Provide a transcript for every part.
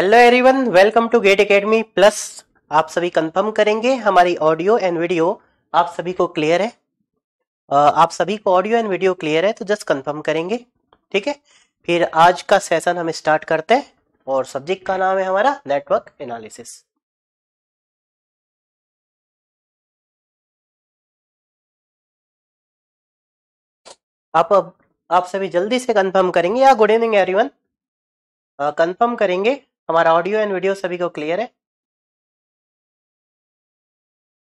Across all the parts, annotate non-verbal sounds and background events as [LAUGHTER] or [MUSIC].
Hello everyone welcome to GATE academy plus आप सभी confirm करेंगे हमारी ऑडियो एंड वीडियो आप सभी को क्लियर है आप सभी को ऑडियो एंड वीडियो क्लियर है तो जस्ट कंफर्म करेंगे ठीक है फिर आज का सेशन हम स्टार्ट करते हैं और सब्जेक्ट का नाम है हमारा नेटवर्क एनालिसिस आप आप सभी जल्दी से कंफर्म करेंगे या गुड इवनिंग एवरीवन कंफर्म करेंगे हमारा ऑडियो एंड वीडियो सभी को क्लियर है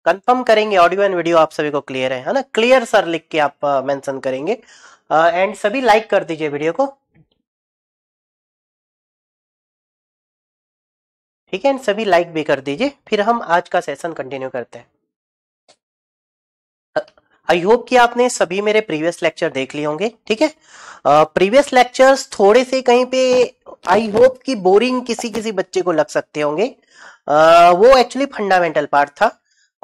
कंफर्म करेंगे ऑडियो एंड वीडियो आप सभी को क्लियर है है ना क्लियर सर लिख के आप मेंशन करेंगे एंड सभी लाइक कर दीजिए वीडियो को ठीक है एंड सभी लाइक भी कर दीजिए फिर हम आज का सेशन कंटिन्यू करते हैं आई होप कि आपने सभी मेरे प्रीवियस लेक्चर देख लिए होंगे ठीक है प्रीवियस लेक्चर्स थोड़े से कहीं पे आई होप कि बोरिंग किसी किसी बच्चे को लग सकते होंगे uh, वो एक्चुअली फंडामेंटल पार्ट था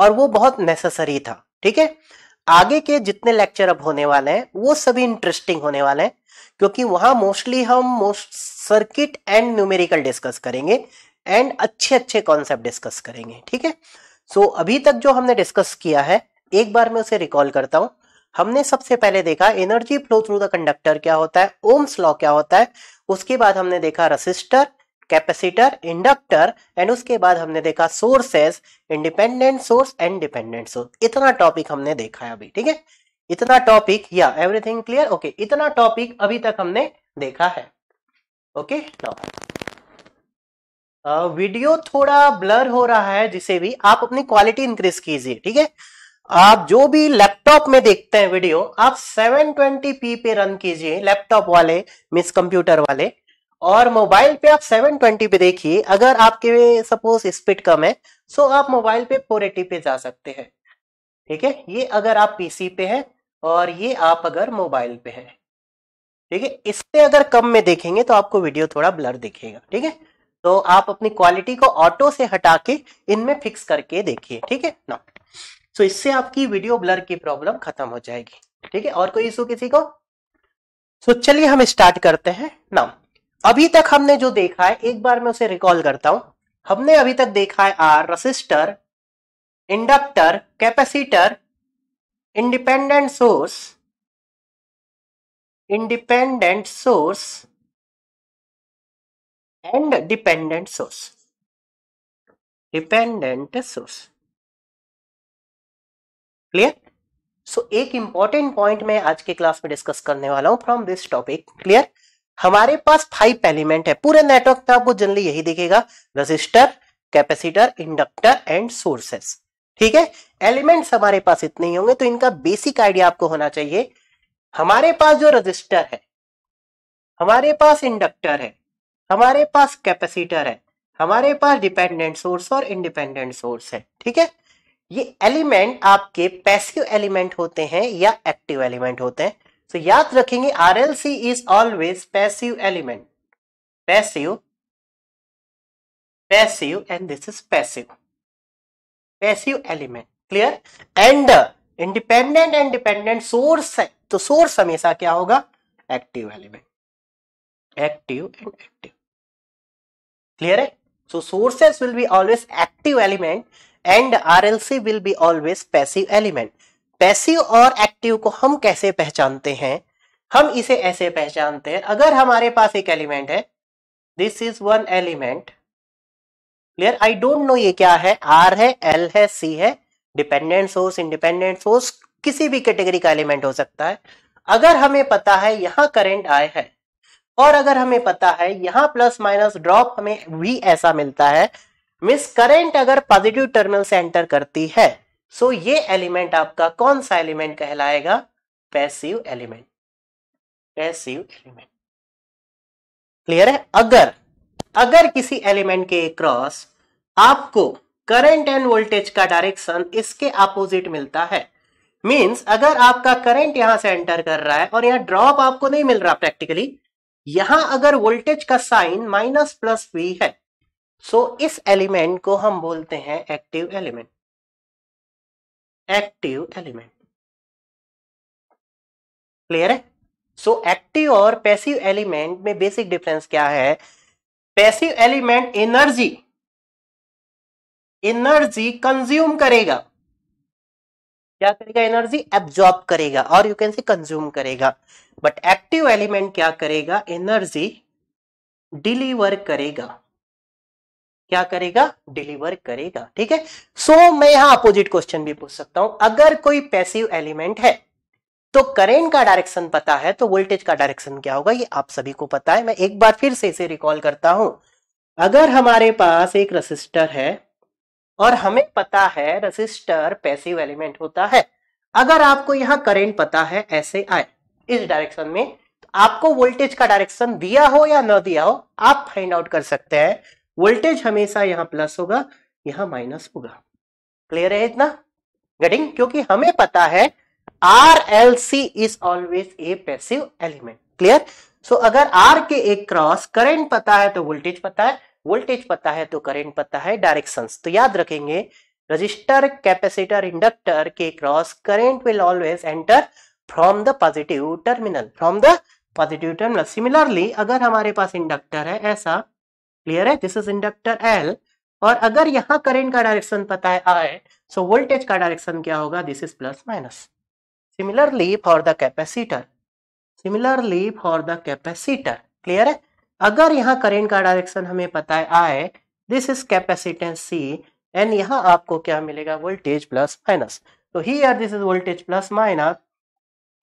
और वो बहुत नेसेसरी था ठीक है आगे के जितने लेक्चर अब होने वाले हैं वो सभी इंटरेस्टिंग होने वाले हैं क्योंकि वहां मोस्टली हम most circuit and numerical discuss करेंगे एंड अच्छे अच्छे कॉन्सेप्ट डिस्कस करेंगे ठीक है सो अभी तक जो हमने डिस्कस किया है एक बार में उसे रिकॉल करता हूं हमने सबसे पहले देखा energy flow through the conductor क्या होता है ओम्स लॉ क्या होता है उसके बाद हमने देखा रसिस्टर कैपेसिटर इंडक्टर एंड उसके बाद हमने देखा sources independent source and dependent source इतना टॉपिक हमने देखा है अभी ठीक है इतना टॉपिक या एवरीथिंग क्लियर ओके इतना टॉपिक अभी तक हमने देखा है ओके okay? वीडियो थोड़ा ब्लर हो रहा है जिसे भी आप अपनी क्वालिटी इंक्रीज कीजिए ठीक है आप जो भी लैपटॉप में देखते हैं वीडियो आप 720p पे रन कीजिए लैपटॉप वाले मिस कंप्यूटर वाले और मोबाइल पे आप 720 पे देखिए अगर आपके सपोज स्पीड कम है सो आप मोबाइल पे 480 पे जा सकते हैं ठीक है ये अगर आप पीसी पे हैं और ये आप अगर मोबाइल पे हैं ठीक है इससे अगर कम में देखेंगे तो आपको वीडियो थोड़ा ब्लर दिखेगा ठीक है तो आप अपनी क्वालिटी को ऑटो से हटा के इनमें फिक्स करके देखिए ठीक है ना सो so, इससे आपकी वीडियो ब्लर की प्रॉब्लम खत्म हो जाएगी ठीक है और कोई इशू किसी को सो so, चलिए हम स्टार्ट करते हैं नाउ अभी तक हमने जो देखा है एक बार मैं उसे रिकॉल करता हूं हमने अभी तक देखा है R resistor inductor capacitor independent source independent source and dependent source dependent source clear so एक इंपॉर्टेंट पॉइंट मैं आज के क्लास में डिस्कस करने वाला हूं फ्रॉम दिस टॉपिक क्लियर हमारे पास फाइव एलिमेंट है पूरे नेटवर्क में आपको जनरली यही दिखेगा resistor capacitor inductor and sources ठीक है एलिमेंट्स हमारे पास इतने ही होंगे तो इनका बेसिक आइडिया आपको होना चाहिए हमारे पास जो रजिस्टर है हमारे पास इंडक्टर है हमारे पास कैपेसिटर है हमारे पास डिपेंडेंट सोर्स और इंडिपेंडेंट सोर्स है ठीक है ये एलिमेंट आपके पैसिव एलिमेंट होते हैं या एक्टिव एलिमेंट होते हैं तो याद रखेंगे R L C is always passive element passive passive and this is passive passive element clear and independent and dependent source है तो सोर्स हमेशा क्या होगा active element active and active clear है so sources will be always active element and RLC will be always passive element passive और active को हम कैसे पहचानते हैं हम इसे ऐसे पहचानते हैं अगर हमारे पास एक एलिमेंट है this is one element clear I don't know ये क्या है आर है एल है सी है डिपेंडेंट सोर्स इंडिपेंडेंट सोर्स किसी भी कैटेगरी का एलिमेंट हो सकता है अगर हमें पता है यहाँ करंट आए है और अगर हमें पता है यहाँ प्लस माइनस ड्रॉप हमें वी ऐसा मिलता है मिस करेंट अगर पॉजिटिव टर्मिनल से एंटर करती है सो ये एलिमेंट आपका कौन सा एलिमेंट कहलाएगा passive element passive element clear है अगर अगर किसी एलिमेंट के क्रॉस आपको करंट एंड वोल्टेज का डायरेक्शन इसके अपोजिट मिलता है मींस अगर आपका करंट यहां से एंटर कर रहा है और यहां ड्रॉप आपको नहीं मिल रहा प्रैक्टिकली यहां अगर वोल्टेज का साइन माइनस प्लस वी है सो so, इस एलिमेंट को हम बोलते हैं active element active element clear है सो एक्टिव और पैसिव एलिमेंट में बेसिक डिफरेंस क्या है passive element energy energy consume करेगा क्या करेगा एनर्जी एब्जॉर्ब करेगा और यू कैन से कंज्यूम करेगा बट एक्टिव एलिमेंट क्या करेगा एनर्जी डिलीवर करेगा क्या करेगा डिलीवर करेगा ठीक है सो so, मैं यहां अपोजिट क्वेश्चन भी पूछ सकता हूं अगर कोई पैसिव एलिमेंट है तो करेंट का डायरेक्शन पता है तो वोल्टेज का डायरेक्शन क्या होगा ये आप सभी को पता है मैं एक बार फिर से इसे रिकॉल करता हूं अगर हमारे पास एक रसिस्टर है और हमें पता है रसिस्टर पैसिव एलिमेंट होता है अगर आपको यहाँ करेंट पता है ऐसे आए इस डायरेक्शन में तो आपको वोल्टेज का डायरेक्शन दिया हो या ना दिया हो आप फाइंड आउट कर सकते हैं वोल्टेज हमेशा यहाँ प्लस होगा यहाँ माइनस होगा क्लियर है इतना गेटिंग क्योंकि हमें पता है R L C is always a passive element clear so अगर आर के एक क्रॉस करंट पता है तो वोल्टेज पता है वोल्टेज पता है तो करंट पता है डायरेक्शन तो याद रखेंगे रजिस्टर कैपेसिटर इंडक्टर के cross current will always enter from the positive terminal from the positive terminal similarly अगर हमारे पास इंडक्टर है ऐसा क्लियर है दिस इज इंडक्टर एल और अगर यहां करंट का डायरेक्शन पता है आए सो वोल्टेज का डायरेक्शन क्या होगा this is plus minus similarly for the capacitor similarly for the capacitor clear है अगर यहां करेंट का डायरेक्शन हमें पता है I this is capacitance C and यहां आपको क्या मिलेगा वोल्टेज प्लस माइनस तो ही R this is voltage plus minus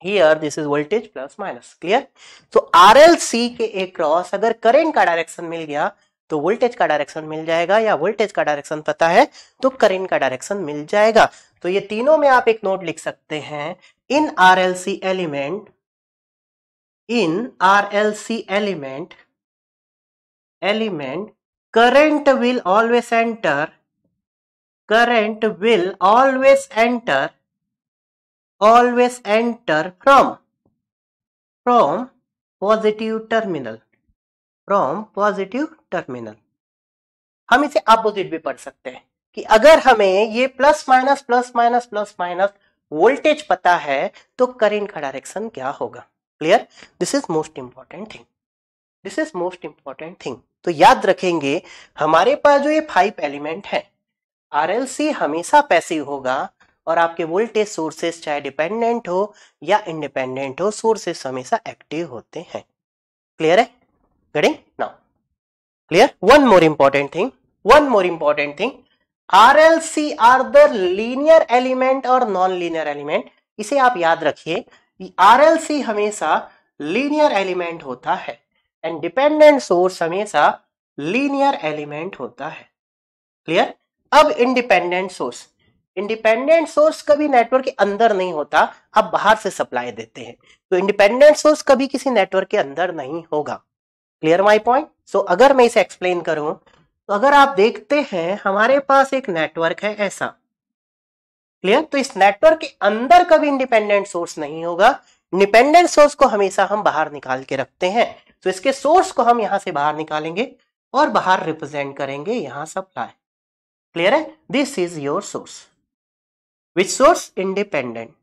here this is voltage plus minus clear तो आर एल सी के अक्रॉस अगर करेंट का डायरेक्शन मिल गया तो वोल्टेज का डायरेक्शन मिल जाएगा या वोल्टेज का डायरेक्शन पता है तो करेंट का डायरेक्शन मिल जाएगा तो ये तीनों में आप एक नोट लिख सकते हैं in R L C element in R L C element element current will always enter current will always enter always enter from from positive terminal from positive terminal हम इसे अपोजिट भी पढ़ सकते हैं कि अगर हमें ये plus minus plus minus plus minus voltage पता है तो करेंट का डायरेक्शन क्या होगा clear this is most important thing this is most important thing तो याद रखेंगे हमारे पास जो ये फाइव एलिमेंट है सी हमेशा पैसिव होगा और आपके वोल्टेज सोर्सेस चाहे डिपेंडेंट हो या इंडिपेंडेंट हो सोर्सेस हमेशा एक्टिव होते हैं क्लियर है getting now clear one more important thing one more important thing RLC are the linear element or non-linear element इसे आप याद रखिए RLC hamesha linear element hota hai and dependent source hamesha linear element hota hai clear ab independent source independent source कभी network के अंदर नहीं होता अब बाहर से सप्लाई देते हैं तो इंडिपेंडेंट सोर्स कभी किसी नेटवर्क के अंदर नहीं होगा क्लियर माई पॉइंट सो अगर मैं इसे एक्सप्लेन करूं तो अगर आप देखते हैं हमारे पास एक नेटवर्क है ऐसा क्लियर तो इस नेटवर्क के अंदर कभी इंडिपेंडेंट सोर्स नहीं होगा इंडिपेंडेंट सोर्स को हमेशा हम बाहर निकाल के रखते हैं तो इसके सोर्स को हम यहां से बाहर निकालेंगे और बाहर रिप्रेजेंट करेंगे यहां सप्लाई क्लियर है this is your source which source independent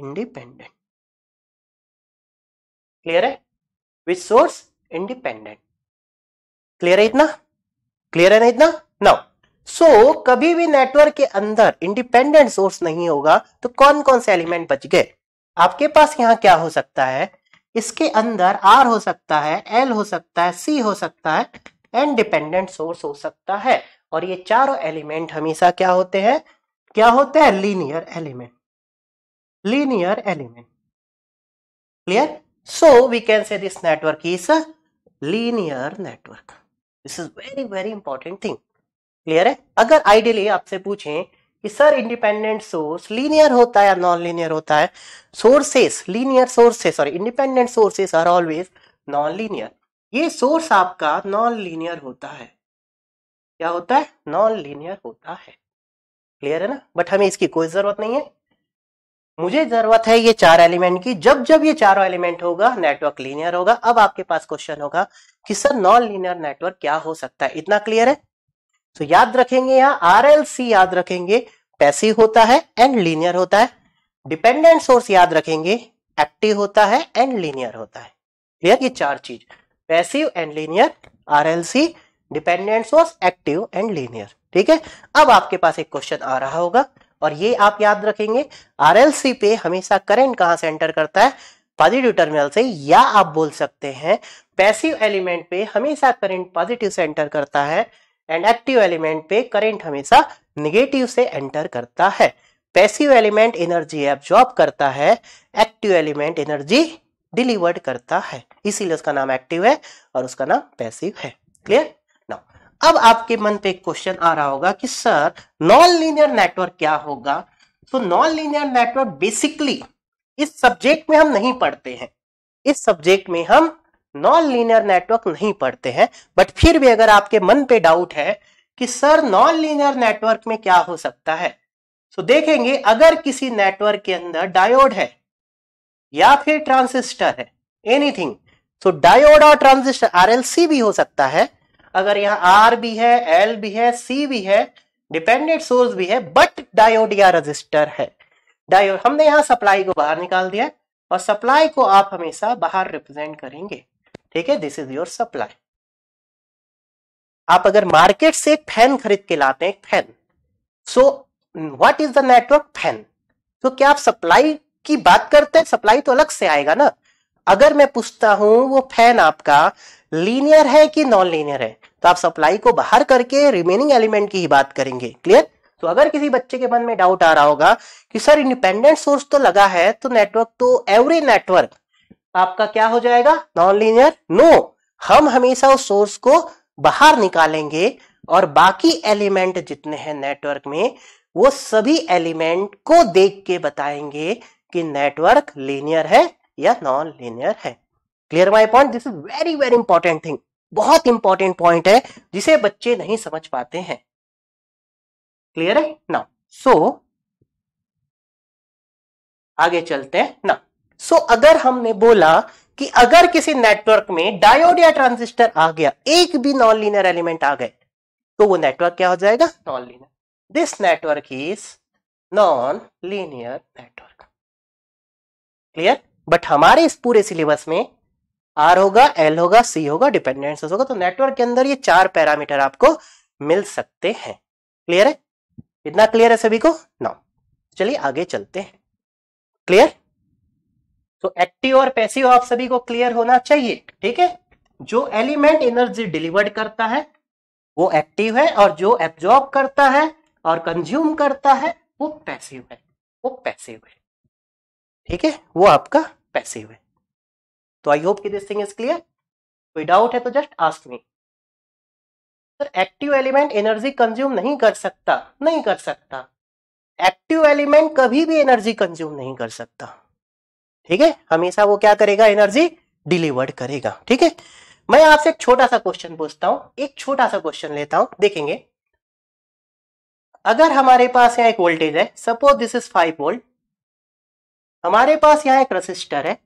independent clear है विच सोर्स इंडिपेंडेंट क्लियर है इतना क्लियर है ना इतना नाउ सो so, कभी भी नेटवर्क के अंदर इंडिपेंडेंट सोर्स नहीं होगा तो कौन कौन से एलिमेंट बच गए आपके पास यहां क्या हो सकता है इसके अंदर आर हो सकता है एल हो सकता है सी हो सकता है एंड डिपेंडेंट सोर्स हो सकता है और ये चारों एलिमेंट हमेशा क्या होते हैं क्या होते हैं linear element linear element clear so we can say this network is linear network this is very very important thing clear है अगर आइडियली आपसे पूछें कि सर इंडिपेंडेंट सोर्स लीनियर होता है या नॉन लीनियर होता है sources linear sources sorry independent sources are always non linear ये सोर्स आपका नॉन लीनियर होता है क्या होता है नॉन लीनियर होता है क्लियर है ना बट हमें इसकी कोई जरूरत नहीं है मुझे जरूरत है ये चार एलिमेंट की जब जब ये चारों एलिमेंट होगा नेटवर्क लीनियर होगा अब आपके पास क्वेश्चन होगा कि सर नॉन लीनियर नेटवर्क क्या हो सकता है इतना क्लियर है तो याद रखेंगे यहाँ आर एल सी याद रखेंगे पैसिव होता है एंड लीनियर होता है डिपेंडेंट सोर्स याद रखेंगे एक्टिव होता है एंड लीनियर होता है क्लियर ये चार चीज passive and linear R L C dependent source active and linear ठीक है अब आपके पास एक क्वेश्चन आ रहा होगा और ये आप याद रखेंगे आर पे हमेशा करंट कहां से एंटर करता है पॉजिटिव टर्मिनल से या आप बोल सकते हैं पैसिव एलिमेंट पे हमेशा करंट पॉजिटिव से एंटर करता है एंड एक्टिव एलिमेंट पे करंट हमेशा निगेटिव से एंटर करता है पैसिव एलिमेंट एनर्जी एब्जॉर्ब करता है एक्टिव एलिमेंट एनर्जी डिलीवर्ड करता है इसीलिए उसका नाम एक्टिव है और उसका नाम पैसिव है क्लियर अब आपके मन पे क्वेश्चन आ रहा होगा कि सर नॉन लीनियर नेटवर्क क्या होगा तो नॉन लीनियर नेटवर्क बेसिकली इस सब्जेक्ट में हम नहीं पढ़ते हैं इस सब्जेक्ट में हम नॉन लीनियर नेटवर्क नहीं पढ़ते हैं बट फिर भी अगर आपके मन पे डाउट है कि सर नॉन लीनियर नेटवर्क में क्या हो सकता है तो देखेंगे अगर किसी नेटवर्क के अंदर डायोड है या फिर ट्रांसिस्टर है एनीथिंग तो डायोड और ट्रांजिस्टर आरएलसी भी हो सकता है अगर यहाँ आर भी है एल भी है सी भी है डिपेंडेंट सोर्स भी है बट डायोड या रजिस्टर है डायोड हमने यहाँ सप्लाई को बाहर निकाल दिया और सप्लाई को आप हमेशा बाहर रिप्रेजेंट करेंगे ठीक है दिस इज योर सप्लाई आप अगर मार्केट से एक फैन खरीद के लाते हैं fan so what is the network fan तो क्या आप सप्लाई की बात करते हैं सप्लाई तो अलग से आएगा ना अगर मैं पूछता हूं वो फैन आपका लीनियर है कि नॉन लीनियर है तो आप सप्लाई को बाहर करके रिमेनिंग एलिमेंट की ही बात करेंगे क्लियर तो अगर किसी बच्चे के मन में डाउट आ रहा होगा कि सर इंडिपेंडेंट सोर्स तो लगा है तो नेटवर्क तो एवरी नेटवर्क आपका क्या हो जाएगा नॉन लीनियर नो हम हमेशा उस सोर्स को बाहर निकालेंगे और बाकी एलिमेंट जितने हैं नेटवर्क में वो सभी एलिमेंट को देख के बताएंगे कि नेटवर्क लीनियर है या नॉन लिनियर है clear my point this is very very important thing बहुत इंपॉर्टेंट पॉइंट है जिसे बच्चे नहीं समझ पाते हैं क्लियर है ना सो so, आगे चलते हैं ना सो so, अगर हमने बोला कि अगर किसी नेटवर्क में डायोड या ट्रांजिस्टर आ गया एक भी नॉन लीनियर एलिमेंट आ गए तो वो नेटवर्क क्या हो जाएगा non linear this network is non linear network clear but हमारे इस पूरे सिलेबस में आर होगा एल होगा सी होगा डिपेंडेंस होगा तो नेटवर्क के अंदर ये चार पैरामीटर आपको मिल सकते हैं क्लियर है इतना क्लियर है सभी को नाउ चलिए आगे चलते हैं क्लियर तो एक्टिव और पैसिव आप सभी को क्लियर होना चाहिए ठीक है जो एलिमेंट एनर्जी डिलीवर्ड करता है वो एक्टिव है और जो एब्जॉर्ब करता है और कंज्यूम करता है वो पैसिव है वो पैसिव है ठीक है वो आपका पैसिव तो है तो आई होप कि दिस थिंग इज क्लियर कोई डाउट है तो just ask me sir active element energy consume नहीं कर सकता नहीं कर सकता एक्टिव एलिमेंट कभी भी एनर्जी कंज्यूम नहीं कर सकता ठीक है हमेशा वो क्या करेगा एनर्जी डिलीवर्ड करेगा ठीक है मैं आपसे एक छोटा सा क्वेश्चन पूछता हूं एक छोटा सा क्वेश्चन लेता हूं देखेंगे अगर हमारे पास यहाँ एक वोल्टेज है suppose this is five volt हमारे पास यहाँ एक रसिस्टर है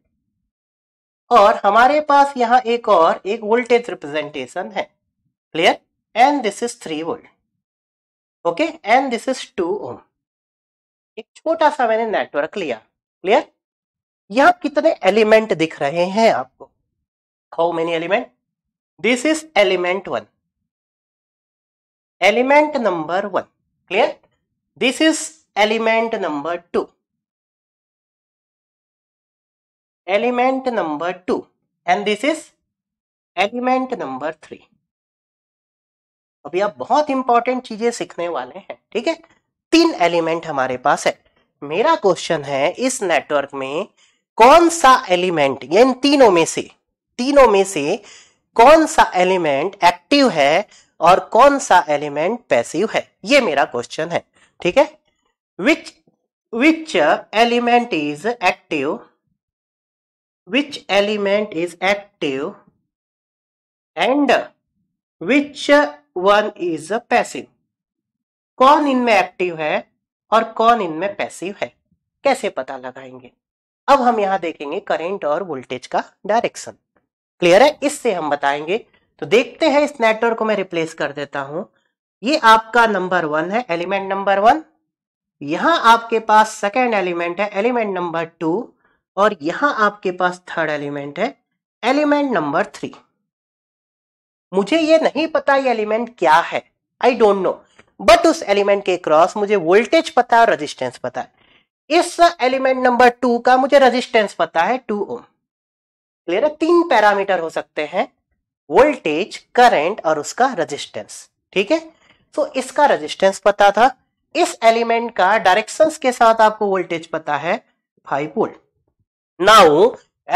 और हमारे पास यहाँ एक और एक वोल्टेज रिप्रेजेंटेशन है clear and this is three volt okay and this is two ohm एक छोटा सा मैंने नेटवर्क लिया क्लियर यहाँ कितने एलिमेंट दिख रहे हैं आपको how many element this is element one element number one clear this is element number two element number 2 and this is element number 3 अभी आप बहुत इंपॉर्टेंट चीजें सीखने वाले हैं ठीक है तीन एलिमेंट हमारे पास है मेरा क्वेश्चन है इस नेटवर्क में कौन सा एलिमेंट या इन तीनों में से तीनों में से कौन सा एलिमेंट एक्टिव है और कौन सा एलिमेंट पैसिव है ये मेरा क्वेश्चन है ठीक है which which element is active which element is active and which one is passive कौन इनमें एक्टिव है और कौन इनमें पैसिव है कैसे पता लगाएंगे अब हम यहां देखेंगे करंट और वोल्टेज का डायरेक्शन क्लियर है इससे हम बताएंगे तो देखते हैं इस नेटवर्क को मैं रिप्लेस कर देता हूं ये आपका नंबर वन है एलिमेंट नंबर वन यहां आपके पास सेकेंड एलिमेंट है एलिमेंट नंबर टू और यहां आपके पास थर्ड एलिमेंट है एलिमेंट नंबर थ्री मुझे ये नहीं पता ये एलिमेंट क्या है आई डोंट नो बट उस एलिमेंट के क्रॉस मुझे वोल्टेज पता और रेजिस्टेंस पता है इस एलिमेंट नंबर टू का मुझे रेजिस्टेंस पता है टू ओम क्लियर है तीन पैरामीटर हो सकते हैं वोल्टेज करंट और उसका रेजिस्टेंस ठीक है सो इसका रेजिस्टेंस पता था इस एलिमेंट का डायरेक्शंस के साथ आपको वोल्टेज पता है five volt now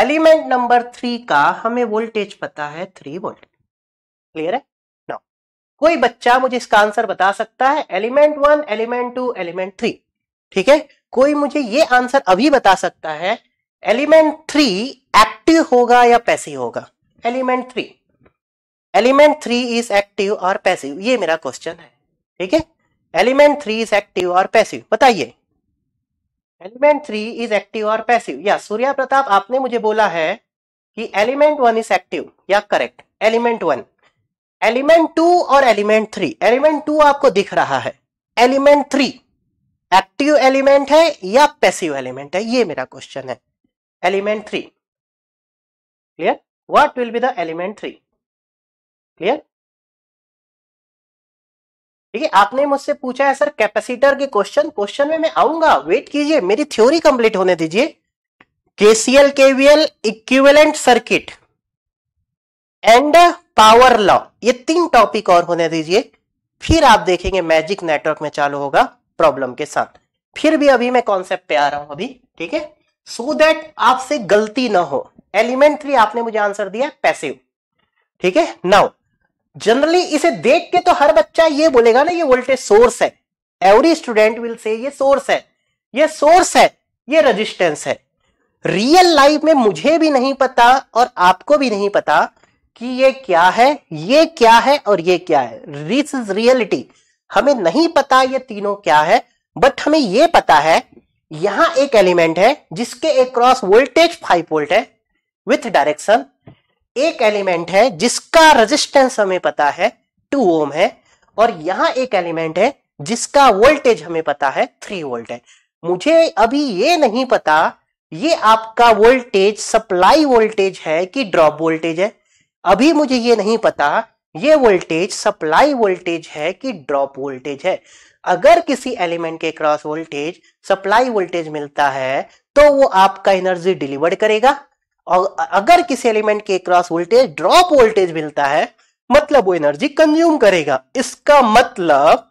element number three का हमें वोल्टेज पता है थ्री वोल्ट क्लियर है नाउ कोई बच्चा मुझे इसका आंसर बता सकता है element one element two element three ठीक है कोई मुझे ये आंसर अभी बता सकता है एलिमेंट थ्री एक्टिव होगा या पैसिव होगा element three element three is active और पैसिव ये मेरा क्वेश्चन है ठीक है एलिमेंट थ्री इज एक्टिव और पैसिव बताइए एलिमेंट थ्री इज एक्टिव और पैसिव या सूर्या प्रताप आपने मुझे बोला है कि एलिमेंट वन इज एक्टिव या correct element one element two और एलिमेंट थ्री एलिमेंट टू आपको दिख रहा है एलिमेंट थ्री एक्टिव एलिमेंट है या पैसिव एलिमेंट है ये मेरा क्वेश्चन है element three clear what will be the element three clear ठीक है आपने मुझसे पूछा है सर कैपेसिटर के क्वेश्चन क्वेश्चन में मैं आऊंगा वेट कीजिए मेरी थ्योरी कंप्लीट होने दीजिए KCL KVL equivalent circuit and power law ये तीन टॉपिक और होने दीजिए फिर आप देखेंगे मैजिक नेटवर्क में चालू होगा प्रॉब्लम के साथ फिर भी अभी मैं कॉन्सेप्ट पे आ रहा हूं अभी ठीक है सो दैट आपसे गलती ना हो एलिमेंट थ्री आपने मुझे आंसर दिया पैसिव ठीक है नाउ जनरली इसे देख के तो हर बच्चा ये बोलेगा ना ये वोल्टेज सोर्स है एवरी स्टूडेंट विल से ये सोर्स है ये सोर्स है ये रेजिस्टेंस है रियल लाइफ में मुझे भी नहीं पता और आपको भी नहीं पता कि ये क्या है ये क्या है और ये क्या है दिस इज रियलिटी हमें नहीं पता ये तीनों क्या है बट हमें ये पता है यहां एक एलिमेंट है जिसके एक क्रॉस वोल्टेज फाइव वोल्ट है विथ डायरेक्शन एक एलिमेंट है जिसका रेजिस्टेंस हमें पता है टू ओम है और यहां एक एलिमेंट है जिसका वोल्टेज हमें पता है थ्री वोल्ट है मुझे अभी ये नहीं पता ये आपका वोल्टेज सप्लाई वोल्टेज है कि ड्रॉप वोल्टेज है अभी मुझे ये नहीं पता ये वोल्टेज सप्लाई वोल्टेज है कि ड्रॉप वोल्टेज है अगर किसी एलिमेंट के क्रॉस वोल्टेज सप्लाई वोल्टेज मिलता है तो वो आपका एनर्जी डिलीवर करेगा और अगर किसी एलिमेंट के क्रॉस वोल्टेज ड्रॉप वोल्टेज मिलता है मतलब वो एनर्जी कंज्यूम करेगा इसका मतलब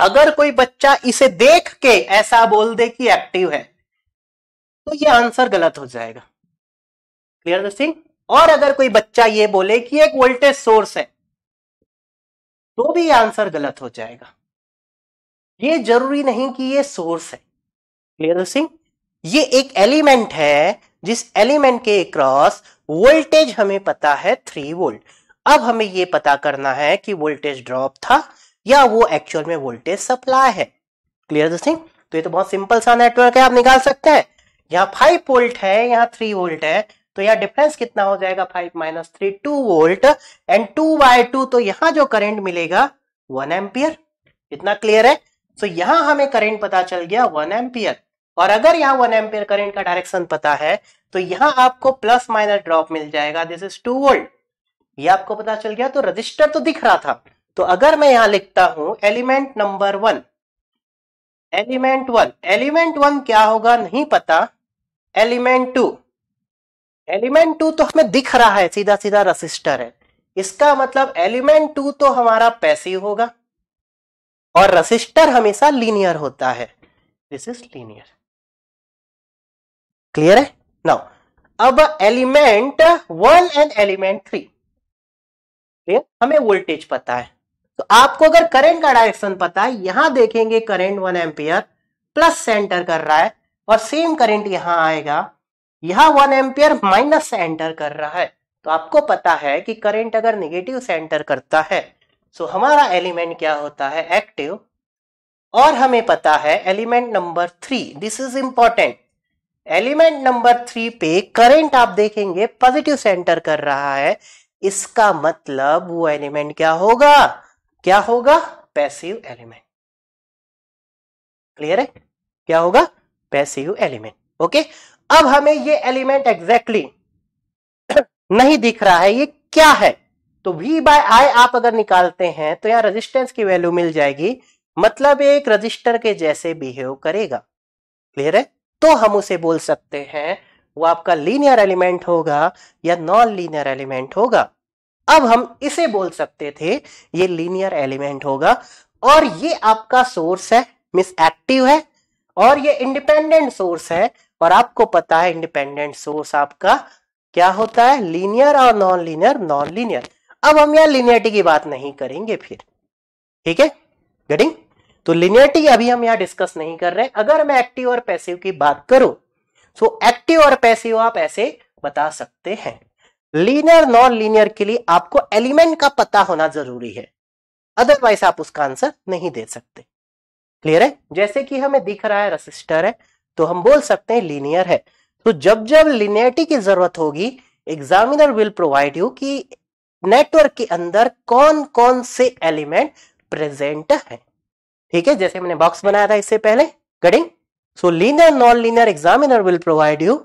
अगर कोई बच्चा इसे देख के ऐसा बोल दे कि एक्टिव है तो ये आंसर गलत हो जाएगा क्लियर सिंह और अगर कोई बच्चा ये बोले कि एक वोल्टेज सोर्स है तो भी आंसर गलत हो जाएगा ये जरूरी नहीं कि ये सोर्स है क्लियर सिंह ये एक एलिमेंट है जिस एलिमेंट के क्रॉस वोल्टेज हमें पता है थ्री वोल्ट अब हमें ये पता करना है कि वोल्टेज ड्रॉप था या वो एक्चुअल में वोल्टेज सप्लाई है क्लियर दिस थिंग तो ये तो बहुत सिंपल सा नेटवर्क है आप निकाल सकते हैं यहाँ फाइव वोल्ट है यहाँ थ्री वोल्ट है तो यहाँ डिफरेंस कितना हो जाएगा five minus three two volt and two by two तो यहाँ जो करंट मिलेगा वन एम्पियर इतना क्लियर है सो तो so, यहाँ हमें करंट पता चल गया वन एम्पियर और अगर यहाँ वन एम्पियर करंट का डायरेक्शन पता है तो यहाँ आपको प्लस माइनस ड्रॉप मिल जाएगा दिस इज टू वोल्ट ये आपको पता चल गया तो रजिस्टर तो दिख रहा था तो अगर मैं यहां लिखता हूं element number one element one element one क्या होगा नहीं पता एलिमेंट टू एलिमेंट टू तो हमें दिख रहा है सीधा सीधा रजिस्टर है इसका मतलब एलिमेंट टू तो हमारा पैसिव होगा और रजिस्टर हमेशा लीनियर होता है दिस इज लीनियर क्लियर है नाउ अब element one and element three हमें वोल्टेज पता है तो आपको अगर करंट का डायरेक्शन पता है यहां देखेंगे करंट वन एम्पियर प्लस से एंटर कर रहा है और सेम करंट यहां आएगा यहां वन एम्पियर माइनस से एंटर कर रहा है तो आपको पता है कि करंट अगर निगेटिव से एंटर करता है सो तो हमारा एलिमेंट क्या होता है एक्टिव और हमें पता है element number three this is important element number three पे करंट आप देखेंगे पॉजिटिव सेंटर कर रहा है इसका मतलब वो एलिमेंट क्या होगा क्या होगा पैसिव एलिमेंट क्लियर है क्या होगा पैसिव एलिमेंट ओके अब हमें ये एलिमेंट एग्जैक्टली exactly नहीं दिख रहा है ये क्या है तो v बाय आई आप अगर निकालते हैं तो यहां रेजिस्टेंस की वैल्यू मिल जाएगी मतलब एक रजिस्टर के जैसे बिहेव करेगा क्लियर है तो हम उसे बोल सकते हैं वो आपका लीनियर एलिमेंट होगा या नॉन लीनियर एलिमेंट होगा अब हम इसे बोल सकते थे ये लीनियर एलिमेंट होगा और ये आपका सोर्स है मिस एक्टिव है और ये इंडिपेंडेंट सोर्स है और आपको पता है इंडिपेंडेंट सोर्स आपका क्या होता है लीनियर और नॉन लीनियर नॉन लीनियर अब हम यहां लिनियरिटी की बात नहीं करेंगे फिर ठीक है गडिंग तो लिनियरिटी अभी हम यहां डिस्कस नहीं कर रहे अगर मैं एक्टिव और पैसिव की बात करूं तो एक्टिव और पैसिव आप ऐसे बता सकते हैं लीनियर नॉन लीनियर के लिए आपको एलिमेंट का पता होना जरूरी है अदरवाइज आप उसका आंसर नहीं दे सकते क्लियर है जैसे कि हमें दिख रहा है रसिस्टर है तो हम बोल सकते हैं लीनियर है तो जब जब लिनियरिटी की जरूरत होगी एग्जामिनर विल प्रोवाइड यू कि नेटवर्क के अंदर कौन कौन से एलिमेंट प्रेजेंट है ठीक है जैसे मैंने बॉक्स बनाया था इससे पहले गडिंग so linear non linear examiner will provide you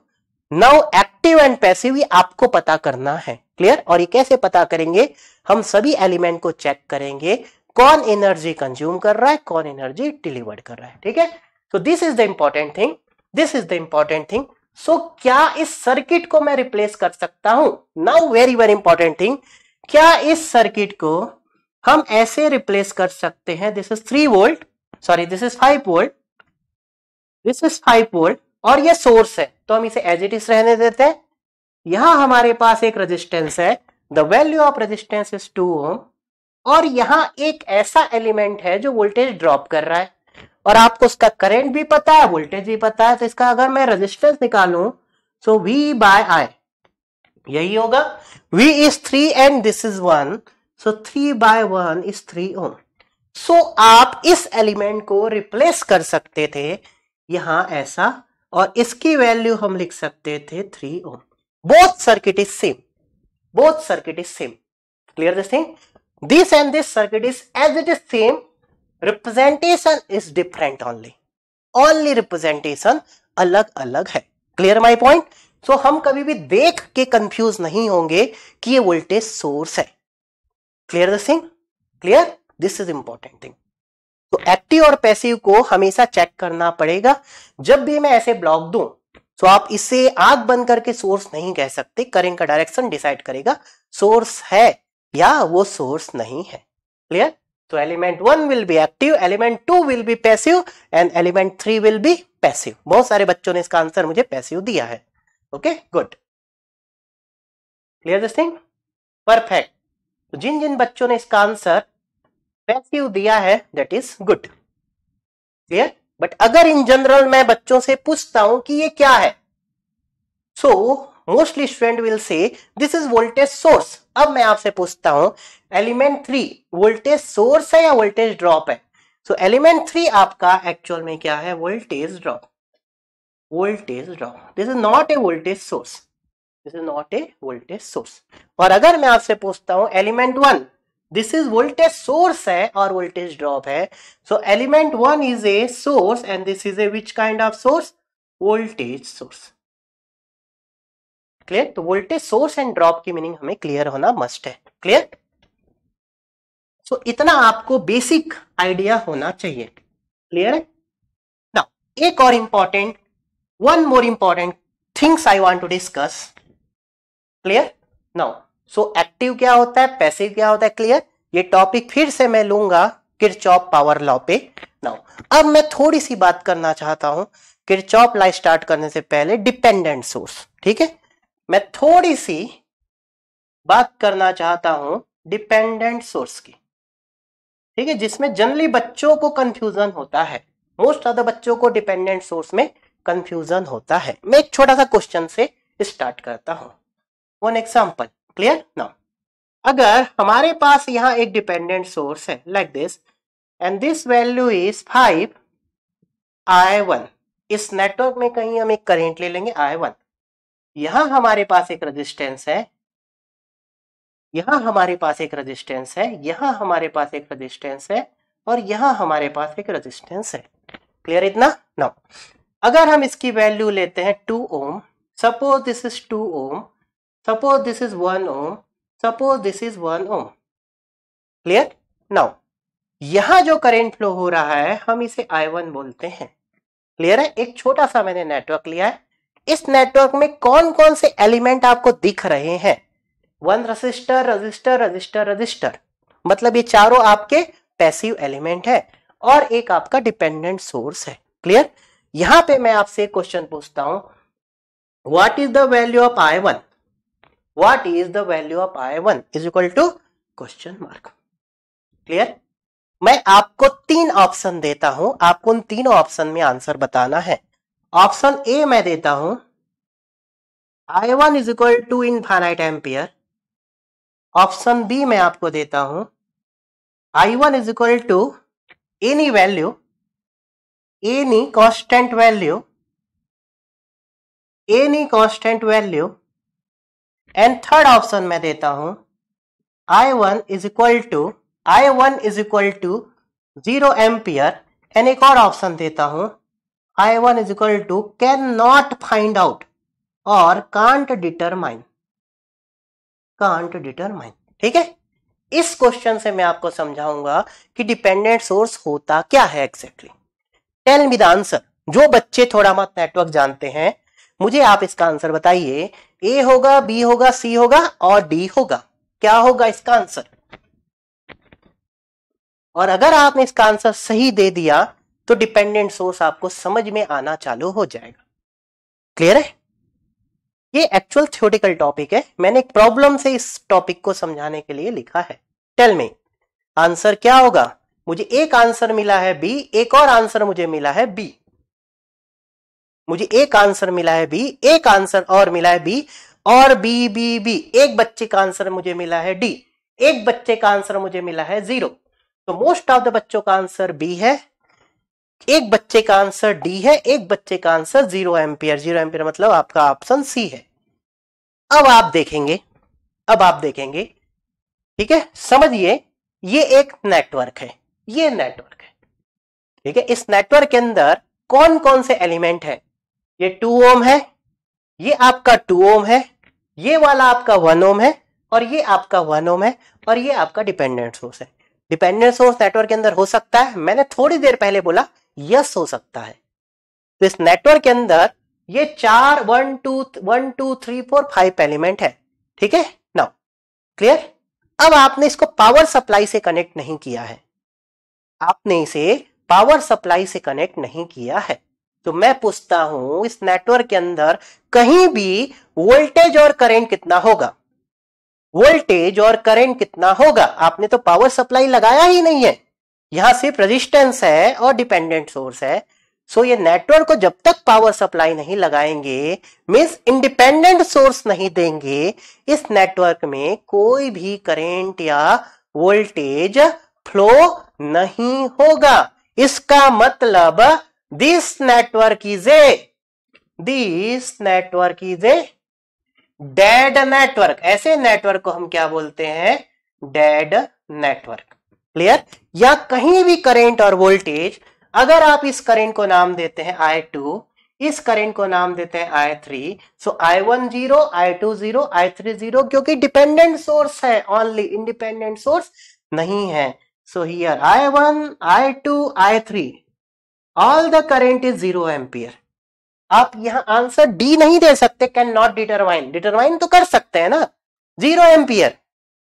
now active and passive आपको पता करना है क्लियर और ये कैसे पता करेंगे हम सभी एलिमेंट को चेक करेंगे कौन एनर्जी कंज्यूम कर रहा है कौन एनर्जी डिलीवर्ड कर रहा है ठीक है so this is the important thing this is the important thing so क्या इस सर्किट को मैं रिप्लेस कर सकता हूं now very very important thing क्या इस सर्किट को हम ऐसे रिप्लेस कर सकते हैं this is three volt sorry this is five volt this is five volt और ये सोर्स है तो हम इसे एज इट इज रहने देते हैं यहां हमारे पास एक रेजिस्टेंस है the value of resistance is two ohm और यहां एक ऐसा एलिमेंट है जो वोल्टेज ड्रॉप कर रहा है और आपको उसका करंट भी पता है वोल्टेज भी पता है तो इसका अगर मैं रेजिस्टेंस निकालू सो वी बाय आई यही होगा V is three and this is one so three by one is three ohm so आप इस एलिमेंट को रिप्लेस कर सकते थे यहां ऐसा और इसकी वैल्यू हम लिख सकते थे three ohm both circuit is same both circuit is same clear this thing this and this circuit is as it is same representation is different only only representation अलग अलग है क्लियर माई पॉइंट सो हम कभी भी देख के confuse नहीं होंगे कि ये वोल्टेज सोर्स है clear the thing clear this is important thing तो एक्टिव और पैसिव को हमेशा चेक करना पड़ेगा जब भी मैं ऐसे ब्लॉक दू तो आप इसे आग बंद करके सोर्स नहीं कह सकते करेंट का डायरेक्शन डिसाइड करेगा सोर्स है या वो सोर्स नहीं है क्लियर तो element one will be active element two will be passive and element three will be passive बहुत सारे बच्चों ने इसका आंसर मुझे पैसिव दिया है okay good clear this thing perfect तो जिन जिन बच्चों ने इसका आंसर पैसिव दिया है that is good clear but अगर इन जनरल मैं बच्चों से पूछता हूं कि ये क्या है so mostly student will say this is voltage source अब मैं आपसे पूछता हूं एलिमेंट थ्री वोल्टेज सोर्स है या वोल्टेज ड्रॉप है सो एलिमेंट थ्री आपका एक्चुअल में क्या है voltage drop voltage drop this is not a voltage source this is not a voltage source और अगर मैं आपसे पूछता हूं element one this is voltage source है और वोल्टेज ड्रॉप है so element one is a source and this is a which kind of source voltage source clear तो वोल्टेज सोर्स एंड ड्रॉप की मीनिंग हमें क्लियर होना must है clear so so, इतना आपको बेसिक आइडिया होना चाहिए क्लियर है ना एक और important one more important things I want to discuss clear now so active क्या होता है पैसिव क्या होता है क्लियर ये टॉपिक फिर से मैं लूंगा किरचॉप पावर लॉ पे नाउ अब मैं थोड़ी सी बात करना चाहता हूं किरचॉप लॉ स्टार्ट करने से पहले डिपेंडेंट सोर्स ठीक है मैं थोड़ी सी बात करना चाहता हूं डिपेंडेंट सोर्स की ठीक है जिसमें जनरली बच्चों को कंफ्यूजन होता है मोस्ट ऑफ द बच्चों को डिपेंडेंट सोर्स में कंफ्यूजन होता है मैं एक छोटा सा क्वेश्चन से स्टार्ट करता हूं वन एग्जाम्पल क्लियर नाउ अगर हमारे पास यहाँ एक डिपेंडेंट सोर्स है like this and this value is five I one इस नेटवर्क में कहीं हम एक करेंट ले लेंगे आई वन यहां हमारे पास एक रेजिस्टेंस है यहां हमारे पास एक रेजिस्टेंस है यहां हमारे पास एक रेजिस्टेंस है और यहाँ हमारे पास एक रेजिस्टेंस है क्लियर इतना नाउ अगर हम इसकी वैल्यू लेते हैं two ohm suppose this is two ohm Suppose this is 1 ohm. Suppose this is 1 ohm. Clear now यहां जो करेंट फ्लो हो रहा है हम इसे आई वन बोलते हैं क्लियर है एक छोटा सा मैंने नेटवर्क लिया है इस नेटवर्क में कौन कौन से एलिमेंट आपको दिख रहे हैं one resistor resistor resistor resistor मतलब ये चारों आपके पैसिव एलिमेंट है और एक आपका डिपेंडेंट सोर्स है क्लियर यहां पे मैं आपसे क्वेश्चन पूछता हूं what is the value of I one what is the value of i1 is equal to question mark clear मैं आपको तीन ऑप्शन देता हूं आपको उन तीनों ऑप्शन में आंसर बताना है ऑप्शन ए मैं देता हूं I one is equal to infinite ampere option B मैं आपको देता हूं I one is equal to any value any constant value any constant value and third option मैं देता हूं I1 one is equal to I one is equal to zero ampere and एक और option देता हूं I1 one is equal to can not find out और can't determine can't determine ठीक है इस क्वेश्चन से मैं आपको समझाऊंगा कि डिपेंडेंट सोर्स होता क्या है exactly tell me the answer जो बच्चे थोड़ा बहुत नेटवर्क जानते हैं मुझे आप इसका आंसर बताइए ए होगा बी होगा सी होगा और डी होगा क्या होगा इसका आंसर और अगर आपने इसका आंसर सही दे दिया तो डिपेंडेंट सोर्स आपको समझ में आना चालू हो जाएगा क्लियर है ये एक्चुअल थ्योरेटिकल टॉपिक है मैंने एक प्रॉब्लम से इस टॉपिक को समझाने के लिए लिखा है टेल मी आंसर क्या होगा मुझे एक आंसर मिला है बी एक और आंसर मुझे मिला है बी मुझे एक आंसर मिला है बी एक आंसर और मिला है बी और बी बी बी एक बच्चे का आंसर मुझे मिला है डी एक बच्चे का आंसर मुझे मिला है जीरो तो मोस्ट ऑफ द बच्चों का आंसर बी है एक बच्चे का आंसर डी है एक बच्चे का answer zero ampere zero ampere मतलब आपका ऑप्शन सी है अब आप देखेंगे अब आप देखेंगे ठीक है समझिए ये एक नेटवर्क है ये नेटवर्क है ठीक है इस नेटवर्क के अंदर कौन कौन से एलिमेंट है ये टू ओम है ये आपका टू ओम है ये वाला आपका वन ओम है और ये आपका वन ओम है और ये आपका डिपेंडेंट सोर्स है डिपेंडेंट सोर्स नेटवर्क के अंदर हो सकता है मैंने थोड़ी देर पहले बोला यस हो सकता है तो इस नेटवर्क के अंदर ये चार one two one two three four five element है ठीक है नाउ क्लियर अब आपने इसको पावर सप्लाई से कनेक्ट नहीं किया है आपने इसे पावर सप्लाई से कनेक्ट नहीं किया है तो मैं पूछता हूं इस नेटवर्क के अंदर कहीं भी वोल्टेज और करंट कितना होगा वोल्टेज और करंट कितना होगा आपने तो पावर सप्लाई लगाया ही नहीं है यहां सिर्फ रेजिस्टेंस है और डिपेंडेंट सोर्स है सो ये नेटवर्क को जब तक पावर सप्लाई नहीं लगाएंगे मीन्स इंडिपेंडेंट सोर्स नहीं देंगे इस नेटवर्क में कोई भी करेंट या वोल्टेज फ्लो नहीं होगा इसका मतलब this network is a this network is a dead network ऐसे नेटवर्क को हम क्या बोलते हैं डेड नेटवर्क क्लियर या कहीं भी करेंट और वोल्टेज अगर आप इस करंट को नाम देते हैं आई टू इस करंट को नाम देते हैं I three so I one zero I two zero I three zero क्योंकि डिपेंडेंट सोर्स है ओनली इंडिपेंडेंट सोर्स नहीं है so here I one I two I three all the current is zero ampere आप यहां answer D नहीं दे सकते can not डिटरवाइन डिटरवाइन तो कर सकते हैं ना जीरो एम्पियर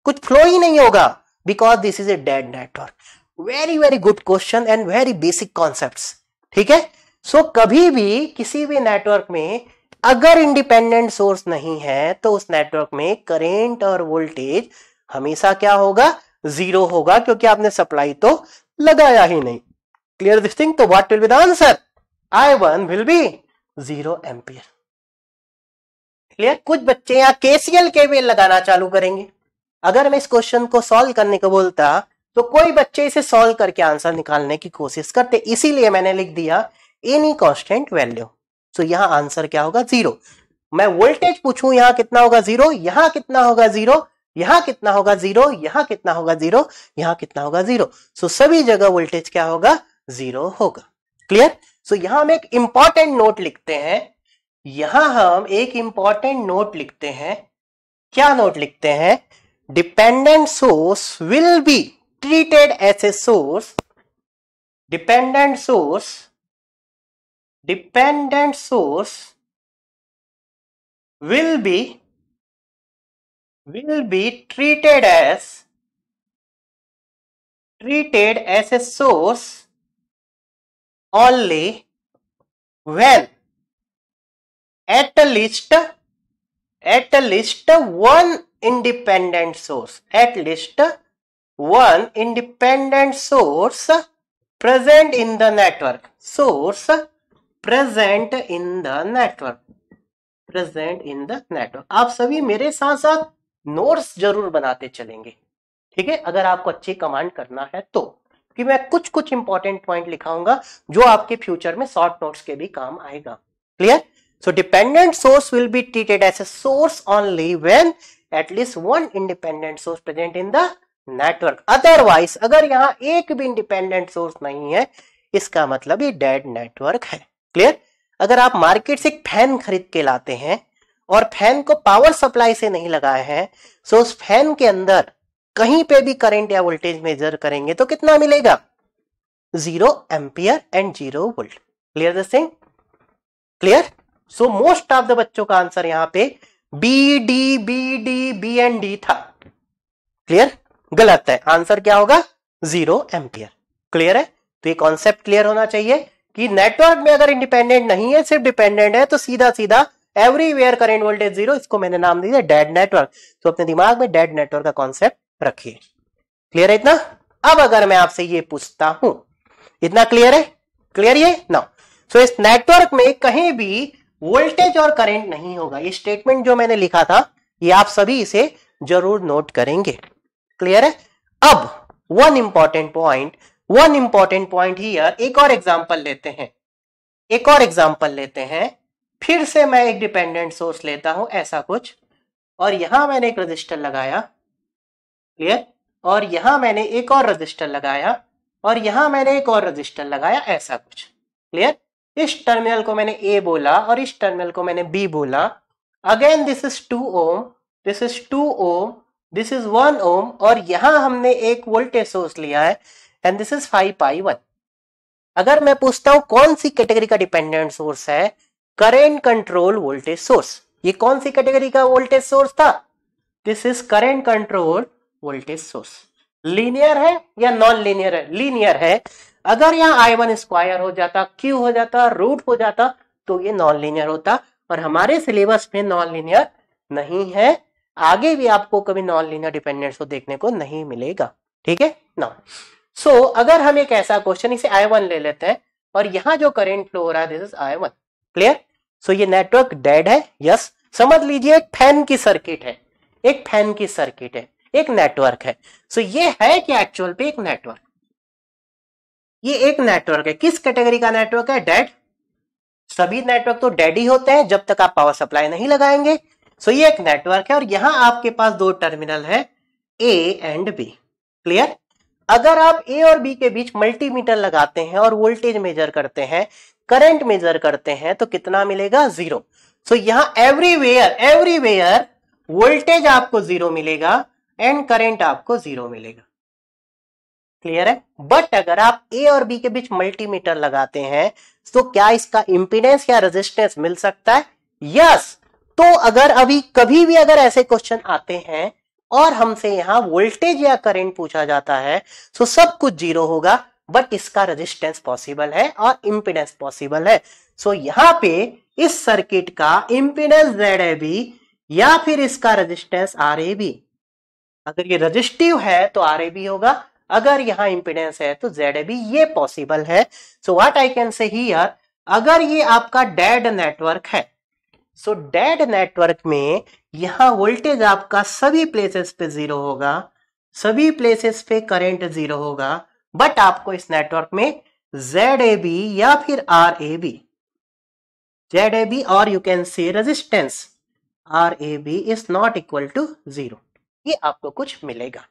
कुछ फ्लो ही नहीं होगा because this is a dead network very very good question and very basic concept ठीक है सो so, कभी भी किसी भी नेटवर्क में अगर इंडिपेंडेंट सोर्स नहीं है तो उस नेटवर्क में करेंट और वोल्टेज हमेशा क्या होगा जीरो होगा क्योंकि आपने सप्लाई तो लगाया ही नहीं clear this thing so तो what will be the answer i1 will be 0 ampere clear कुछ बच्चे यहाँ केसीएल के भी लगाना चालू करेंगे अगर मैं इस क्वेश्चन को सॉल्व करने को बोलता तो कोई बच्चे इसे सॉल्व करके आंसर निकालने की कोशिश करते इसीलिए मैंने लिख दिया एनी कॉन्स्टेंट वैल्यू सो यहां आंसर क्या होगा जीरो मैं वोल्टेज पूछूं यहां कितना होगा जीरो यहां कितना होगा जीरो यहां कितना होगा जीरो यहां कितना होगा जीरो यहां कितना होगा जीरो सो सभी जगह वोल्टेज क्या होगा जीरो होगा क्लियर सो so, यहां हम एक इंपॉर्टेंट नोट लिखते हैं यहां हम एक इंपॉर्टेंट नोट लिखते हैं क्या नोट लिखते हैं dependent source will be treated as a source dependent source dependent source will be will be treated as treated as a source only when at least at least one independent source at least one independent source present in the network source present in the network present in the network आप सभी मेरे साथ साथ notes जरूर बनाते चलेंगे ठीक है अगर आपको अच्छी कमांड करना है तो कि मैं कुछ कुछ इंपॉर्टेंट पॉइंट लिखाऊंगा जो आपके फ्यूचर में शॉर्ट नोट्स के भी काम आएगा clear so dependent source will be treated as a source only when at least one independent source present in the network otherwise अगर यहां एक भी इंडिपेंडेंट सोर्स नहीं है इसका मतलब ये डेड नेटवर्क है क्लियर अगर आप मार्केट से एक फैन खरीद के लाते हैं और फैन को पावर सप्लाई से नहीं लगाए हैं सो उस फैन के अंदर कहीं पे भी करंट या वोल्टेज मेजर करेंगे तो कितना मिलेगा zero ampere and zero volt clear this thing clear so most of the बच्चों का आंसर यहां पे B D B D B and D था क्लियर गलत है आंसर क्या होगा जीरो एम्पियर क्लियर है तो ये कॉन्सेप्ट क्लियर होना चाहिए कि नेटवर्क में अगर इंडिपेंडेंट नहीं है सिर्फ डिपेंडेंट है तो सीधा सीधा एवरीवेयर करेंट वोल्टेज जीरो इसको मैंने नाम दिया डेड नेटवर्क तो अपने दिमाग में डेड नेटवर्क का कॉन्सेप्ट रखिए क्लियर है इतना अब अगर मैं आपसे ये पूछता हूं इतना क्लियर है क्लियर ये ना सो इस नेटवर्क में कहीं भी वोल्टेज और करंट नहीं होगा ये स्टेटमेंट जो मैंने लिखा था ये आप सभी इसे जरूर नोट करेंगे क्लियर है अब one important point one important point ही एक और एग्जांपल लेते हैं एक और एग्जांपल लेते हैं फिर से मैं एक डिपेंडेंट सोर्स लेता हूं ऐसा कुछ और यहां मैंने एक रजिस्टर लगाया क्लियर और यहां मैंने एक और रजिस्टर लगाया और यहां मैंने एक और रजिस्टर लगाया ऐसा कुछ क्लियर इस टर्मिनल को मैंने ए बोला और इस टर्मिनल को मैंने बी बोला again this is two ohm this is two ohm this is one ohm और यहां हमने एक वोल्टेज सोर्स लिया है and this is five I one अगर मैं पूछता हूं कौन सी कैटेगरी का डिपेंडेंट सोर्स है करेंट कंट्रोल वोल्टेज सोर्स ये कौन सी कैटेगरी का वोल्टेज सोर्स था this is current control voltage source linear है या नॉन लीनियर है लीनियर है अगर यहाँ आई वन स्क्वायर हो जाता क्यू हो जाता रूट हो जाता तो ये नॉन लीनियर होता और हमारे सिलेबस में नॉन लीनियर नहीं है आगे भी आपको कभी नॉन लीनियर डिपेंडेंस को देखने को नहीं मिलेगा ठीक है ना सो अगर हम एक ऐसा क्वेश्चन इसे आई वन ले लेते हैं और यहाँ जो करेंट फ्लो हो रहा है this is I one clear so ये नेटवर्क डेड है यस समझ लीजिए एक फैन की सर्किट है एक फैन की सर्किट है एक नेटवर्क है सो so, ये है कि एक्चुअल पे एक नेटवर्क ये एक नेटवर्क है किस कैटेगरी का नेटवर्क है डेड सभी नेटवर्क तो डेड ही होते हैं जब तक आप पावर सप्लाई नहीं लगाएंगे सो so, ये एक नेटवर्क है और यहां आपके पास दो टर्मिनल है ए एंड बी क्लियर अगर आप ए और बी के बीच मल्टीमीटर लगाते हैं और वोल्टेज मेजर करते हैं करंट मेजर करते हैं तो कितना मिलेगा जीरो सो so, यहां एवरीवेयर एवरीवेयर वोल्टेज आपको जीरो मिलेगा एंड करेंट आपको जीरो मिलेगा क्लियर है बट अगर आप ए और बी के बीच मल्टीमीटर लगाते हैं तो क्या इसका इंपीडेंस या रेजिस्टेंस मिल सकता है यस तो अगर अभी कभी भी अगर ऐसे क्वेश्चन आते हैं और हमसे यहां वोल्टेज या करंट पूछा जाता है तो सब कुछ जीरो होगा बट इसका रेजिस्टेंस पॉसिबल है और इम्पिडेंस पॉसिबल है सो so, यहाँ पे इस सर्किट का इम्पिडेंस जेड या फिर इसका रजिस्टेंस आर अगर ये रजिस्टिव है तो आर ए बी होगा अगर यहाँ इंपिडेंस है तो जेड ए बी ये पॉसिबल है so what I can say यार अगर ये आपका डेड नेटवर्क है सो डेड नेटवर्क में यहां वोल्टेज आपका सभी प्लेसेस पे जीरो होगा सभी प्लेसेस पे करंट जीरो होगा बट आपको इस नेटवर्क में जेड ए बी या फिर R A B Z A B और you can say resistance R A B is not equal to zero ये आपको कुछ मिलेगा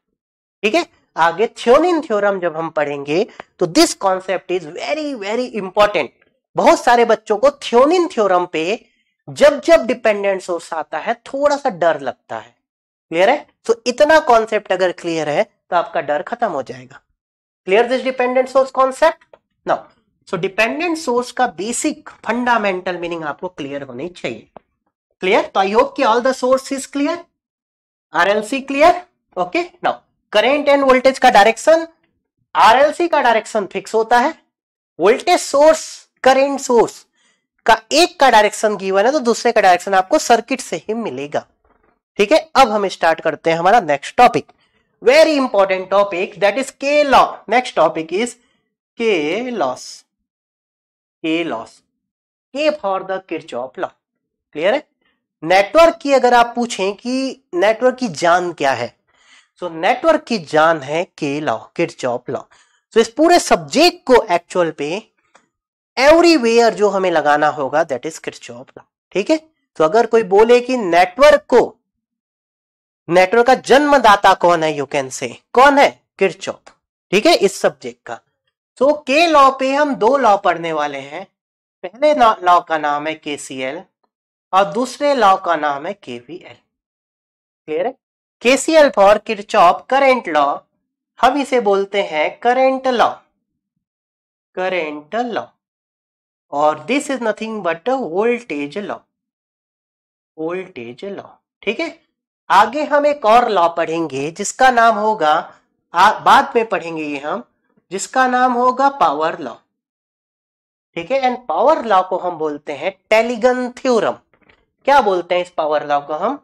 ठीक है आगे थ्योनिन थ्योरम जब हम पढ़ेंगे तो this concept is very very important बहुत सारे बच्चों को थ्योनिन थ्योरम पे जब जब डिपेंडेंट सोर्स आता है थोड़ा सा डर लगता है क्लियर है सो तो so, इतना कॉन्सेप्ट अगर क्लियर है तो आपका डर खत्म हो जाएगा clear this dependent source concept now so dependent source का बेसिक फंडामेंटल मीनिंग आपको क्लियर होनी चाहिए क्लियर तो आई होप कि all the source is clear RLC clear okay now current and voltage का डायरेक्शन आरएलसी का डायरेक्शन फिक्स होता है वोल्टेज सोर्स करेंट सोर्स का एक का डायरेक्शन गिवन है तो दूसरे का डायरेक्शन आपको सर्किट से ही मिलेगा ठीक है अब हम स्टार्ट करते हैं हमारा next topic very important topic that is K law next topic is K laws K laws K for the Kirchhoff law clear है नेटवर्क की अगर आप पूछें कि नेटवर्क की जान क्या है सो so, नेटवर्क की जान है K law Kirchhoff law so इस पूरे सब्जेक्ट को एक्चुअल पे एवरीवेयर जो हमें लगाना होगा that is Kirchhoff law ठीक है तो अगर कोई बोले कि नेटवर्क को नेटवर्क का जन्मदाता कौन है यू कैन से कौन है किरचॉप ठीक है इस सब्जेक्ट का तो के लॉ पे हम दो लॉ पढ़ने वाले हैं पहले लॉ का नाम है के सी एल और दूसरे लॉ का नाम है केवीएल क्लियर है KCL for Kirchhoff current law हम इसे बोलते हैं करेंट लॉ करेंट लॉ और this is nothing but voltage law voltage law ठीक है आगे हम एक और लॉ पढ़ेंगे जिसका नाम होगा आ, बाद में पढ़ेंगे ये हम जिसका नाम होगा पावर लॉ ठीक है एंड पावर लॉ को हम बोलते हैं टेलीगन थ्योरम क्या बोलते हैं इस पावर लॉ को हम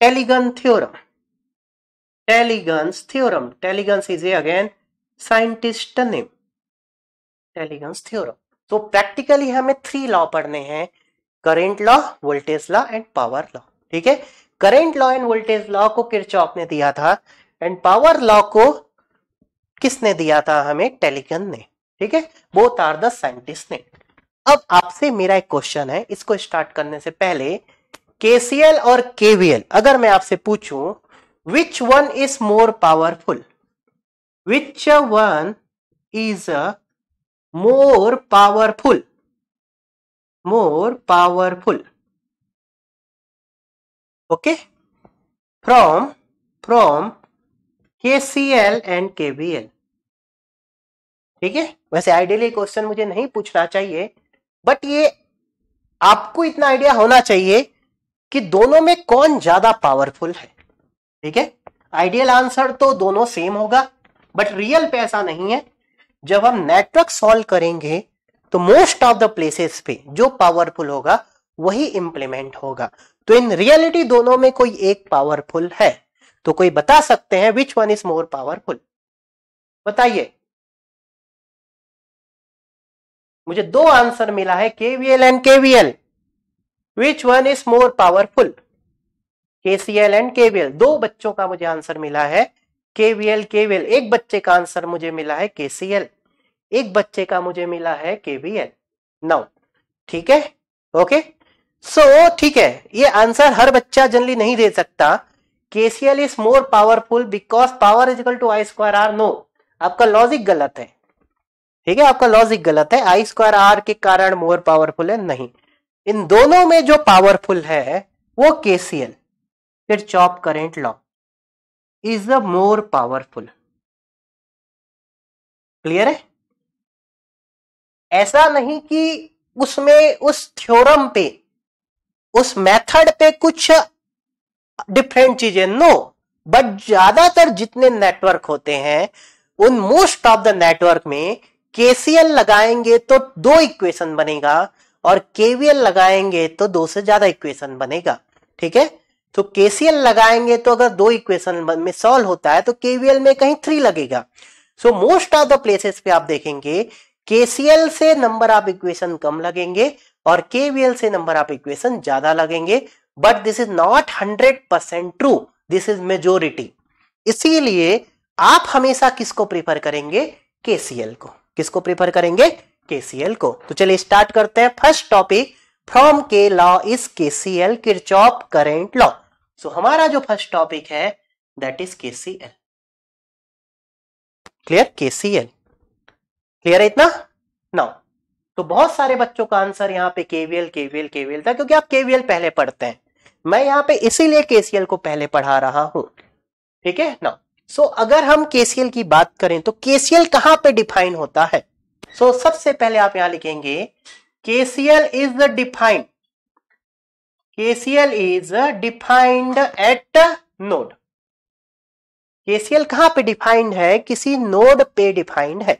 Tellegen theorem Tellegen's theorem Tellegen's is a again scientist name Tellegen's theorem तो प्रैक्टिकली हमें थ्री लॉ पढ़ने हैं current law voltage law and power law ठीक है current law and voltage law को किरचॉप ने दिया था एंड पावर लॉ को किसने दिया था हमें टेलीगन ने ठीक है बोथ आर द साइंटिस्ट ने अब आपसे मेरा एक क्वेश्चन है इसको स्टार्ट करने से पहले केसीएल और केवीएल अगर मैं आपसे पूछूं which one is more powerful which one is more powerful more powerful okay from from KCL and KVL ठीक है वैसे आइडियली क्वेश्चन मुझे नहीं पूछना चाहिए बट ये आपको इतना आइडिया होना चाहिए कि दोनों में कौन ज्यादा पावरफुल है ठीक है आइडियल आंसर तो दोनों सेम होगा बट रियल पे ऐसा नहीं है जब हम नेटवर्क सॉल्व करेंगे तो मोस्ट ऑफ द प्लेसेस पे जो पावरफुल होगा वही इंप्लीमेंट होगा तो इन रियलिटी दोनों में कोई एक पावरफुल है तो कोई बता सकते हैं which one is more powerful बताइए मुझे दो आंसर मिला है KVL and KVL which one is more powerful KCL and KVL दो बच्चों का मुझे आंसर मिला है केवीएल केवीएल एक बच्चे का आंसर मुझे मिला है केसीएल एक बच्चे का मुझे मिला है केवीएल नौ ठीक है ओके सो ठीक है ये आंसर हर बच्चा जनरली नहीं दे सकता KCL is more powerful because power is equal to I square R no आपका लॉजिक गलत है ठीक है आपका लॉजिक गलत है आई स्क्वायर आर के कारण मोर पावरफुल है नहीं इन दोनों में जो पावरफुल है वो KCL Kirchhoff current law is the more powerful clear है ऐसा नहीं कि उसमें उस थ्योरम पे उस मेथड पे कुछ डिफरेंट चीजें नो बट ज्यादातर जितने नेटवर्क होते हैं उन मोस्ट ऑफ द नेटवर्क में केसीएल लगाएंगे तो दो इक्वेशन बनेगा और केवीएल लगाएंगे तो दो से ज्यादा इक्वेशन बनेगा ठीक है तो केसीएल लगाएंगे तो अगर दो इक्वेशन में सॉल्व होता है तो केवीएल में कहीं थ्री लगेगा so most of the places पे आप देखेंगे केसीएल से नंबर ऑफ इक्वेशन कम लगेंगे और केवीएल से नंबर ऑफ इक्वेशन ज्यादा लगेंगे but this is not hundred percent true this is majority इसीलिए आप हमेशा किसको प्रेफर करेंगे केसीएल को किसको प्रेफर करेंगे केसीएल को तो चलिए स्टार्ट करते हैं first topic from K law is KCL Kirchhoff current law so हमारा जो फर्स्ट टॉपिक है that is KCL clear KCL clear है इतना नौ तो बहुत सारे बच्चों का आंसर यहां पे केवीएल केवीएल केवीएल था क्योंकि आप केवीएल पहले पढ़ते हैं मैं यहां पे इसीलिए केसीएल को पहले पढ़ा रहा हूं ठीक है ना सो so, अगर हम केसीएल की बात करें तो केसीएल कहां पे डिफाइन होता है सो so, सबसे पहले आप यहां लिखेंगे KCL is the defined KCL is defined at node KCL कहां पे डिफाइंड है किसी नोड पे डिफाइंड है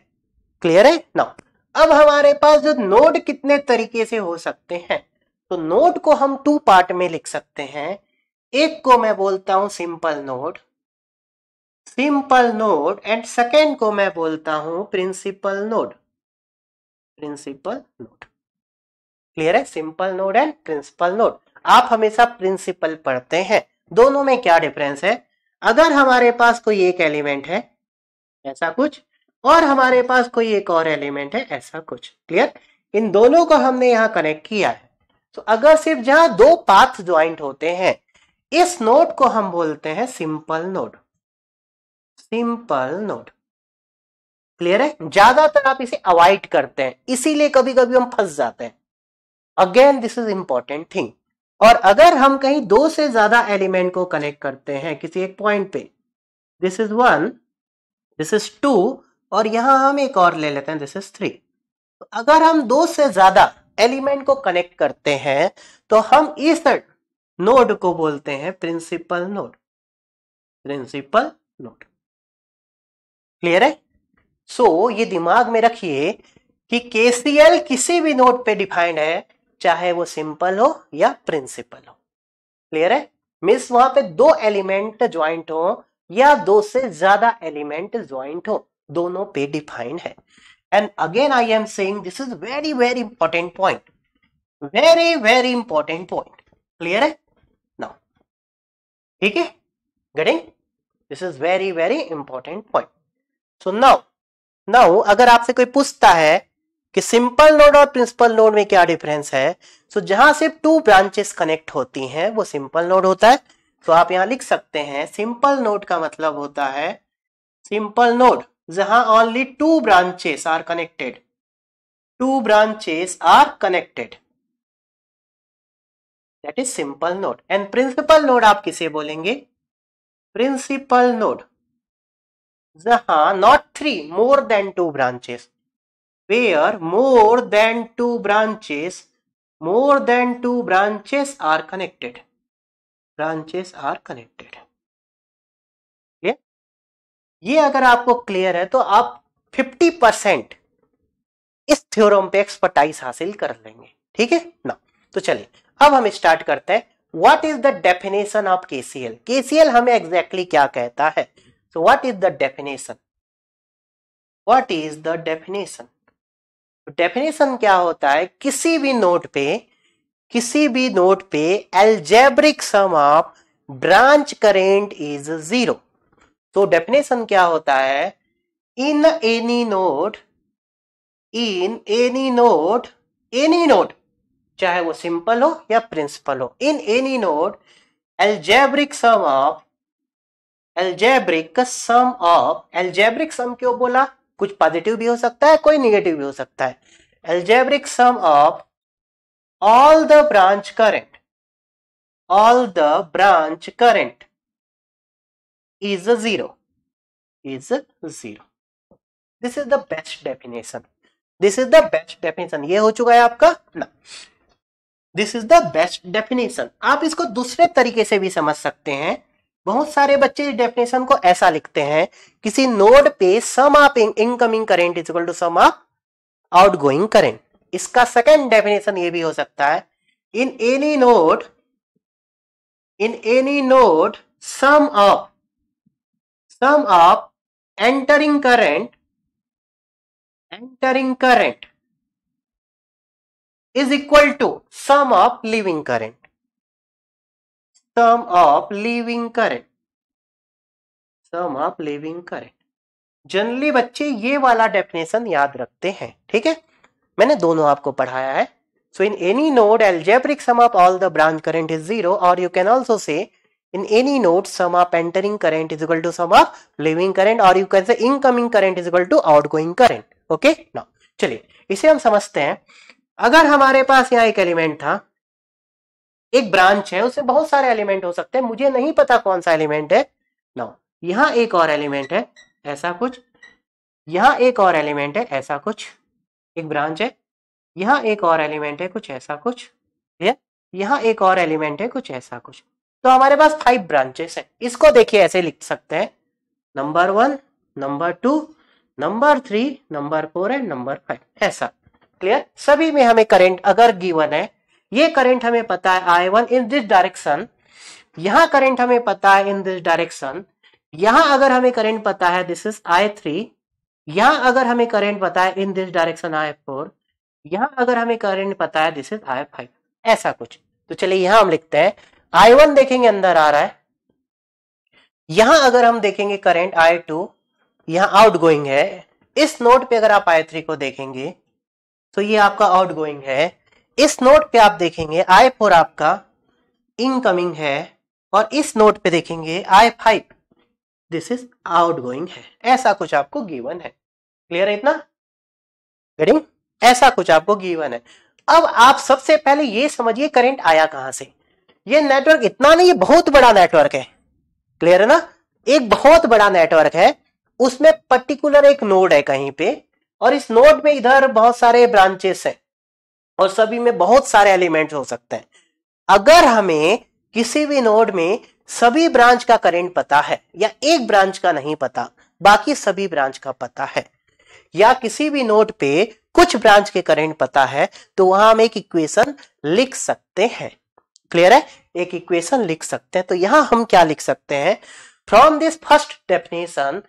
क्लियर है नाउ अब हमारे पास जो नोड कितने तरीके से हो सकते हैं तो नोड को हम टू पार्ट में लिख सकते हैं एक को मैं बोलता हूं simple node simple node and second को मैं बोलता हूं principal node principal node clear है simple node and principal node आप हमेशा प्रिंसिपल पढ़ते हैं दोनों में क्या डिफरेंस है अगर हमारे पास कोई एक एलिमेंट है ऐसा कुछ और हमारे पास कोई एक और एलिमेंट है ऐसा कुछ क्लियर इन दोनों को हमने यहाँ कनेक्ट किया है तो अगर सिर्फ जहां दो पाथ ज्वाइंट होते हैं इस नोड को हम बोलते हैं simple node simple node clear है ज्यादातर आप इसे अवॉइड करते हैं इसीलिए कभी कभी हम फंस जाते हैं again this is important thing और अगर हम कहीं दो से ज्यादा एलिमेंट को कनेक्ट करते हैं किसी एक पॉइंट पे this is one this is two और यहां हम एक और ले लेते हैं दिस इज थ्री तो अगर हम दो से ज्यादा एलिमेंट को कनेक्ट करते हैं तो हम इस नोड को बोलते हैं principal node principal node clear है सो so, ये दिमाग में रखिए कि केसीएल किसी भी नोट पे डिफाइंड है चाहे वो सिंपल हो या प्रिंसिपल हो क्लियर है मीन्स वहां पे दो एलिमेंट ज्वाइंट हो या दो से ज्यादा एलिमेंट ज्वाइंट हो दोनों पे डिफाइंड है and again I am saying this is very very important point very very important point clear है ना ठीक है getting this is very very important point so now now अगर आपसे कोई पूछता है कि सिंपल नोड और प्रिंसिपल नोड में क्या डिफरेंस है सो so, जहां सिर्फ टू ब्रांचेस कनेक्ट होती हैं वो सिंपल नोड होता है तो so, आप यहां लिख सकते हैं सिंपल नोड का मतलब होता है सिंपल नोड जहां only two branches are connected two branches are connected that is simple node and principal node आप किसे बोलेंगे प्रिंसिपल नोड जहां not three more than two branches where more than two branches more than two branches are connected branches are connected ये अगर आपको clear है तो आप 50 परसेंट इस थ्योरम पे एक्सपर्टाइज हासिल कर लेंगे ठीक है ना तो चलिए अब हम स्टार्ट करते हैं what is the definition of KCL KCL हमें एग्जैक्टली exactly क्या कहता है So what is the definition? What is the definition? Definition क्या होता है किसी भी नोट पे किसी भी नोट पे algebraic sum of branch current is zero तो डेफिनेशन क्या होता है in any node in any node any node चाहे वो सिंपल हो या प्रिंसिपल हो in any node algebraic sum of algebraic sum of algebraic sum क्यों बोला कुछ पॉजिटिव भी हो सकता है कोई निगेटिव भी हो सकता है algebraic sum of all the branch current all the branch current is zero is zero this is the best definition this is the best definition ये हो चुका है आपका ना this is the best definition आप इसको दूसरे तरीके से भी समझ सकते हैं बहुत सारे बच्चे इस डेफिनेशन को ऐसा लिखते हैं किसी नोड पे sum of incoming current is equal to sum of outgoing current इसका सेकेंड डेफिनेशन ये भी हो सकता है in any node in any node sum of sum of entering current entering current is equal to sum of leaving current sum of leaving current sum of leaving current generally बच्चे ये वाला definition याद रखते हैं ठीक है मैंने दोनों आपको पढ़ाया है so in any node algebraic sum of all the branch current is zero और you can also say in any node sum of entering current is equal to sum of leaving current और you can say incoming current is equal to outgoing current okay ना चलिए इसे हम समझते हैं अगर हमारे पास यहाँ एक एलिमेंट था एक ब्रांच है उसमें बहुत सारे एलिमेंट हो सकते हैं मुझे नहीं पता कौन सा एलिमेंट है नौ यहाँ एक और एलिमेंट है ऐसा कुछ यहाँ एक और एलिमेंट है ऐसा कुछ एक ब्रांच है यहाँ एक और एलिमेंट है कुछ ऐसा कुछ क्लियर यहाँ एक और एलिमेंट है कुछ ऐसा कुछ तो हमारे पास फाइव ब्रांचेस है इसको देखिए ऐसे लिख सकते हैं number one number two number three number four and number five ऐसा क्लियर सभी में हमें करेंट अगर गिवन है ये करंट हमें पता है I one in this direction यहां करंट हमें पता है इन दिस डायरेक्शन यहां अगर हमें करंट पता है दिस इज आई थ्री यहां अगर हमें करंट पता है in this direction I four यहां अगर हमें करंट पता है दिस इज आई फाइव ऐसा कुछ तो चलिए यहां हम लिखते हैं आई वन देखेंगे अंदर आ रहा है यहां अगर हम देखेंगे करंट आई टू यहां आउट गोइंग है इस नोट पे अगर आप आई थ्री को देखेंगे तो ये आपका आउट गोइंग है इस नोट पे आप देखेंगे आई फोर आपका इनकमिंग है और इस नोट पे देखेंगे I five this is going है ऐसा कुछ आपको गिवन है क्लियर है इतना गेटिंग ऐसा कुछ आपको गिवन है अब आप सबसे पहले ये समझिए करंट आया कहां से ये नेटवर्क इतना नहीं ये बहुत बड़ा नेटवर्क है क्लियर है ना एक बहुत बड़ा नेटवर्क है उसमें पर्टिकुलर एक नोड है कहीं पे और इस नोड में इधर बहुत सारे ब्रांचेस हैं और सभी में बहुत सारे एलिमेंट हो सकते हैं अगर हमें किसी भी नोड में सभी ब्रांच का करंट पता है या एक ब्रांच का नहीं पता बाकी सभी ब्रांच का पता है या किसी भी नोड पे कुछ ब्रांच के करंट पता है तो वहां हम एक इक्वेशन लिख सकते हैं क्लियर है एक इक्वेशन लिख सकते हैं तो यहां हम क्या लिख सकते हैं from this first definition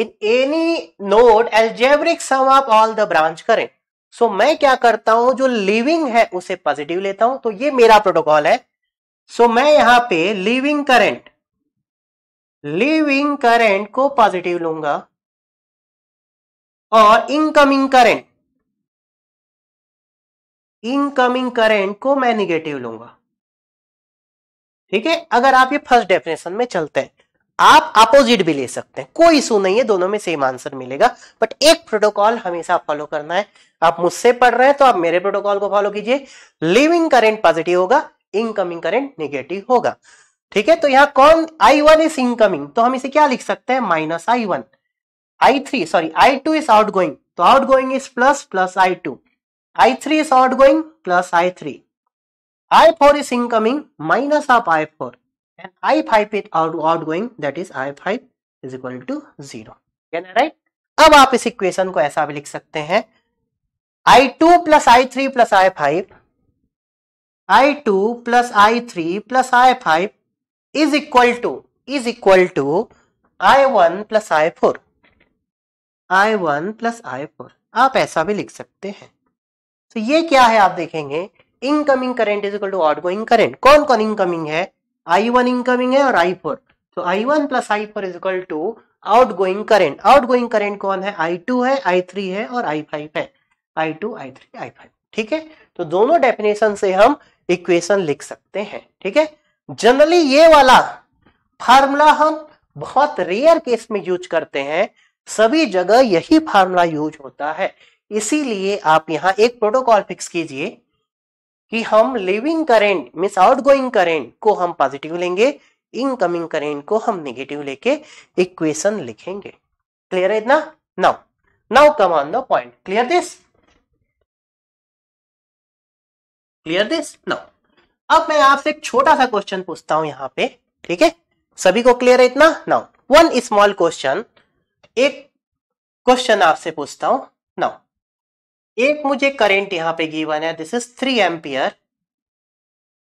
in any node algebraic sum of all the branch current so so, मैं क्या करता हूं जो लिविंग है उसे पॉजिटिव लेता हूं तो ये मेरा प्रोटोकॉल है सो so, मैं यहां पे लिविंग करंट लिविंग करंट को पॉजिटिव लूंगा और इनकमिंग करंट इनकमिंग करंट को मैं निगेटिव लूंगा ठीक है अगर आप ये फर्स्ट डेफिनेशन में चलते हैं आप अपोजिट भी ले सकते हैं कोई इशू नहीं है दोनों में सेम आंसर मिलेगा बट एक प्रोटोकॉल हमेशा फॉलो करना है आप मुझसे पढ़ रहे हैं तो आप मेरे प्रोटोकॉल को फॉलो कीजिए लिविंग करेंट पॉजिटिव होगा इनकमिंग करेंट निगेटिव होगा ठीक है तो यहाँ कौन आई वन इज इनकमिंग तो हम इसे क्या लिख सकते हैं minus I one I three sorry I two is outgoing तो outgoing is plus plus I two I three is outgoing plus I three I four is incoming minus of I four and i5 is out, outgoing that is i5 is equal to 0 can I write ab aap is equation को ऐसा भी लिख सकते हैं i2 plus i3 plus i5 i2 plus i3 plus i5 is equal to is equal to i1 plus i4 i1 plus i4 आप ऐसा भी लिख सकते हैं तो ये क्या है आप देखेंगे incoming current is equal to outgoing current कौन कौन इनकमिंग है I1 incoming है और I4 फोर तो I one plus I four is equal to outgoing current outgoing current कौन है आई टू है आई थ्री है और आई फाइव है I two I three I five ठीक है तो दोनों डेफिनेशन से हम इक्वेशन लिख सकते हैं ठीक है जनरली ये वाला फार्मूला हम बहुत रेयर केस में यूज करते हैं सभी जगह यही फार्मूला यूज होता है इसीलिए आप यहाँ एक प्रोटोकॉल फिक्स कीजिए कि हम leaving current means outgoing current को हम पॉजिटिव लेंगे इनकमिंग करेंट को हम नेगेटिव लेके इक्वेशन लिखेंगे क्लियर है इतना now now come on the point clear this clear this now अब मैं आपसे एक छोटा सा क्वेश्चन पूछता हूं यहां पे ठीक है सभी को क्लियर है इतना नाउ वन स्मॉल क्वेश्चन एक क्वेश्चन आपसे पूछता हूं नाउ एक मुझे करेंट यहां पे गिवन है दिस इज थ्री एम्पियर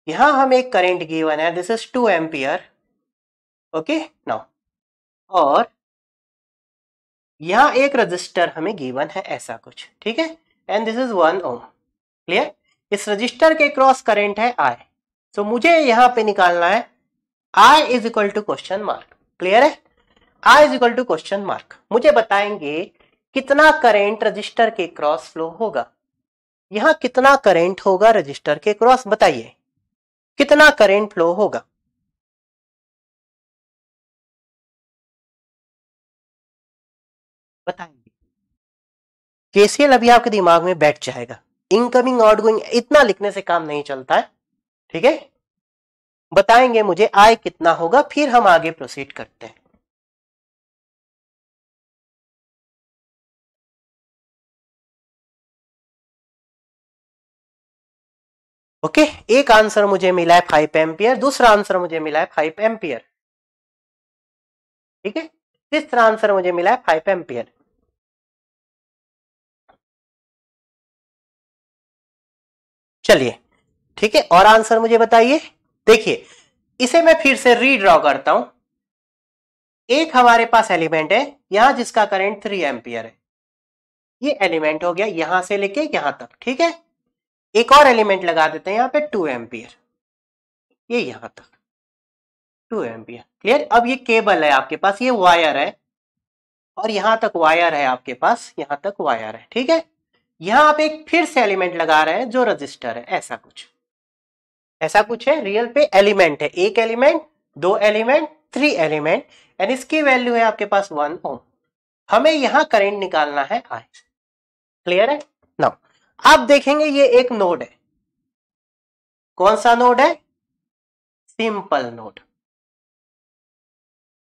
यहां हम एक करेंट गिवन है this is two ampere okay now और यहां एक रजिस्टर हमें गिवन है ऐसा कुछ ठीक है and this is one ohm clear इस रजिस्टर के क्रॉस करेंट है आई सो so, मुझे यहां पे निकालना है I is equal to question mark clear है I is equal to question mark मुझे बताएंगे कितना करेंट रजिस्टर के क्रॉस फ्लो होगा यहां कितना करेंट होगा रजिस्टर के क्रॉस बताइए कितना करेंट फ्लो होगा बताएंगे केसीएल अभी आपके दिमाग में बैठ जाएगा इनकमिंग आउटगोइंग इतना लिखने से काम नहीं चलता है ठीक है बताएंगे मुझे आय कितना होगा फिर हम आगे प्रोसीड करते हैं ओके okay? एक आंसर मुझे मिला है फाइव एम्पियर दूसरा आंसर मुझे मिला है फाइव एम्पियर ठीक है तीसरा आंसर मुझे मिला है फाइव एम्पियर चलिए ठीक है और आंसर मुझे बताइए देखिए इसे मैं फिर से रीड्रॉ करता हूं एक हमारे पास एलिमेंट है यहां जिसका करंट थ्री एम्पियर है ये एलिमेंट हो गया यहां से लेके यहां तक ठीक है एक और एलिमेंट लगा देते हैं यहाँ पे टू एम्पियर ये यहां तक टू एम्पियर क्लियर अब ये केबल है आपके पास ये वायर है और यहां तक वायर है आपके पास यहां तक वायर है ठीक है यहां आप एक फिर से एलिमेंट लगा रहे हैं जो रजिस्टर है ऐसा कुछ ऐसा कुछ है रियल पे एलिमेंट है एक एलिमेंट दो एलिमेंट थ्री एलिमेंट एंड इसकी वैल्यू है आपके पास वन ओम हमें यहां करंट निकालना है आई क्लियर है नाउ आप देखेंगे ये एक नोड है कौन सा नोड है सिंपल नोड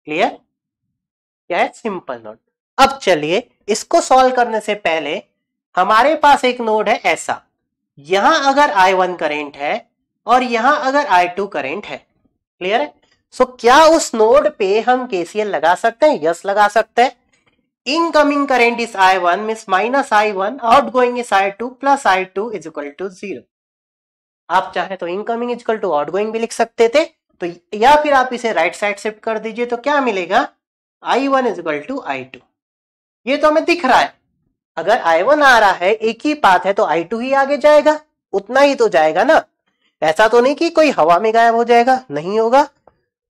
क्लियर क्या है सिंपल नोड अब चलिए इसको सॉल्व करने से पहले हमारे पास एक नोड है ऐसा यहां अगर I1 करेंट है और यहां अगर I2 करेंट है क्लियर है सो so, क्या उस नोड पे हम केसीएल लगा सकते हैं यस लगा सकते हैं incoming current is I1 means minus I1 outgoing is I2 plus I2 is equal to zero आप चाहे तो इनकमिंग इजकल टू आउटगोइंग भी लिख सकते थे तो या फिर आप इसे राइट साइड शिफ्ट कर दीजिए तो क्या मिलेगा I one is equal two I two ये तो हमें दिख रहा है अगर आई वन आ रहा है एक ही पाथ है तो आई टू ही आगे जाएगा उतना ही तो जाएगा ना ऐसा तो नहीं कि कोई हवा में गायब हो जाएगा नहीं होगा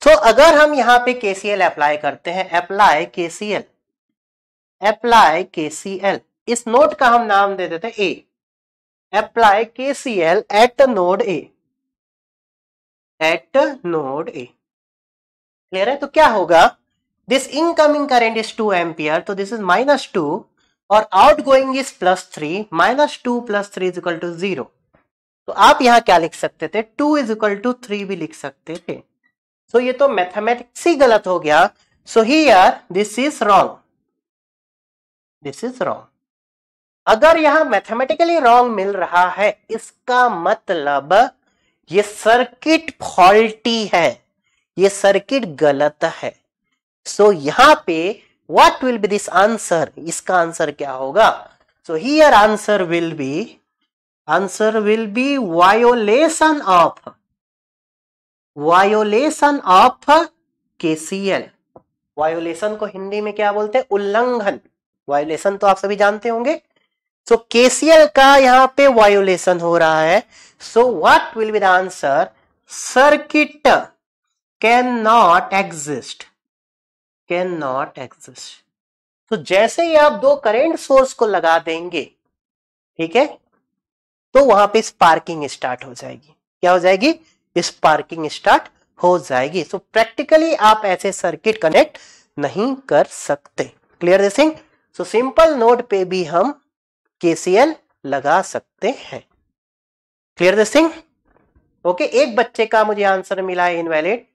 तो अगर हम यहाँ पे केसीएल अप्लाई करते हैं apply KCL apply K C L इस नोट का हम नाम दे देते ए apply K C L at node A at node A clear है तो क्या होगा this incoming current is two ampere तो दिस इज माइनस टू और outgoing is plus three minus two plus three is equal to zero तो आप यहां क्या लिख सकते थे two is equal to three भी लिख सकते थे सो so ये तो मैथमेटिक्स ही गलत हो गया so here this is wrong this is wrong अगर यहां मैथमेटिकली रॉन्ग मिल रहा है इसका मतलब ये सर्किट फॉल्टी है ये सर्किट गलत है सो so, यहां पे what will be this answer इसका आंसर क्या होगा so here answer will be answer will be violation of violation of KCL violation को हिंदी में क्या बोलते हैं उल्लंघन वायोलेशन तो आप सभी जानते होंगे सो so, केसीएल का यहाँ पे वायोलेशन हो रहा है so what will be the answer circuit can not exist can not exist तो जैसे ही आप दो करेंट सोर्स को लगा देंगे ठीक है तो वहां पे स्पार्किंग स्टार्ट हो जाएगी क्या हो जाएगी स्पार्किंग स्टार्ट हो जाएगी सो so, प्रैक्टिकली आप ऐसे सर्किट कनेक्ट नहीं कर सकते clear this thing so simple node पे भी हम केसीएल लगा सकते हैं क्लियर दिस थिंग ओके एक बच्चे का मुझे आंसर मिला है इनवैलिड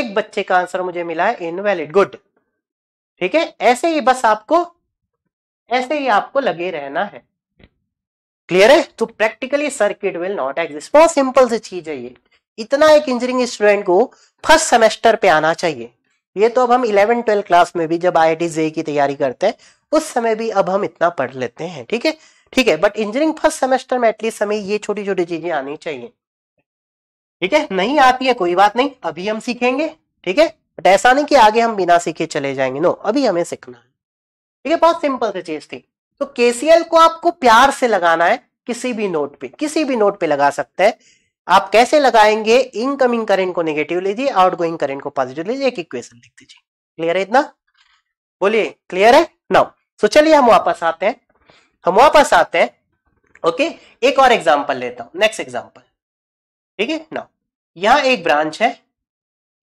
एक बच्चे का आंसर मुझे मिला है इनवैलिड गुड ठीक है ऐसे ही बस आपको ऐसे ही आपको लगे रहना है क्लियर है तो practically circuit will not exist बहुत सिंपल सी चीज है ये इतना एक इंजीनियरिंग स्टूडेंट को फर्स्ट सेमेस्टर पे आना चाहिए ये तो अब हम इलेवन ट्वेल्व क्लास में भी जब आई जे e की तैयारी करते हैं उस समय भी अब हम इतना पढ़ लेते हैं ठीक है ठीक है बट इंजीनियरिंग फर्स्ट सेमेस्टर में एटलीस्ट समय ये छोटी छोटी चीजें आनी चाहिए ठीक है नहीं आती है कोई बात नहीं अभी हम सीखेंगे ठीक है बट ऐसा नहीं कि आगे हम बिना सीखे चले जाएंगे नो अभी हमें सीखना है ठीक है बहुत सिंपल सी चीज थी तो केसीएल को आपको प्यार से लगाना है किसी भी नोट पे किसी भी नोट पे लगा सकते हैं आप कैसे लगाएंगे इनकमिंग करेंट को नेगेटिव लीजिए आउटगोइंग करेंट को पॉजिटिव लीजिए एक इक्वेशन लिख दीजिए क्लियर है इतना बोलिए क्लियर है नाउ सो चलिए हम वापस आते हैं हम वापस आते हैं ओके okay? एक और एग्जाम्पल लेता हूं नेक्स्ट एग्जाम्पल ठीक है नाउ यहां एक ब्रांच है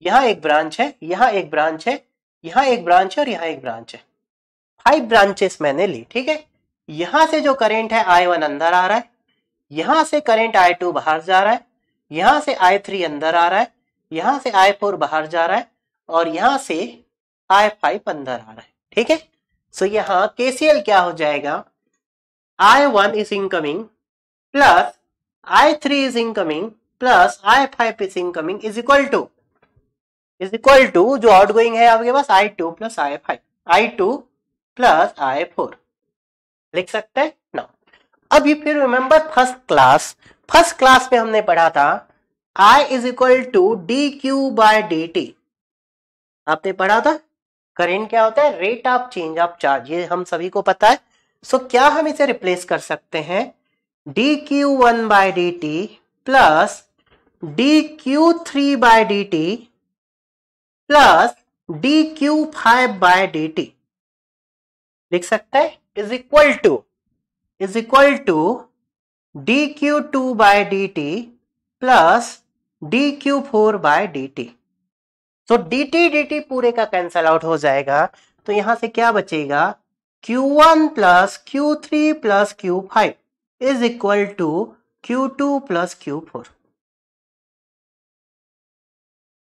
यहां एक ब्रांच है यहां एक ब्रांच है यहां एक ब्रांच है और यहां एक ब्रांच है फाइव ब्रांचेस मैंने ली ठीक है यहां से जो करेंट है आई वन अंदर आ रहा है यहां से करंट आई टू बाहर जा रहा है यहां से आय थ्री अंदर आ रहा है यहां से आय फोर बाहर जा रहा है और यहां से आय फाइव अंदर आ रहा है ठीक है सो यहां केसीएल क्या हो जाएगा I one is incoming plus I three is incoming plus I five is incoming is equal to is equal to जो आउट गोइंग है आपके पास I two plus I five I two plus I four लिख सकते हैं ना अभी फिर remember first class first class में हमने पढ़ा था I is equal to D Q by D T आपने पढ़ा था करेंट क्या होता है rate of change of charge ये हम सभी को पता है सो so, क्या हम इसे रिप्लेस कर सकते हैं D Q one by D T plus D Q three by D T plus D Q five by D T लिख सकते हैं is equal to is equal to dq2 by dt plus dq4 by dt so so, dt dt पूरे का cancel out हो जाएगा तो यहां से क्या बचेगा q1 one plus Q three plus Q five is equal to Q two plus Q four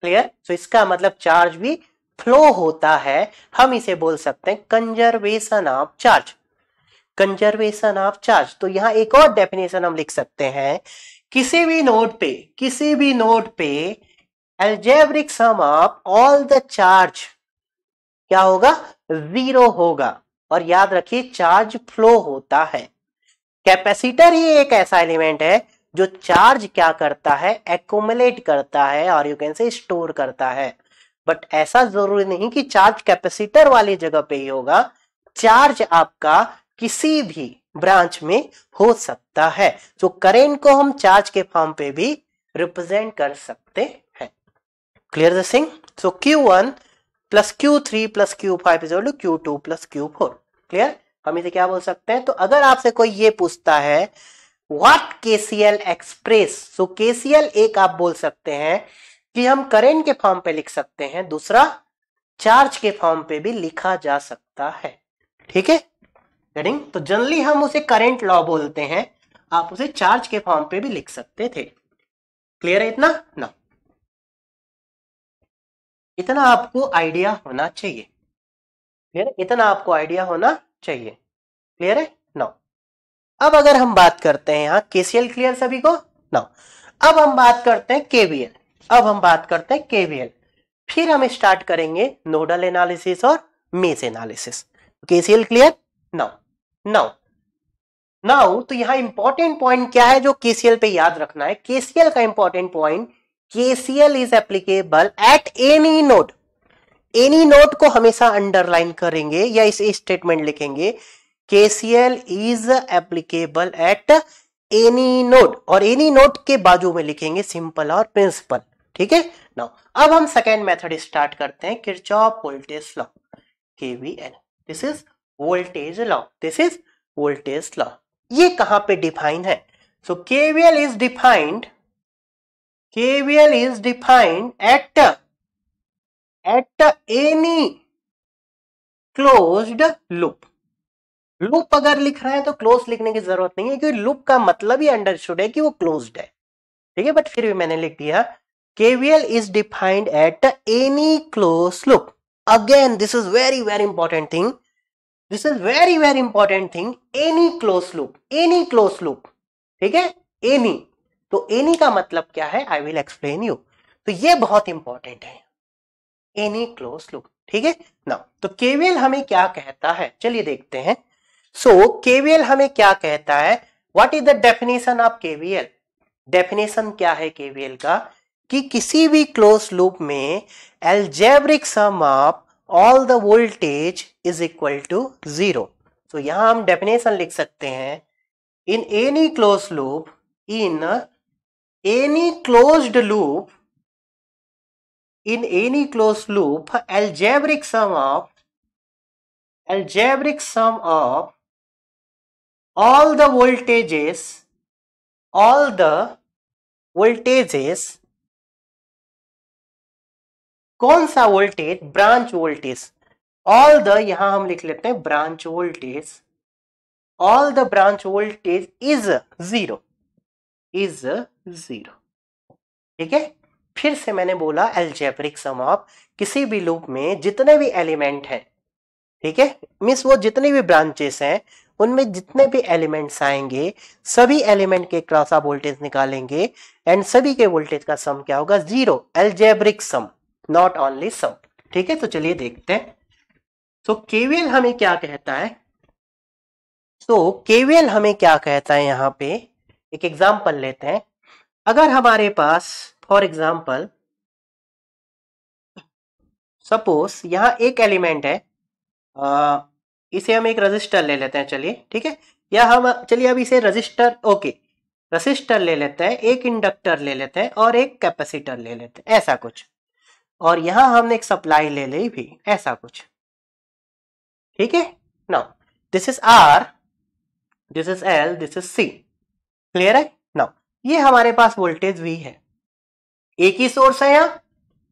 clear so इसका मतलब चार्ज भी फ्लो होता है हम इसे बोल सकते हैं conservation of charge conservation of charge तो यहां एक और डेफिनेशन हम लिख सकते हैं किसी भी नोड पे किसी भी नोड पे algebraic sum of all the charge क्या होगा जीरो होगा और याद रखिए चार्ज फ्लो होता है कैपेसिटर ही एक ऐसा एलिमेंट है जो चार्ज क्या करता है एकोमलेट करता है और यू कैन से स्टोर करता है बट ऐसा जरूरी नहीं कि चार्ज कैपेसिटर वाली जगह पे ही होगा चार्ज आपका किसी भी ब्रांच में हो सकता है तो करेंट को हम चार्ज के फॉर्म पे भी रिप्रेजेंट कर सकते हैं क्लियर द सिंह so Q one plus Q three plus Q five is to Q two plus Q four clear हम इसे क्या बोल सकते हैं तो अगर आपसे कोई ये पूछता है what KCL express so KCL एक आप बोल सकते हैं कि हम करेंट के फॉर्म पे लिख सकते हैं दूसरा चार्ज के फॉर्म पे भी लिखा जा सकता है ठीक है करेंगे तो जनरली हम उसे करेंट लॉ बोलते हैं आप उसे चार्ज के फॉर्म पे भी लिख सकते थे क्लियर है इतना ना इतना आपको आइडिया होना चाहिए क्लियर इतना आपको आइडिया होना चाहिए क्लियर है ना अब अगर हम बात करते हैं यहां केसीएल क्लियर सभी को ना अब हम बात करते हैं केवीएल अब हम बात करते हैं केवीएल फिर हम स्टार्ट करेंगे नोडल एनालिसिस और mesh analysis KCL clear now now now तो यहां इंपॉर्टेंट पॉइंट क्या है जो केसीएल पे याद रखना है केसीएल का important point KCL is applicable at any node any node को हमेशा अंडरलाइन करेंगे या इस स्टेटमेंट लिखेंगे KCL is applicable at any node और एनी नोड के बाजू में लिखेंगे सिंपल और प्रिंसिपल ठीक है नाउ अब हम सेकेंड मेथड स्टार्ट करते हैं Kirchhoff voltage law KVL this is voltage law this is voltage law ये कहां पे डिफाइन है so KVL is defined KVL is defined at at any closed loop loop अगर लिख रहा है तो क्लोज लिखने की जरूरत नहीं है क्योंकि लूप का मतलब ही अंडरस्टूड है कि वो क्लोज्ड है ठीक है बट फिर भी मैंने लिख दिया KVL is defined at any close loop again this is very very important thing this is very very important thing any close loop any close loop ठीक है एनी तो एनी का मतलब क्या है आई विल एक्सप्लेन यू तो ये बहुत इंपॉर्टेंट है एनी क्लोज लुक ठीक है ना तो केवीएल हमें क्या कहता है चलिए देखते हैं सो so, केवीएल हमें क्या कहता है what is the definition of KVL definition क्या है केवीएल का कि किसी भी क्लोज लूप में algebraic sum of all the voltage is equal to zero so यहां हम डेफिनेशन लिख सकते हैं in any close loop in any close loop in any close loop algebraic sum of algebraic sum of all the voltages all the voltages कौन सा voltage branch voltage all the यहां हम लिख लेते हैं branch voltage all the branch voltage is zero is zero ठीक है फिर से मैंने बोला एल्जेब्रिक सम ऑफ किसी भी लूप में जितने भी एलिमेंट हैं ठीक है मीन्स वो जितने भी ब्रांचेस हैं उनमें जितने भी एलिमेंट्स आएंगे सभी एलिमेंट के क्रॉस ऑफ वोल्टेज निकालेंगे एंड सभी के वोल्टेज का सम क्या होगा zero algebraic sum not only sum ठीक है तो चलिए देखते हैं तो केवीएल हमें क्या कहता है तो केवीएल हमें क्या कहता है यहां पे एक एग्जाम्पल लेते हैं अगर हमारे पास फॉर एग्जाम्पल सपोज यहां एक एलिमेंट है आ, इसे हम एक रजिस्टर ले लेते हैं चलिए ठीक है या हम चलिए अब इसे रजिस्टर ओके रजिस्टर ले लेते हैं एक इंडक्टर ले लेते हैं और एक कैपेसिटर ले लेते हैं ऐसा कुछ और यहां हमने एक सप्लाई ले ली भी ऐसा कुछ ठीक है now this is R this is L this is C clear है नाउ ये हमारे पास वोल्टेज वी है एक ही सोर्स है यहां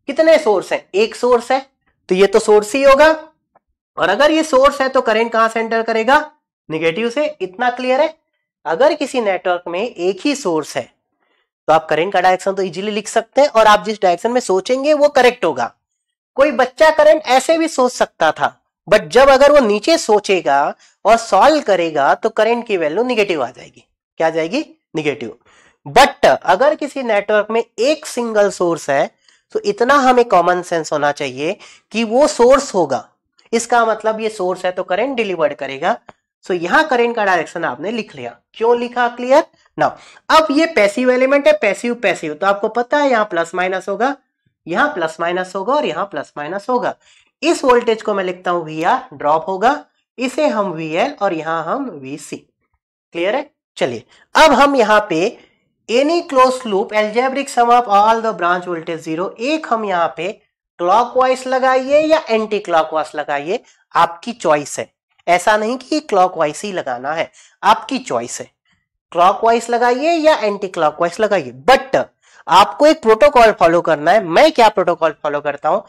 कितने सोर्स है एक सोर्स है तो ये तो सोर्स ही होगा और अगर ये सोर्स है तो करंट कहां से एंटर करेगा निगेटिव से इतना क्लियर है अगर किसी नेटवर्क में एक ही सोर्स है तो आप करेंट का डायरेक्शन तो इजीली लिख सकते हैं और आप जिस डायरेक्शन में सोचेंगे वो करेक्ट होगा कोई बच्चा करंट ऐसे भी सोच सकता था बट जब अगर वो नीचे सोचेगा और सॉल्व करेगा तो करंट की वैल्यू निगेटिव आ जाएगी क्या जाएगी निगेटिव बट अगर किसी नेटवर्क में एक सिंगल सोर्स है तो इतना हमें कॉमन सेंस होना चाहिए कि वो सोर्स होगा इसका मतलब ये सोर्स है तो करंट डिलीवर्ड करेगा सो यहां करंट का डायरेक्शन आपने लिख लिया क्यों लिखा क्लियर नाउ अब ये पैसिव एलिमेंट है पैसिव पैसिव तो आपको पता है यहाँ प्लस माइनस होगा यहाँ प्लस माइनस होगा और यहाँ प्लस माइनस होगा इस वोल्टेज को मैं लिखता हूं वी ड्रॉप होगा इसे हम वी और यहाँ हम वी क्लियर है चलिए अब हम यहाँ पे any close loop algebraic sum of all the branch voltage zero एक हम यहाँ पे क्लॉकवाइज लगाइए या एंटी क्लॉकवाइज लगाइए आपकी चॉइस है ऐसा नहीं कि क्लॉकवाइज ही लगाना है आपकी चॉइस है क्लॉकवाइज लगाइए या एंटी क्लॉकवाइज लगाइए बट आपको एक प्रोटोकॉल फॉलो करना है मैं क्या प्रोटोकॉल फॉलो करता हूं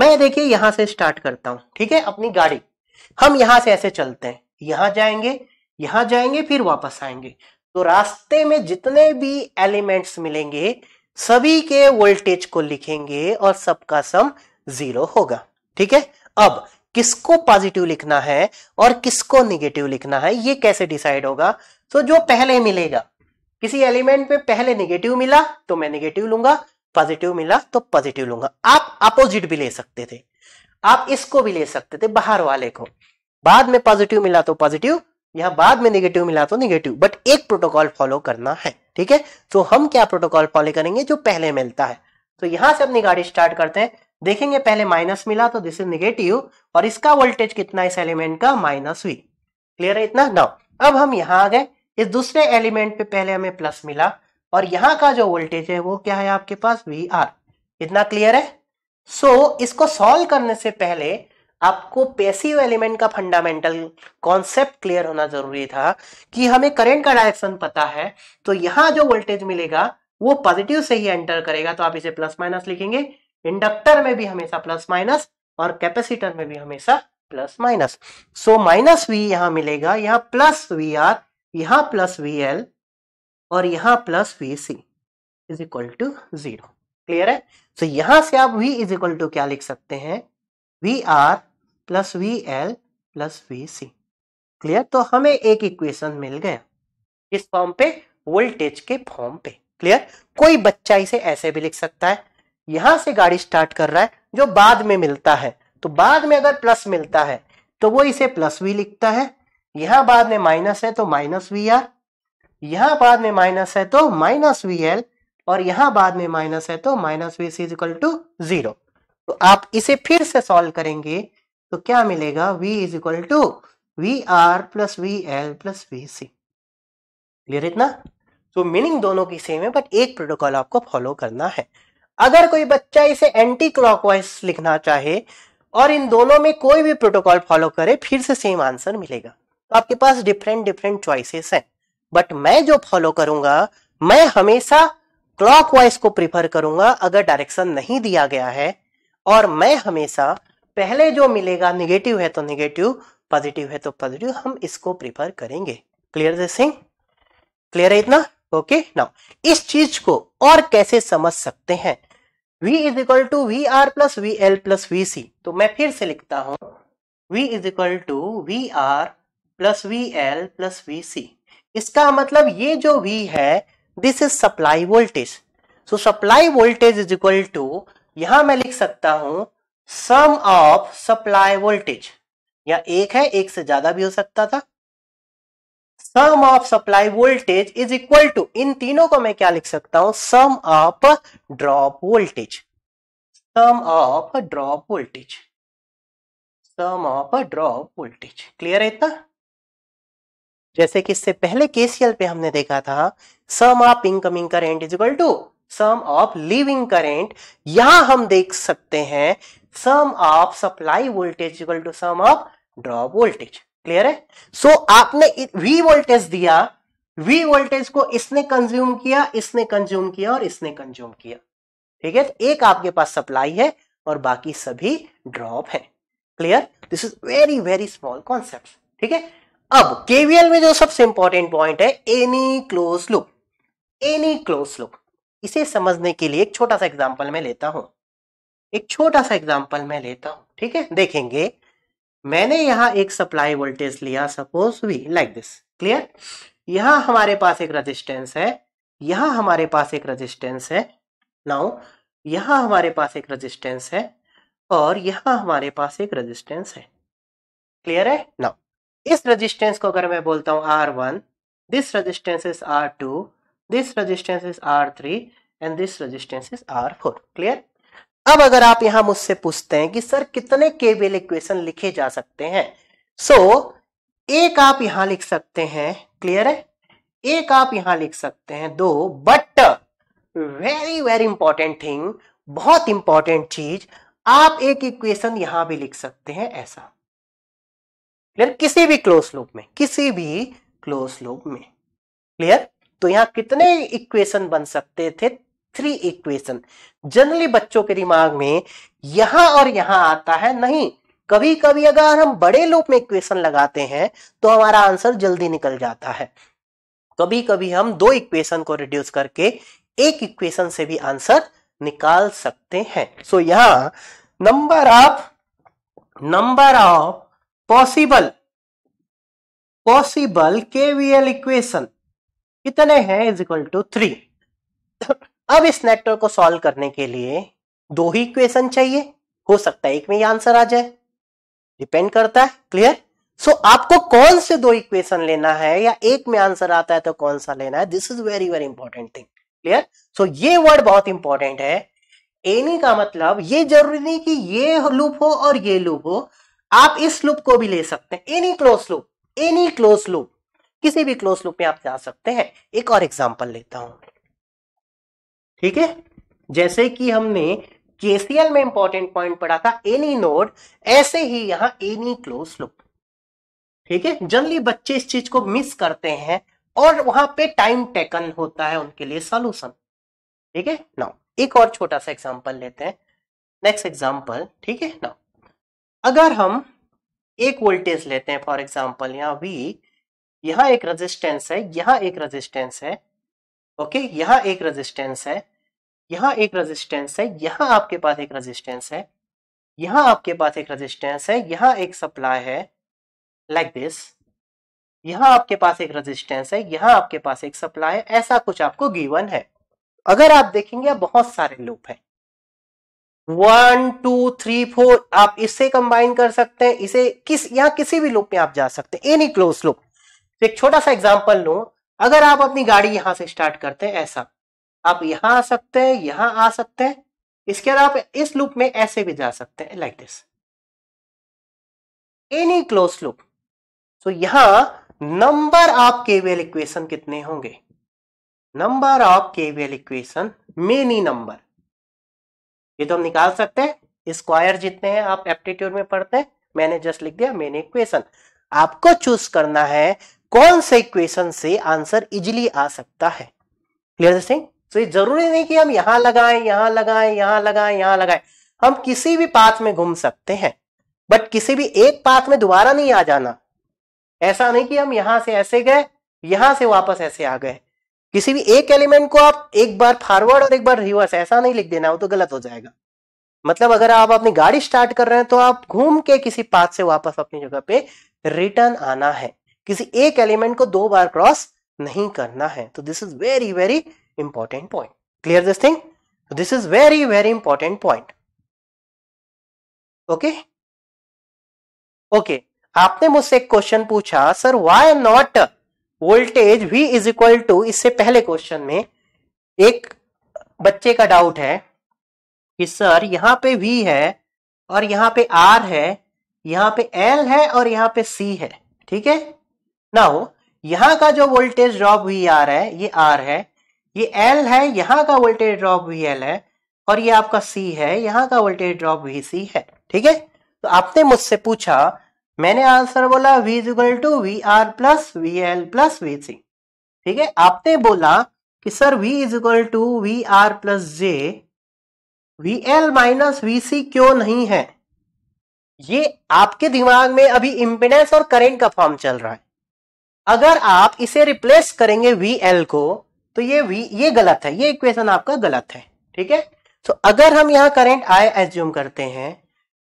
मैं देखिए यहां से स्टार्ट करता हूं ठीक है अपनी गाड़ी हम यहां से ऐसे चलते हैं यहां जाएंगे यहां जाएंगे फिर वापस आएंगे तो रास्ते में जितने भी एलिमेंट्स मिलेंगे सभी के वोल्टेज को लिखेंगे और सबका सम जीरो होगा ठीक है अब किसको पॉजिटिव लिखना है और किसको निगेटिव लिखना है ये कैसे डिसाइड होगा सो तो जो पहले मिलेगा किसी एलिमेंट में पहले निगेटिव मिला तो मैं निगेटिव लूंगा पॉजिटिव मिला तो पॉजिटिव लूंगा आप अपोजिट भी ले सकते थे आप इसको भी ले सकते थे बाहर वाले को बाद में पॉजिटिव मिला तो पॉजिटिव यहां बाद में नेगेटिव मिला तो नेगेटिव बट एक प्रोटोकॉल फॉलो करना है ठीक है तो हम क्या प्रोटोकॉल फॉलो करेंगे जो पहले मिलता है तो यहां से अपनी गाड़ी स्टार्ट करते हैं देखेंगे पहले माइनस मिला तो दिस इज निगेटिव और इसका वोल्टेज कितना इस एलिमेंट का माइनस वी क्लियर है इतना नाउ अब हम यहां आ गए इस दूसरे एलिमेंट पे पहले हमें प्लस मिला और यहाँ का जो वोल्टेज है वो क्या है आपके पास वी आर इतना क्लियर है सो so, इसको सॉल्व करने से पहले आपको पैसिव एलिमेंट का फंडामेंटल कॉन्सेप्ट क्लियर होना जरूरी था कि हमें करंट का डायरेक्शन पता है तो यहां जो वोल्टेज मिलेगा वो पॉजिटिव से ही एंटर करेगा तो आप इसे प्लस माइनस लिखेंगे इंडक्टर में भी हमेशा प्लस माइनस और कैपेसिटर में भी हमेशा plus minus so minus V यहां मिलेगा यहाँ प्लस वी आर यहाँ प्लस वी एल और यहाँ plus V C is equal to zero clear है तो so, यहाँ से आप वी इज इक्वल टू क्या लिख सकते हैं V R plus V L plus V C clear तो हमें एक इक्वेशन मिल गया इस फॉर्म पे वोल्टेज के फॉर्म पे क्लियर कोई बच्चा इसे ऐसे भी लिख सकता है यहां से गाड़ी स्टार्ट कर रहा है जो बाद में मिलता है तो बाद में अगर प्लस मिलता है तो वो इसे प्लस भी लिखता है यहां बाद में माइनस है तो माइनस वी आर यहां बाद में माइनस है तो माइनस वी एल और यहां बाद में माइनस है तो minus V C is equal to zero तो आप इसे फिर से सॉल्व करेंगे तो क्या मिलेगा v is equal to V R plus V L plus V C clear इतना तो मीनिंग दोनों की सेम है बट एक प्रोटोकॉल आपको फॉलो करना है अगर कोई बच्चा इसे एंटी क्लॉकवाइज लिखना चाहे और इन दोनों में कोई भी प्रोटोकॉल फॉलो करे फिर से सेम आंसर मिलेगा तो आपके पास डिफरेंट डिफरेंट चॉइसेस हैं बट मैं जो फॉलो करूंगा मैं हमेशा क्लॉकवाइज को प्रिफर करूंगा अगर डायरेक्शन नहीं दिया गया है और मैं हमेशा पहले जो मिलेगा निगेटिव है तो निगेटिव पॉजिटिव है तो पॉजिटिव हम इसको प्रिफर करेंगे क्लियर सिंह क्लियर है इतना ओके नाउ इस चीज को और कैसे समझ सकते हैं v is equal to V R plus V L plus V C तो मैं फिर से लिखता हूं v is equal to V R plus V L plus V C इसका मतलब ये जो वी है this is supply voltage so supply voltage is equal to यहां मैं लिख सकता हूं सम ऑफ सप्लाई वोल्टेज या एक है एक से ज्यादा भी हो सकता था sum of supply voltage is equal to इन तीनों को मैं क्या लिख सकता हूं sum of drop voltage sum of drop voltage sum of drop voltage clear है इतना जैसे कि इससे पहले केसीएल पे हमने देखा था sum of incoming current is equal to sum of leaving current यहां हम देख सकते हैं sum of supply voltage equal to sum of drop voltage clear है सो so, आपने वी वोल्टेज दिया वी वोल्टेज को इसने कंज्यूम किया इसने कंज्यूम किया और इसने कंज्यूम किया ठीक है तो एक आपके पास सप्लाई है और बाकी सभी ड्रॉप है clear this is very very small concept ठीक है अब केवीएल में जो सबसे इंपॉर्टेंट पॉइंट है any close loop any close loop इसे समझने के लिए एक छोटा सा एग्जाम्पल मैं लेता हूं एक छोटा सा एग्जाम्पल मैं लेता हूं ठीक है देखेंगे मैंने यहां एक सप्लाई वोल्टेज लिया suppose V like this clear यहां हमारे पास एक रजिस्टेंस है यहां हमारे पास एक रजिस्टेंस है नाउ यहां हमारे पास एक रजिस्टेंस है और यहां हमारे पास एक रजिस्टेंस है क्लियर है नाउ इस रेजिस्टेंस को अगर मैं बोलता हूँ R one this resistance is R two this resistance is R three and this resistance is R four clear अब अगर आप यहां मुझसे पूछते हैं कि सर कितने केबल इक्वेशन लिखे जा सकते हैं सो so, एक आप यहां लिख सकते हैं क्लियर है एक आप यहां लिख सकते हैं दो but very very important thing बहुत इंपॉर्टेंट चीज आप एक इक्वेशन यहां भी लिख सकते हैं ऐसा क्लियर किसी भी क्लोज लूप में किसी भी क्लोज लूप में क्लियर तो यहाँ कितने इक्वेशन बन सकते थे थ्री इक्वेशन जनरली बच्चों के दिमाग में यहां और यहां आता है नहीं कभी कभी अगर हम बड़े लूप में इक्वेशन लगाते हैं तो हमारा आंसर जल्दी निकल जाता है कभी कभी हम दो इक्वेशन को रिड्यूस करके एक इक्वेशन से भी आंसर निकाल सकते हैं सो so, यहां number of number of possible possible KVL equation कितने हैं इज इक्वल टू थ्री अब इस नेटवर्क को सॉल्व करने के लिए दो ही इक्वेशन चाहिए हो सकता है एक में ही आंसर आ जाए डिपेंड करता है क्लियर सो so, आपको कौन से दो इक्वेशन लेना है या एक में आंसर आता है तो कौन सा लेना है this is very very important thing clear so ये वर्ड बहुत इंपॉर्टेंट है एनी का मतलब ये जरूरी नहीं कि ये लूप हो और ये लूप हो आप इस लूप को भी ले सकते हैं any close loop any close loop किसी भी क्लोज लूप में आप जा सकते हैं एक और एग्जाम्पल लेता हूं ठीक है जैसे कि हमने केसीएल में इंपॉर्टेंट पॉइंट पढ़ा था एनी नोड ऐसे ही यहां एनी क्लोज लूप ठीक है जनरली बच्चे इस चीज को मिस करते हैं और वहां पे टाइम टेकन होता है उनके लिए सोल्यूशन ठीक है नाउ एक और छोटा सा एग्जाम्पल लेते हैं नेक्स्ट एग्जाम्पल ठीक है नाउ अगर हम एक वोल्टेज लेते हैं फॉर एग्जाम्पल यहाँ वी यहाँ एक रजिस्टेंस है यहाँ एक रजिस्टेंस है ओके यहाँ एक रजिस्टेंस है यहाँ एक रजिस्टेंस है यहाँ आपके पास एक रजिस्टेंस है यहाँ आपके पास एक रजिस्टेंस है यहाँ एक सप्लाई है लाइक दिस यहाँ आपके पास एक रजिस्टेंस है यहाँ आपके पास एक सप्लाई है ऐसा कुछ आपको गिवन है अगर आप देखेंगे बहुत सारे लूप हैं वन टू थ्री फोर आप इससे कंबाइन कर सकते हैं इसे किस यहां किसी भी लूप में आप जा सकते हैं एनी क्लोज लूप तो एक छोटा सा एग्जाम्पल लो अगर आप अपनी गाड़ी यहां से स्टार्ट करते हैं ऐसा आप यहां आ सकते हैं यहां आ सकते हैं इसके अलावा आप इस लूप में ऐसे भी जा सकते हैं like this any close loop तो यहां नंबर ऑफ केवीएल इक्वेशन कितने होंगे number of KVL equation many number ये तो हम निकाल सकते हैं स्क्वायर जितने हैं आप एप्टीट्यूड में पढ़ते हैं मैंने जस्ट लिख दिया मैंने इक्वेशन आपको चूज करना है कौन से इक्वेशन से आंसर इजिली आ सकता है क्लियर सिंह तो ये जरूरी नहीं कि हम यहां लगाएं यहां लगाएं यहां लगाएं यहां लगाएं हम किसी भी पाथ में घूम सकते हैं बट किसी भी एक पाथ में दोबारा नहीं आ जाना ऐसा नहीं कि हम यहां से ऐसे गए यहां से वापस ऐसे आ गए किसी भी एक एलिमेंट को आप एक बार फॉरवर्ड और एक बार रिवर्स ऐसा नहीं लिख देना वो तो गलत हो जाएगा मतलब अगर आप अपनी गाड़ी स्टार्ट कर रहे हैं तो आप घूम के किसी पाथ से वापस अपनी जगह पे रिटर्न आना है किसी एक एलिमेंट को दो बार क्रॉस नहीं करना है तो this is very very important point clear this thing this is very very important point okay okay आपने मुझसे एक क्वेश्चन पूछा sir why not voltage v is equal to इससे पहले क्वेश्चन में एक बच्चे का डाउट है कि सर यहाँ पे v है और यहाँ पे r है यहाँ पे l है और यहाँ पे c है ठीक है ना हो यहां का जो वोल्टेज ड्रॉप वी आर है ये r है ये l है यहां का वोल्टेज ड्रॉप वी एल है और ये आपका c है यहां का वोल्टेज ड्रॉप वी सी है ठीक है तो आपने मुझसे पूछा मैंने आंसर बोला V is equal to V R plus V L plus V C ठीक है आपने बोला कि sir v is equal to V R plus J V L minus V C क्यों नहीं है ये आपके दिमाग में अभी इम्पिडेंस और करेंट का फॉर्म चल रहा है अगर आप इसे रिप्लेस करेंगे वी एल को तो ये वी ये गलत है ये इक्वेशन आपका गलत है ठीक है तो अगर हम यहाँ करेंट आई एज्यूम करते हैं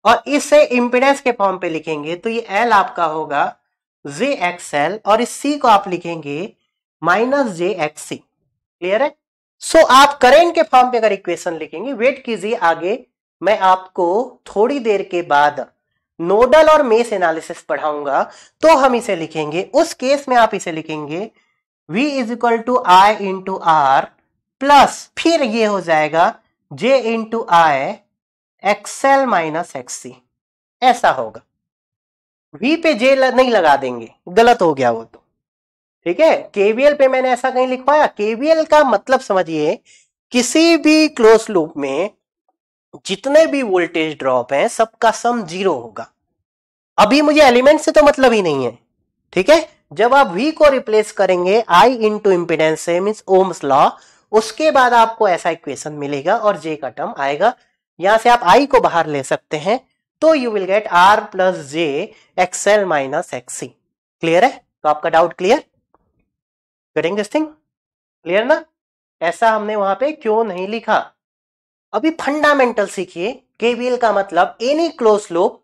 और इसे इम्पिडेंस के फॉर्म पे लिखेंगे तो ये एल आपका होगा जे एक्स एल और इस सी को आप लिखेंगे minus J X C clear है सो so, आप करेंट के फॉर्म पे अगर इक्वेशन लिखेंगे वेट कीजिए आगे मैं आपको थोड़ी देर के बाद नोडल और मेस एनालिसिस पढ़ाऊंगा तो हम इसे लिखेंगे उस केस में आप इसे लिखेंगे v is equal to I into R plus फिर ये हो जाएगा j into I X L minus X C ऐसा होगा वी पे जे नहीं लगा देंगे गलत हो गया वो तो ठीक है केवीएल पे मैंने ऐसा कहीं लिखवाया केवीएल का मतलब समझिए किसी भी क्लोज लूप में जितने भी वोल्टेज ड्रॉप हैं सबका सम जीरो होगा अभी मुझे एलिमेंट से तो मतलब ही नहीं है ठीक है जब आप वी को रिप्लेस करेंगे आई इंटू इम्पीडेंस से मीन्स ओम्स लॉ उसके बाद आपको ऐसा इक्वेशन मिलेगा और जे का टर्म आएगा यहां से आप आई को बाहर ले सकते हैं तो you will get R plus J X L minus C clear है तो आपका doubt clear getting this thing clear ना ऐसा हमने वहां पे क्यों नहीं लिखा अभी फंडामेंटल सीखिए केवीएल का मतलब एनी क्लोज लूप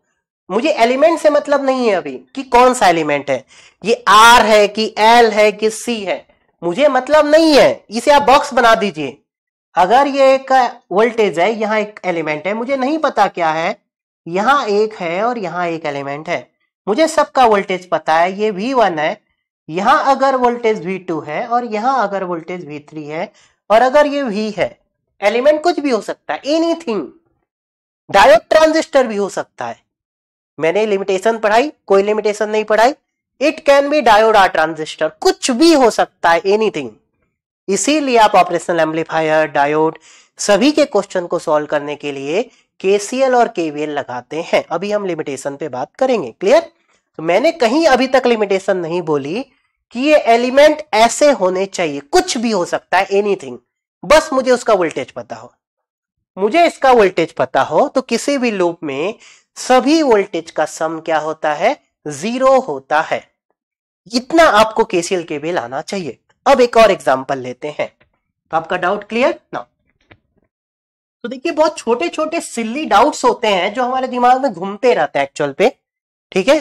मुझे एलिमेंट से मतलब नहीं है अभी कि कौन सा एलिमेंट है ये आर है कि एल है कि सी है मुझे मतलब नहीं है इसे आप बॉक्स बना दीजिए अगर ये एक वोल्टेज है यहाँ एक एलिमेंट है मुझे नहीं पता क्या है यहाँ एक है और यहाँ एक एलिमेंट है मुझे सबका वोल्टेज पता है ये वी वन है यहाँ अगर वोल्टेज वी टू है और यहाँ अगर वोल्टेज वी थ्री है और अगर ये वी है एलिमेंट कुछ भी हो सकता है एनी थिंग डायोड ट्रांजिस्टर भी हो सकता है मैंने लिमिटेशन पढ़ाई कोई लिमिटेशन नहीं पढ़ाई it can be diode or transistor कुछ भी हो सकता है एनीथिंग इसीलिए आप ऑपरेशनल एम्पलीफायर डायोड सभी के क्वेश्चन को सॉल्व करने के लिए केसीएल और केवीएल लगाते हैं अभी हम लिमिटेशन पे बात करेंगे क्लियर तो मैंने कहीं अभी तक लिमिटेशन नहीं बोली कि ये एलिमेंट ऐसे होने चाहिए कुछ भी हो सकता है एनीथिंग बस मुझे उसका वोल्टेज पता हो मुझे इसका वोल्टेज पता हो तो किसी भी लूप में सभी वोल्टेज का सम क्या होता है जीरो होता है इतना आपको केसीएल केवीएल आना चाहिए अब एक और एग्जाम्पल लेते हैं तो आपका डाउट क्लियर ना तो देखिए बहुत छोटे छोटे सिल्ली डाउट्स होते हैं जो हमारे दिमाग में घूमते रहते हैं एक्चुअल पे ठीक है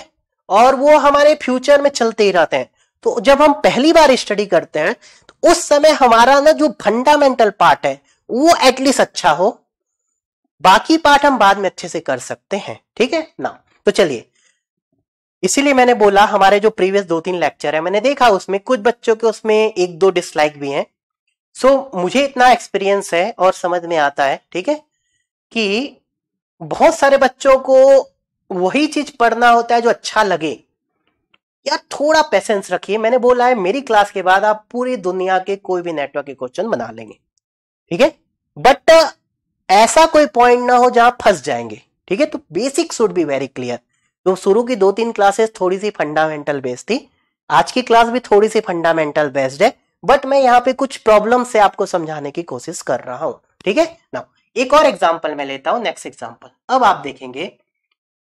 और वो हमारे फ्यूचर में चलते ही रहते हैं तो जब हम पहली बार स्टडी करते हैं तो उस समय हमारा ना जो फंडामेंटल पार्ट है वो एटलीस्ट अच्छा हो बाकी पार्ट हम बाद में अच्छे से कर सकते हैं ठीक है ना तो चलिए इसीलिए मैंने बोला हमारे जो प्रीवियस दो तीन लेक्चर है मैंने देखा उसमें कुछ बच्चों के उसमें एक दो डिसलाइक भी हैं सो so, मुझे इतना एक्सपीरियंस है और समझ में आता है ठीक है कि बहुत सारे बच्चों को वही चीज पढ़ना होता है जो अच्छा लगे यार थोड़ा पेशेंस रखिए मैंने बोला है मेरी क्लास के बाद आप पूरी दुनिया के कोई भी नेटवर्क के क्वेश्चन बना लेंगे ठीक है बट ऐसा कोई पॉइंट ना हो जहां फंस जाएंगे ठीक है तो basic should be very clear जो शुरू की दो तीन क्लासेस थोड़ी सी फंडामेंटल बेस्ड थी आज की क्लास भी थोड़ी सी फंडामेंटल बेस्ड है बट मैं यहाँ पे कुछ प्रॉब्लम से आपको समझाने की कोशिश कर रहा हूँ ठीक है ना एक और एग्जाम्पल मैं लेता हूँ नेक्स्ट एग्जाम्पल अब आप देखेंगे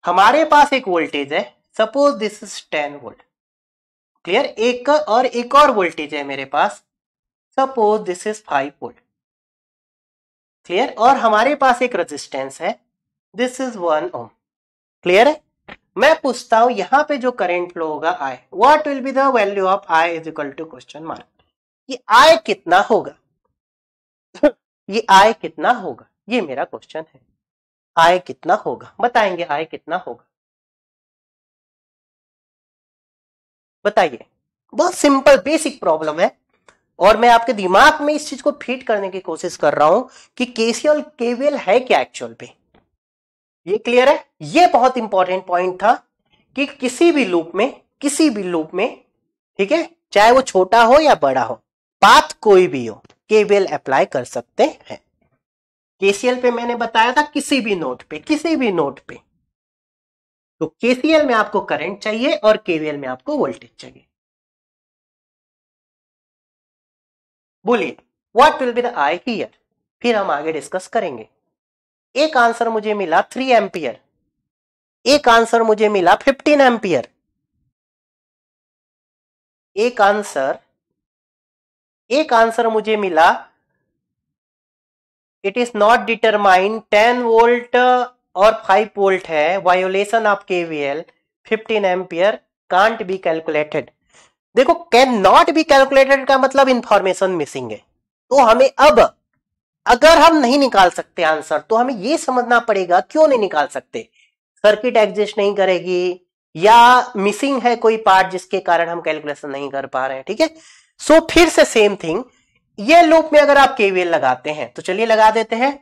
हमारे पास एक वोल्टेज है suppose this is ten volt clear एक और एक और वोल्टेज है मेरे पास suppose this is five volt clear और हमारे पास एक रेजिस्टेंस है this is one ohm clear है मैं पूछता हूं यहां पे जो करेंट फ्लो होगा I what will be the value of I is equal to question mark ये आय कितना होगा [LAUGHS] ये आय कितना होगा ये मेरा क्वेश्चन है आय कितना होगा बताएंगे आय कितना होगा बताइए बहुत सिंपल बेसिक प्रॉब्लम है और मैं आपके दिमाग में इस चीज को फीट करने की कोशिश कर रहा हूं कि केसीएल केवीएल है क्या एक्चुअल पे ये क्लियर है ये बहुत इंपॉर्टेंट पॉइंट था कि किसी भी लूप में किसी भी लूप में ठीक है चाहे वो छोटा हो या बड़ा हो पाथ कोई भी हो केवीएल अप्लाई कर सकते हैं केसीएल पे मैंने बताया था किसी भी नोट पे किसी भी नोट पे तो केसीएल में आपको करंट चाहिए और केवीएल में आपको वोल्टेज चाहिए बोलिए what will be the I here फिर हम आगे डिस्कस करेंगे एक आंसर मुझे मिला थ्री एम्पियर एक आंसर मुझे मिला फिफ्टीन एम्पियर एक आंसर एक आंसर मुझे मिला it is not determine ten volt और फाइव वोल्ट है violation of KVL fifteen ampere can't be calculated देखो कैन नॉट बी कैलकुलेटेड का मतलब इंफॉर्मेशन मिसिंग है तो हमें अब अगर हम नहीं निकाल सकते आंसर तो हमें यह समझना पड़ेगा क्यों नहीं निकाल सकते सर्किट एग्जिस्ट नहीं करेगी या मिसिंग है कोई पार्ट जिसके कारण हम कैलकुलेशन नहीं कर पा रहे हैं ठीक है सो फिर से सेम थिंग ये लूप में अगर आप केवीएल लगाते हैं तो चलिए लगा देते हैं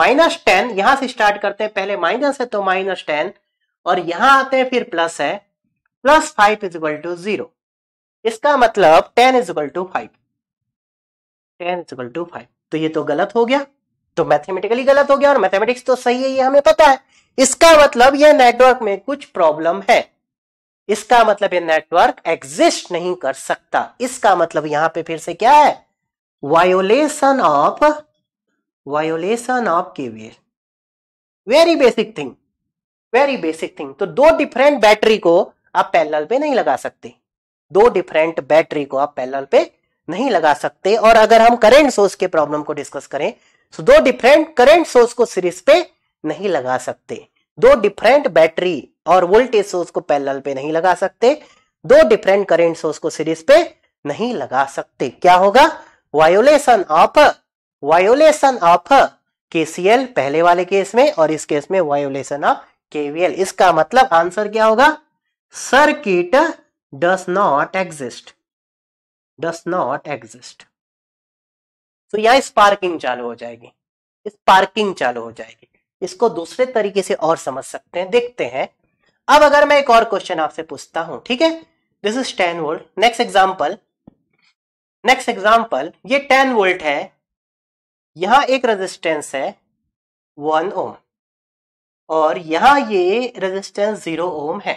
माइनस टेन यहां से स्टार्ट करते हैं पहले माइनस है तो माइनस टेन और यहां आते हैं फिर प्लस है plus five is equal to zero इसका मतलब ten is equal to five ten is equal to five तो ये तो गलत हो गया तो मैथमेटिकली गलत हो गया और मैथमेटिक्स तो सही है ये हमें पता है इसका मतलब ये नेटवर्क में कुछ प्रॉब्लम है इसका मतलब ये नेटवर्क एग्जिस्ट नहीं कर सकता इसका मतलब यहां पे फिर से क्या है वायोलेशन ऑफ वायोलेशन ऑफ के वे very basic thing very basic thing तो दो डिफरेंट बैटरी को आप पैनल पे नहीं लगा सकते दो डिफरेंट बैटरी को आप पैनल पे नहीं लगा सकते और अगर हम करेंट सोर्स के प्रॉब्लम को डिस्कस करें तो दो डिफरेंट करेंट सोर्स को सीरीज पे नहीं लगा सकते दो डिफरेंट बैटरी और वोल्टेज सोर्स को पैरेलल पे नहीं लगा सकते दो डिफरेंट करेंट सोर्स को सीरीज पे नहीं लगा सकते क्या होगा violation of violation of KCL पहले वाले केस में और इस केस में वायोलेशन ऑफ केवीएल इसका मतलब आंसर क्या होगा circuit does not exist does not exist तो यहाँ स्पार्किंग चालू हो जाएगी स्पार्किंग चालू हो जाएगी इसको दूसरे तरीके से और समझ सकते हैं देखते हैं अब अगर मैं एक और क्वेश्चन आपसे पूछता हूं ठीक है this is ten volt next example next example ये टेन वोल्ट है यहां एक रेजिस्टेंस है वन ओम और यहां ये रेजिस्टेंस जीरो ओम है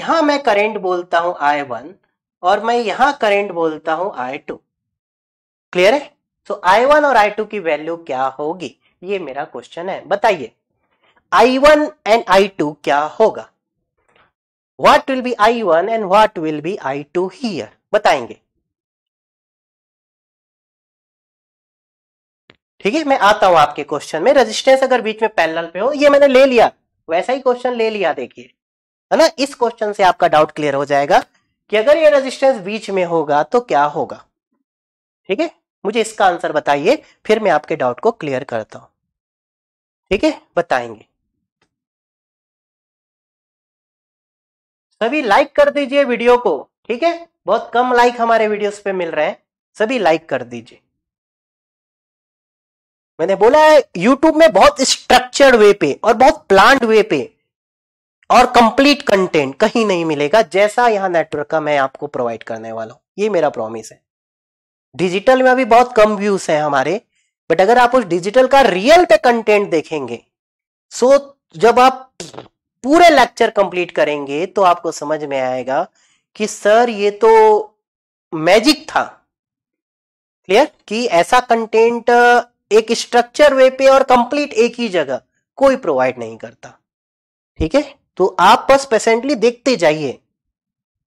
यहां मैं करंट बोलता हूं आई वन और मैं यहां करेंट बोलता हूं आई टू क्लियर है सो आई वन और आई टू की वैल्यू क्या होगी ये मेरा क्वेश्चन है बताइए I one and I two क्या होगा be I one i1 and will be I i2 here बताएंगे ठीक है मैं आता हूं आपके क्वेश्चन में रेजिस्टेंस अगर बीच में पैनल पे हो ये मैंने ले लिया वैसा ही क्वेश्चन ले लिया देखिए है ना इस क्वेश्चन से आपका डाउट क्लियर हो जाएगा कि अगर ये रेजिस्टेंस बीच में होगा तो क्या होगा ठीक है मुझे इसका आंसर बताइए फिर मैं आपके डाउट को क्लियर करता हूं ठीक है बताएंगे सभी लाइक कर दीजिए वीडियो को ठीक है बहुत कम लाइक हमारे वीडियोस पे मिल रहे हैं सभी लाइक कर दीजिए मैंने बोला है यूट्यूब में बहुत स्ट्रक्चर्ड वे पे और बहुत प्लांट वे पे और कंप्लीट कंटेंट कहीं नहीं मिलेगा जैसा यहां नेटवर्क का मैं आपको प्रोवाइड करने वाला हूं ये मेरा प्रॉमिस है डिजिटल में अभी बहुत कम व्यूज है हमारे बट अगर आप उस डिजिटल का रियल पे कंटेंट देखेंगे सो जब आप पूरे लेक्चर कंप्लीट करेंगे तो आपको समझ में आएगा कि सर ये तो मैजिक था क्लियर कि ऐसा कंटेंट एक स्ट्रक्चर वे पे और कंप्लीट एक ही जगह कोई प्रोवाइड नहीं करता ठीक है तो आप बस पेशेंटली देखते जाइए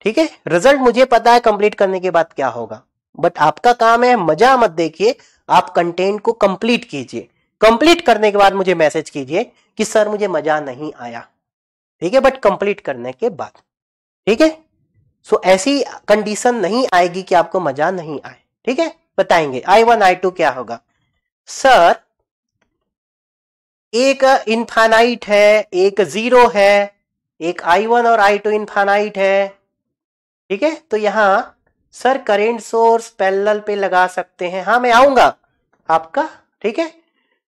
ठीक है रिजल्ट मुझे पता है कंप्लीट करने के बाद क्या होगा बट आपका काम है मजा मत देखिए आप कंटेंट को कंप्लीट कीजिए कंप्लीट करने के बाद मुझे मैसेज कीजिए कि सर मुझे मजा नहीं आया ठीक है बट कंप्लीट करने के बाद ठीक है सो ऐसी कंडीशन नहीं आएगी कि आपको मजा नहीं आए ठीक है बताएंगे आई वन आई टू क्या होगा सर एक इनफाइनाइट है एक जीरो है एक I1 और I2 टू है ठीक है तो यहाँ सर करेंट सोर्स पैरेलल पे लगा सकते हैं हाँ मैं आऊंगा आपका ठीक है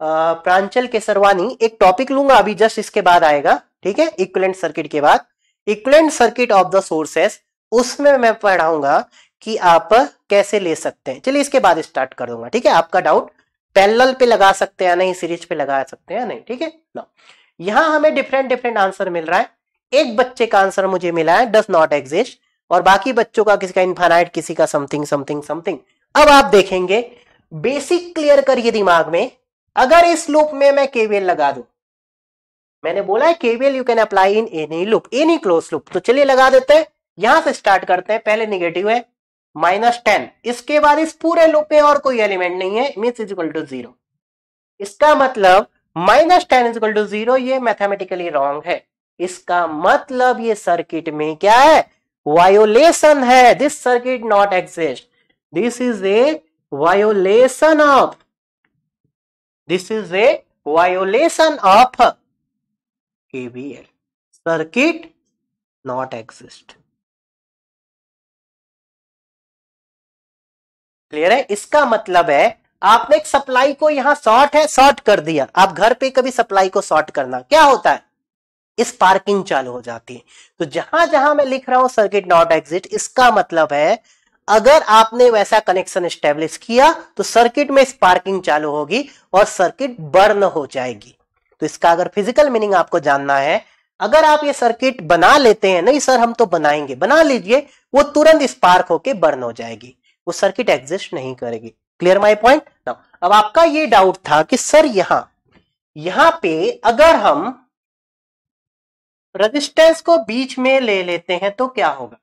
प्रांचल के सरवानी एक टॉपिक लूंगा अभी जस्ट इसके बाद आएगा ठीक है इक्वलेंट सर्किट के बाद equivalent circuit of the sources उसमें मैं पढ़ाऊंगा कि आप कैसे ले सकते हैं चलिए इसके बाद स्टार्ट कर दूंगा ठीक है आपका डाउट पैरेलल पे लगा सकते हैं या नहीं सीरीज पे लगा सकते हैं नहीं ठीक है ना यहाँ हमें डिफरेंट डिफरेंट आंसर मिल रहा है एक बच्चे का आंसर मुझे मिला है डस नॉट एग्जिस्ट और बाकी बच्चों का किसी का इन्फानाइट किसी का समथिंग समथिंग समथिंग अब आप देखेंगे बेसिक क्लियर करिए दिमाग में अगर इस लूप में मैं केवीएल लगा दू मैंने बोला है KVL you can apply in any loop any close loop तो चलिए लगा देते हैं यहां से स्टार्ट करते हैं पहले निगेटिव है माइनस टेन इसके बाद इस पूरे लूप में और कोई एलिमेंट नहीं है means is equal to zero इसका मतलब minus ten is equal to zero mathematically wrong है इसका मतलब ये सर्किट में क्या है वायोलेशन है this circuit not exist this is a violation of this is a violation of KVL circuit not exist clear है इसका मतलब है आपने एक सप्लाई को यहां शॉर्ट है शॉर्ट कर दिया आप घर पे कभी सप्लाई को शॉर्ट करना क्या होता है स्पार्किंग चालू हो जाती है तो जहां जहां मैं लिख रहा हूं सर्किट नॉट एग्जिट इसका मतलब है अगर आपने वैसा कनेक्शन स्टेब्लिश किया तो सर्किट में स्पार्किंग चालू होगी और सर्किट बर्न हो जाएगी तो इसका अगर फिजिकल मीनिंग आपको जानना है अगर आप ये सर्किट बना लेते हैं नहीं सर हम तो बनाएंगे बना लीजिए वो तुरंत स्पार्क होके बर्न हो जाएगी वो सर्किट एग्जिस्ट नहीं करेगी क्लियर माई पॉइंट अब आपका ये डाउट था कि सर यहां यहां पे अगर हम रेजिस्टेंस को बीच में ले लेते हैं तो क्या होगा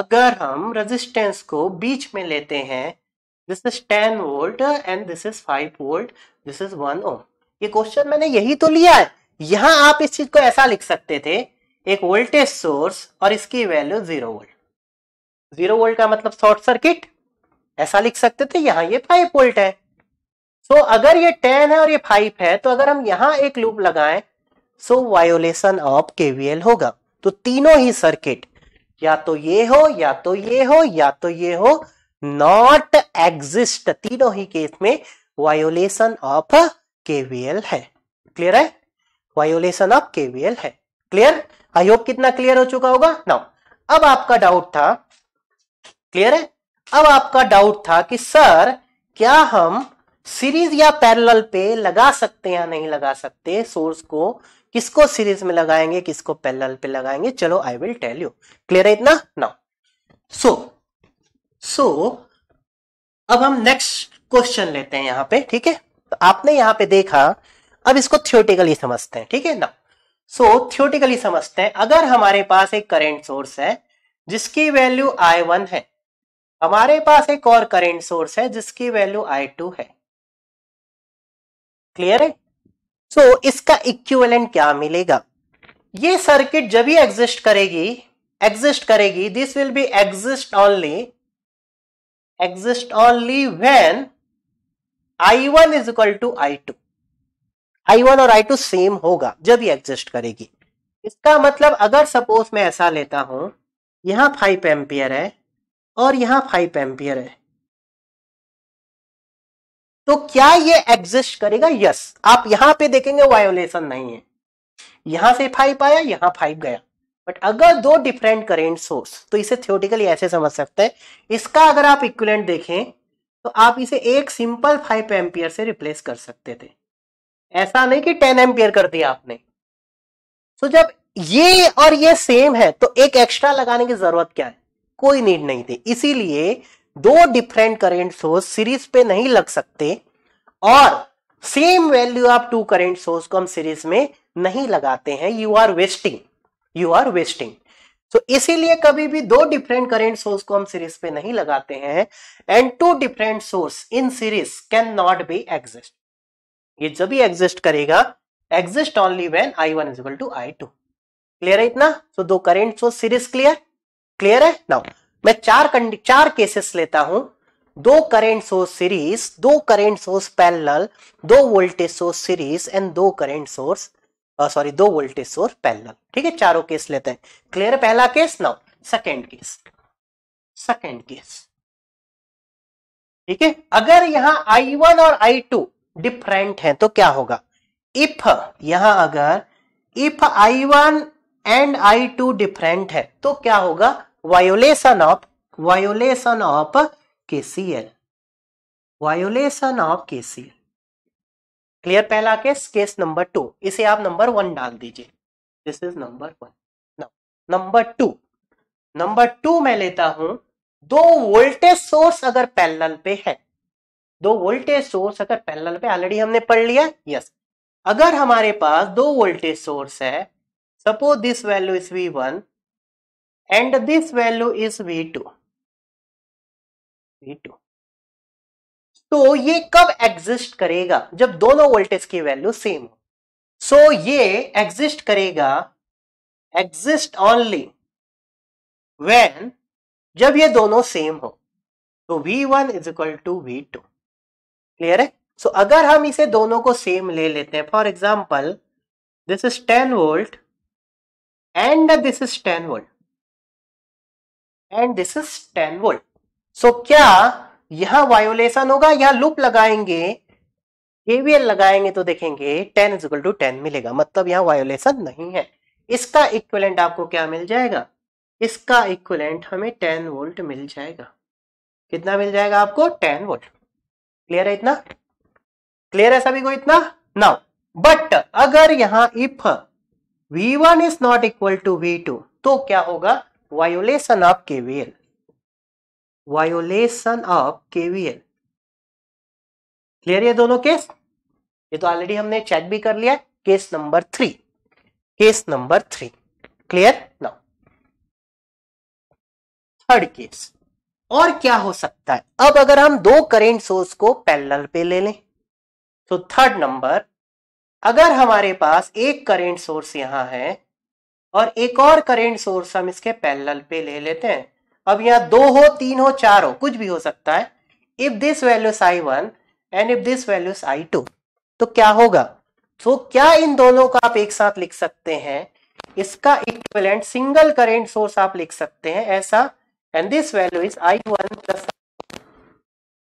अगर हम रेजिस्टेंस को बीच में लेते हैं this is 10 volt and this is 5 volt this is 1 ohm ये क्वेश्चन मैंने यही तो लिया है यहां आप इस चीज को ऐसा लिख सकते थे एक वोल्टेज सोर्स और इसकी value zero volt zero volt का मतलब शॉर्ट सर्किट ऐसा लिख सकते थे यहां ये फाइव वोल्ट है सो so, अगर ये टेन है और ये फाइव है तो अगर हम यहां एक लूप लगाएं सो वायोलेशन ऑफ केवीएल होगा तो तीनों ही सर्किट या तो ये हो या तो ये हो या तो ये हो नॉट एग्जिस्ट तीनों ही केस में वायोलेशन ऑफ केवीएल है क्लियर है वायोलेशन ऑफ केवीएल है क्लियर आई होप कितना क्लियर हो चुका होगा नाउ अब आपका डाउट था क्लियर है अब आपका डाउट था कि सर क्या हम सीरीज या पैरेलल पे लगा सकते या नहीं लगा सकते सोर्स को किसको सीरीज में लगाएंगे किसको पैरेलल पे लगाएंगे चलो I will tell you clear है इतना नाउ सो सो अब हम नेक्स्ट क्वेश्चन लेते हैं यहाँ पे ठीक है तो आपने यहाँ पे देखा अब इसको थियोटिकली समझते हैं ठीक है ना सो so, थियोटिकली समझते हैं अगर हमारे पास एक करेंट सोर्स है जिसकी वैल्यू आई वन है हमारे पास एक और करेंट सोर्स है जिसकी वैल्यू आई टू है क्लियर है सो तो so, इसका इक्विवेलेंट क्या मिलेगा ये सर्किट जब ही एग्जिस्ट करेगी एग्जिस्ट करेगी this will be exist only exist only when one is equal to I two I one और आई टू सेम होगा जब ही एग्जिस्ट करेगी इसका मतलब अगर सपोज मैं ऐसा लेता हूं यहां फाइव एम्पियर है और यहां फाइव एम्पियर है तो क्या ये एग्जिस्ट करेगा यस आप यहां पे देखेंगे वायोलेशन नहीं है यहां से फाइव आया यहां फाइव गया बट अगर दो डिफरेंट करेंट सोर्स तो इसे थियोटिकली ऐसे समझ सकते हैं इसका अगर आप इक्वलेंट देखें तो आप इसे एक सिंपल फाइव एम्पियर से रिप्लेस कर सकते थे ऐसा नहीं कि टेन एम्पियर कर दिया आपने तो जब ये और ये सेम है तो एक एक्स्ट्रा लगाने की जरूरत क्या है कोई नीड नहीं थी इसीलिए दो डिफरेंट करेंट सोर्स सीरीज पे नहीं लग सकते और same value of two current source को हम सीरीज में नहीं लगाते हैं you are wasting you are wasting तो इसीलिए कभी भी दो डिफरेंट करेंट सोर्स को हम सीरीज पे नहीं लगाते हैं and two different source in series can not be exist ये जब भी एग्जिस्ट करेगा exist only when I one is equal to I two clear है इतना सो so, दो current source series clear clear है नाउ मैं चार कंडी चार केसेस लेता हूं दो करेंट सोर्स सीरीज दो करेंट सोर्स पैरेलल दो वोल्टेज सोर्स सीरीज एंड दो करेंट सोर्स सॉरी दो वोल्टेज सोर्स पैरेलल ठीक है चारों केस लेते हैं क्लियर पहला case now second case second case ठीक है अगर यहां I1 और I2 डिफरेंट हैं तो क्या होगा इफ यहां अगर if I1 and I2 different है तो क्या होगा violation of violation of KCL violation of KCL clear पहला केस केस नंबर टू इसे आप नंबर वन डाल दीजिए this is number one number two number two मैं लेता हूं दो वोल्टेज सोर्स अगर पैरेलल पे है दो वोल्टेज सोर्स अगर पैरेलल पे ऑलरेडी हमने पढ़ लिया यस अगर हमारे पास दो वोल्टेज सोर्स है suppose this value is V one and this value is v2 v2 तो ये कब एग्जिस्ट करेगा जब दोनों वोल्टेज की वैल्यू सेम हो सो ये एग्जिस्ट करेगा एग्जिस्ट ओनली व्हेन जब ये दोनों सेम हो तो V1 one is equal to V clear है सो so, अगर हम इसे दोनों को सेम ले लेते हैं for example this is ten volt and this is ten volt and this is 10 volt so क्या यहां वायोलेशन होगा यहां लूप लगाएंगे केवीएल लगाएंगे तो देखेंगे 10 इज इक्वल टू टेन मिलेगा मतलब यहां वायोलेशन नहीं है इसका इक्वलेंट आपको क्या मिल जाएगा इसका इक्वलेंट हमें 10 वोल्ट मिल जाएगा कितना मिल जाएगा आपको 10 वोल्ट क्लियर है इतना क्लियर है सभी को इतना नाउ बट अगर यहां if V one is not equal to V two तो क्या होगा violation of KVL violation of KVL clear ये दोनों केस ये तो ऑलरेडी हमने चेक भी कर लिया case number three case number three clear now third case और क्या हो सकता है अब अगर हम दो करेंट सोर्स को पैरेलल पे ले लें तो थर्ड नंबर अगर हमारे पास एक करेंट सोर्स यहां है और एक और करेंट सोर्स हम इसके पैरेलल पे ले लेते हैं अब यहाँ दो हो तीन हो चार हो कुछ भी हो सकता है if this values I one and if this values I two तो क्या होगा तो क्या इन दोनों को आप एक साथ लिख सकते हैं इसका इक्विवेलेंट सिंगल करेंट सोर्स आप लिख सकते हैं ऐसा and this value is I one plus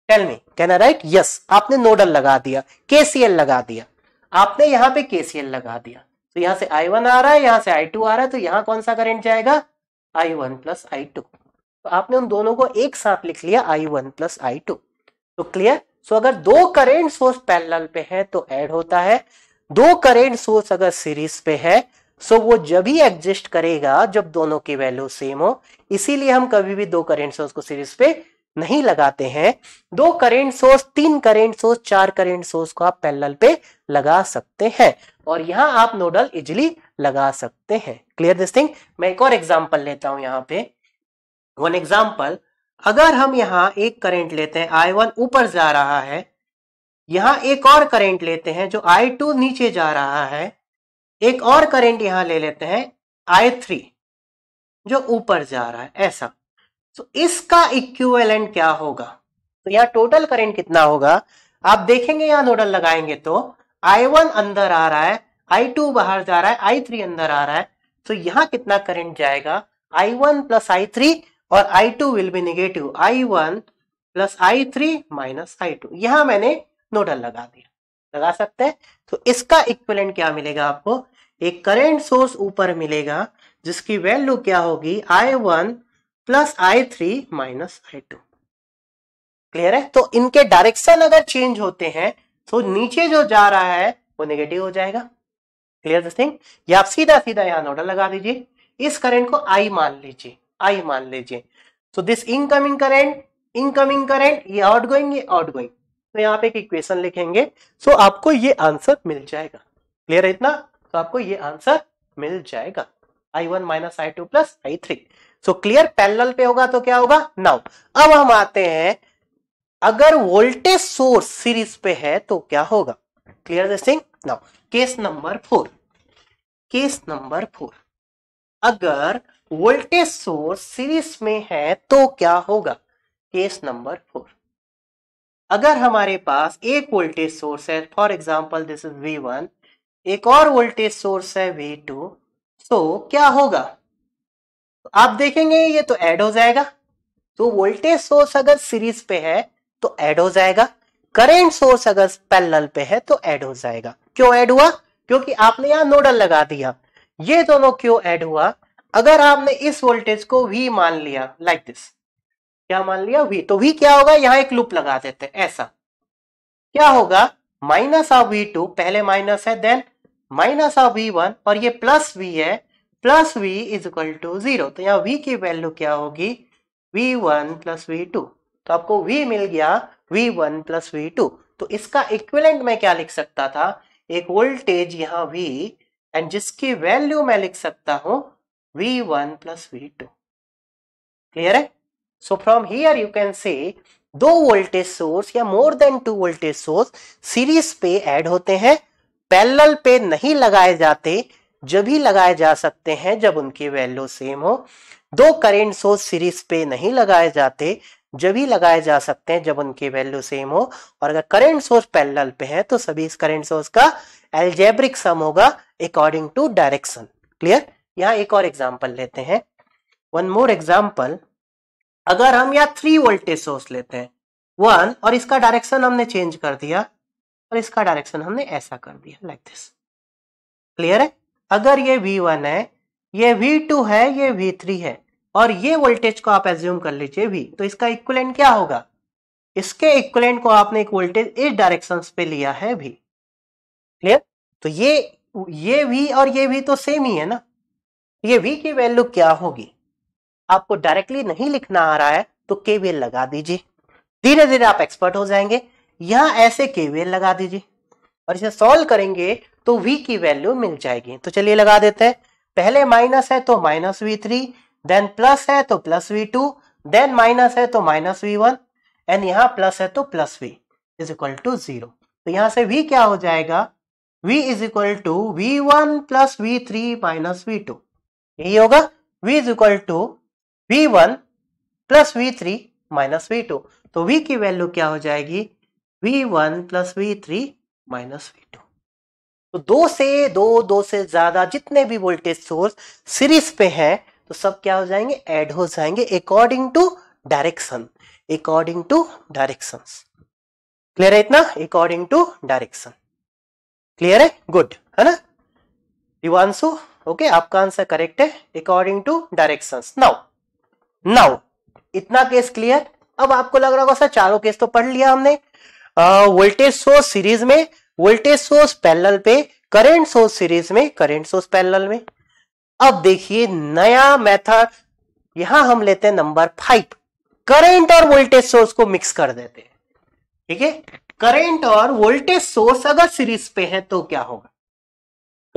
tell me can I write yes आपने नोडल लगा दिया केसीएल लगा दिया आपने यहां पे केसीएल लगा दिया तो यहां से आई वन आ रहा है यहां से आई टू आ रहा है तो यहां कौन सा करंट जाएगा I one plus I two तो आपने उन दोनों को एक साथ लिख लिया I one plus I two तो क्लियर सो अगर दो करेंट सोर्स पैरेलल पे है तो एड होता है दो करेंट सोर्स अगर सीरीज पे है सो so वो जब ही एग्जिस्ट करेगा जब दोनों की वैल्यू सेम हो इसीलिए हम कभी भी दो करेंट सोर्स को सीरीज पे नहीं लगाते हैं दो करेंट सोर्स तीन करेंट सोर्स चार करेंट सोर्स को आप पैरेलल पे लगा सकते हैं और यहाँ आप नोडल इजिली लगा सकते हैं क्लियर दिस थिंग मैं एक और एग्जाम्पल लेता हूं यहाँ पे वन एग्जाम्पल अगर हम यहाँ एक करेंट लेते हैं आई वन ऊपर जा रहा है यहाँ एक और करेंट लेते हैं जो आई टू नीचे जा रहा है एक और करेंट यहाँ ले लेते हैं आई थ्री जो ऊपर जा रहा है ऐसा तो इसका इक्विवेलेंट क्या होगा तो यहाँ टोटल करंट कितना होगा आप देखेंगे यहाँ नोडल लगाएंगे तो आई वन अंदर आ रहा है आई टू बाहर जा रहा है आई थ्री अंदर आ रहा है तो यहां कितना करंट जाएगा I one plus I three और I two will be negative I one plus I three minus I two मैंने नोडल लगा दिया लगा सकते हैं तो इसका इक्वलेंट क्या मिलेगा आपको एक करंट सोर्स ऊपर मिलेगा जिसकी वैल्यू क्या होगी I one plus I three minus I two clear है तो इनके डायरेक्शन अगर चेंज होते हैं सो so, नीचे जो जा रहा है वो नेगेटिव हो जाएगा क्लियर दिस थिंग या आप सीधा सीधा यहां नोडल लगा दीजिए इस करंट को आई मान लीजिए आई मान लीजिए so this incoming current incoming current ये आउट गोइंग ये आउट गोइंग तो यहाँ पे एक इक्वेशन लिखेंगे सो so, आपको ये आंसर मिल जाएगा क्लियर है इतना तो so आपको ये आंसर मिल जाएगा I one minus I two plus I three so clear parallel पे होगा तो क्या होगा नाउ अब हम आते हैं अगर वोल्टेज सोर्स सीरीज पे है तो क्या होगा clear this thing now case number four case number four अगर वोल्टेज सोर्स सीरीज में है तो क्या होगा केस नंबर फोर अगर हमारे पास एक वोल्टेज सोर्स है for example this is V one एक और वोल्टेज सोर्स है वी टू तो क्या होगा आप देखेंगे ये तो ऐड हो जाएगा तो वोल्टेज सोर्स अगर सीरीज पे है तो ऐड हो जाएगा करेंट सोर्स अगर पैरेलल पे है तो ऐड हो जाएगा क्यों ऐड हुआ क्योंकि आपने यहां नोडल लगा दिया ये दोनों क्यों ऐड हुआ अगर आपने इस वोल्टेज को वी मान लिया लाइक like दिस क्या मान लिया वी तो वी क्या होगा यहां एक लूप लगा देते हैं ऐसा क्या होगा माइनस ऑफ वी टू पहले माइनस है then minus of V one और ये प्लस वी है plus V is equal to zero तो यहाँ वी की वैल्यू क्या होगी V one plus V two तो आपको v मिल गया v1 one plus V two तो इसका इक्विलेंट मैं क्या लिख सकता था एक वोल्टेज यहाँ v एंड जिसकी वैल्यू मैं लिख सकता हूं v1 one plus V two clear है so from here you can say दो वोल्टेज सोर्स या more than two voltage source series पे ऐड होते हैं पैरल पे नहीं लगाए जाते जब ही लगाए जा सकते हैं जब उनकी वैल्यू सेम हो दो करेंट सोर्स सीरीज पे नहीं लगाए जाते जब ही लगाए जा सकते हैं जब उनकी वैल्यू सेम हो और अगर करेंट सोर्स पैरेलल पे है तो सभी इस करेंट सोर्स का एल्जेब्रिक सम होगा अकॉर्डिंग टू डायरेक्शन क्लियर यहाँ एक और एग्जाम्पल लेते हैं वन मोर एग्जाम्पल अगर हम यहाँ थ्री वोल्टेज सोर्स लेते हैं वन और इसका डायरेक्शन हमने चेंज कर दिया और इसका डायरेक्शन हमने ऐसा कर दिया लाइक दिस क्लियर है अगर ये वी वन है ये वी टू है ये थ्री है और ये वोल्टेज को आप एज्यूम कर लीजिए भी तो इसका इक्वलेंट क्या होगा इसके इक्वलेंट को आपने एक वोल्टेज इस डायरेक्शन पे लिया है भी क्लियर तो ये ये भी और ये भी तो सेम ही है ना ये वी की वैल्यू क्या होगी आपको डायरेक्टली नहीं लिखना आ रहा है तो केवीएल लगा दीजिए धीरे धीरे आप एक्सपर्ट हो जाएंगे यहां ऐसे केवीएल लगा दीजिए और इसे सॉल्व करेंगे तो वी की वैल्यू मिल जाएगी तो चलिए लगा देते हैं पहले माइनस है तो minus V three then plus है तो plus V two then minus है तो माइनस वी वन एंड यहाँ प्लस है तो plus V is equal to zero तो यहां से वी क्या हो जाएगा v is equal to V one plus V three minus V two यही होगा v is equal to V one plus V three minus V two तो v की वैल्यू क्या हो जाएगी V one plus V three minus V two तो दो से दो दो से ज्यादा जितने भी वोल्टेज सोर्स सीरीज पे हैं तो सब क्या हो जाएंगे ऐड हो जाएंगे according to direction according to direction clear है इतना अकॉर्डिंग टू डायरेक्शन क्लियर है गुड है ना दिवानसु ओके आपका आंसर करेक्ट है according to direction now now इतना केस क्लियर अब आपको लग रहा होगा सर चारों केस तो पढ़ लिया हमने वोल्टेज सोर्स सीरीज में वोल्टेज सोर्स पैरेलल पे करंट सोर्स सीरीज में करंट सोर्स पैरेलल में अब देखिए नया मेथड यहां हम लेते हैं नंबर फाइव करंट और वोल्टेज सोर्स को मिक्स कर देते हैं ठीक है करंट और वोल्टेज सोर्स अगर सीरीज पे है तो क्या होगा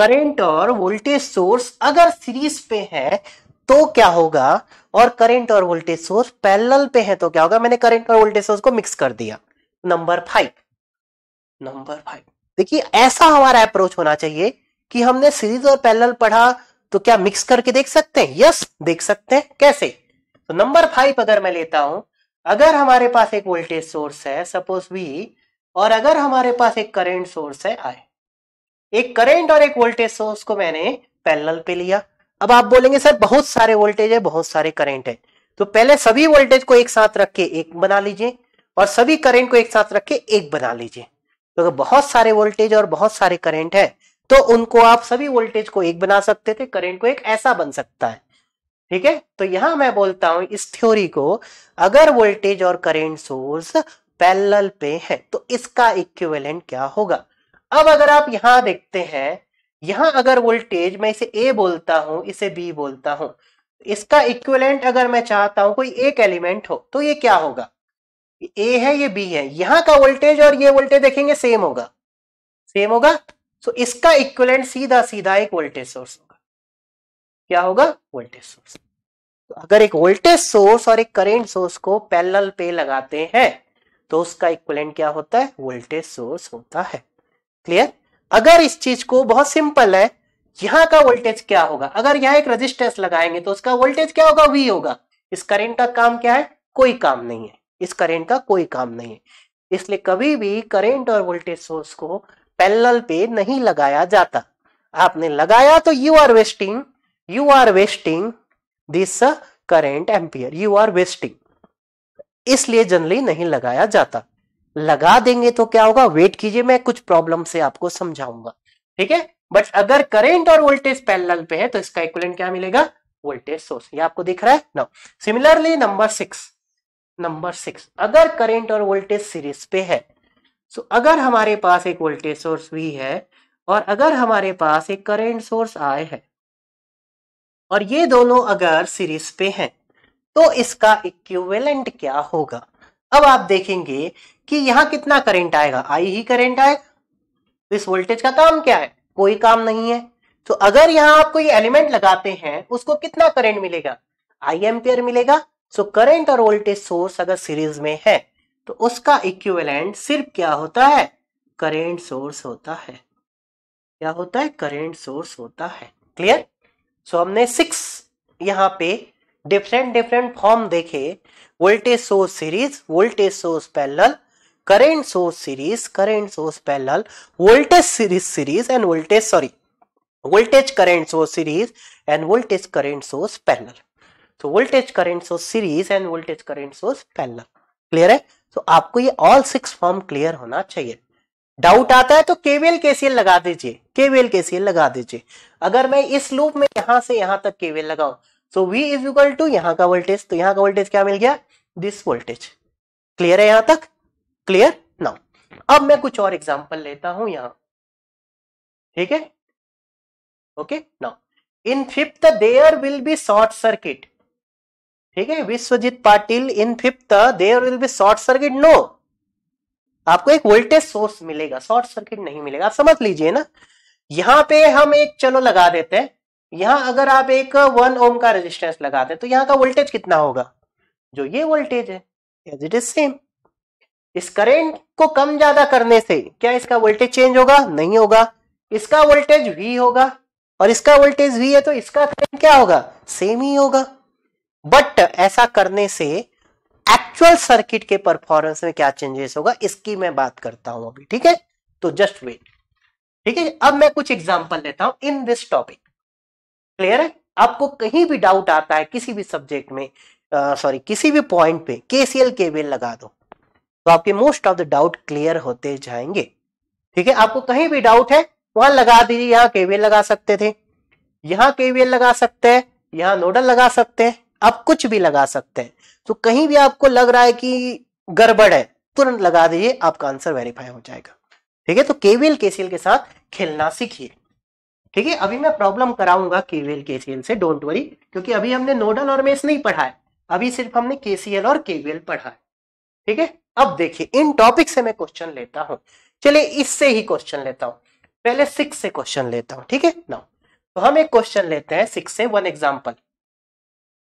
करंट और वोल्टेज सोर्स अगर सीरीज पे है तो क्या होगा और करंट और वोल्टेज सोर्स पैरेलल पे है तो क्या होगा मैंने करंट और वोल्टेज सोर्स को मिक्स कर दिया नंबर फाइव नंबर फाइव देखिए ऐसा हमारा अप्रोच होना चाहिए कि हमने सीरीज और पैरेलल पढ़ा तो क्या मिक्स करके देख सकते हैं यस देख सकते हैं कैसे तो नंबर फाइव अगर मैं लेता हूं अगर हमारे पास एक वोल्टेज सोर्स है सपोज वी और अगर हमारे पास एक करेंट सोर्स है आई एक करेंट और एक वोल्टेज सोर्स को मैंने पैनल पे लिया अब आप बोलेंगे सर बहुत सारे वोल्टेज है बहुत सारे करेंट है तो पहले सभी वोल्टेज को एक साथ रख के एक बना लीजिए और सभी करेंट को एक साथ रख के एक बना लीजिए तो बहुत सारे वोल्टेज और बहुत सारे करेंट है तो उनको आप सभी वोल्टेज को एक बना सकते थे करंट को एक ऐसा बन सकता है ठीक है तो यहां मैं बोलता हूं इस थ्योरी को अगर वोल्टेज और करंट सोर्स पैरेलल पे है तो इसका इक्विवेलेंट क्या होगा अब अगर आप यहां देखते हैं यहां अगर वोल्टेज मैं इसे ए बोलता हूं इसे बी बोलता हूं इसका इक्विवेलेंट अगर मैं चाहता हूं कोई एक एलिमेंट हो तो ये क्या होगा ए है ये बी है यहां का वोल्टेज और ये वोल्टेज देखेंगे सेम होगा सेम होगा सो इसका इक्वलेंट सीधा सीधा एक वोल्टेज सोर्स होगा क्या होगा वोल्टेज सोर्स तो अगर एक वोल्टेज सोर्स और एक करेंट सोर्स को पैरेलल पे लगाते हैं तो उसका इक्वलेंट क्या होता है वोल्टेज सोर्स होता है क्लियर अगर इस चीज को बहुत सिंपल है यहां का वोल्टेज क्या होगा अगर यहां एक रेजिस्टेंस लगाएंगे तो उसका वोल्टेज क्या होगा वी होगा इस करेंट का काम क्या है कोई काम नहीं है इस करेंट का कोई काम नहीं है इसलिए कभी भी करेंट और वोल्टेज सोर्स को पैरेलल पे नहीं लगाया जाता आपने लगाया तो you are wasting you are wasting this current ampere you are wasting इसलिए जनरली नहीं लगाया जाता लगा देंगे तो क्या होगा वेट कीजिए मैं कुछ प्रॉब्लम से आपको समझाऊंगा ठीक है बट अगर करेंट और वोल्टेज पैरेलल पे है तो इसका इक्वलेंट क्या मिलेगा वोल्टेज सोर्स ये आपको दिख रहा है ना similarly number six number six अगर करेंट और वोल्टेज सीरीज पे है सो अगर हमारे पास एक वोल्टेज सोर्स भी है और अगर हमारे पास एक करेंट सोर्स आए है और ये दोनों अगर सीरीज पे हैं तो इसका इक्विवेलेंट क्या होगा अब आप देखेंगे कि यहां कितना करंट आएगा आई ही करंट आएगा तो इस वोल्टेज का काम क्या है कोई काम नहीं है तो अगर यहाँ आप कोई एलिमेंट लगाते हैं उसको कितना करंट मिलेगा आई एम्पियर मिलेगा सो करंट और वोल्टेज सोर्स अगर सीरीज में है तो उसका इक्विवेलेंट सिर्फ क्या होता है करेंट सोर्स होता है क्या होता है करेंट सोर्स होता है क्लियर सो so, हमने सिक्स यहां पे डिफरेंट डिफरेंट फॉर्म देखे voltage source series voltage source parallel current source series current source parallel voltage series series and voltage sorry voltage current source series and voltage current source parallel तो voltage current source series and voltage current source parallel clear है तो आपको ये all six form clear होना चाहिए doubt आता है तो केवीएल केसीएल लगा दीजिए केवीएल केसीएल लगा दीजिए अगर मैं इस लूप में यहां से यहां तक केवीएल लगाऊ so V is equal to यहां का वोल्टेज तो यहां का वोल्टेज क्या मिल गया दिस वोल्टेज क्लियर है यहां तक क्लियर नाउ अब मैं कुछ और एग्जांपल लेता हूं यहां ठीक है okay now in fifth there will be short circuit ठीक है Vishwajeet Patil in fifth there will be short circuit no आपको एक वोल्टेज सोर्स मिलेगा शॉर्ट सर्किट नहीं मिलेगा आप समझ लीजिए ना यहाँ पे हम एक चलो लगा देते हैं यहां अगर आप एक वन ओम का रेजिस्टेंस लगा दे तो यहाँ का वोल्टेज कितना होगा जो ये वोल्टेज है एज इट इज सेम इस करेंट को कम ज्यादा करने से क्या इसका वोल्टेज चेंज होगा नहीं होगा इसका वोल्टेज वी होगा और इसका वोल्टेज वी है तो इसका करेंट क्या होगा सेम ही होगा बट ऐसा करने से एक्चुअल सर्किट के परफॉर्मेंस में क्या चेंजेस होगा इसकी मैं बात करता हूं अभी ठीक है तो जस्ट वेट ठीक है अब मैं कुछ एग्जाम्पल लेता हूं इन दिस टॉपिक क्लियर है आपको कहीं भी डाउट आता है किसी भी सब्जेक्ट में सॉरी किसी भी पॉइंट पे केसीएल केबीएल लगा दो तो आपके most of the doubt clear होते जाएंगे ठीक है आपको कहीं भी डाउट है वहां लगा दीजिए यहाँ केवीएल लगा सकते थे यहाँ केवीएल लगा सकते हैं यहाँ नोडल लगा सकते हैं आप कुछ भी लगा सकते हैं तो कहीं भी आपको लग रहा है कि गड़बड़ है तुरंत लगा दीजिए आपका आंसर वेरीफाई हो जाएगा ठीक है तो केवीएल केसीएल के साथ खेलना सीखिए ठीक है अभी मैं प्रॉब्लम कराऊंगा केवीएल केसीएल से डोंट वरी क्योंकि अभी हमने नोडल और मेस नहीं पढ़ा है अभी सिर्फ हमने केसीएल और केवीएल पढ़ा है ठीक है अब देखिए इन टॉपिक से मैं क्वेश्चन लेता हूं चलिए इससे ही क्वेश्चन लेता हूं पहले सिक्स से क्वेश्चन लेता हूं ठीक है ना तो हम एक क्वेश्चन लेते हैं सिक्स से वन एग्जाम्पल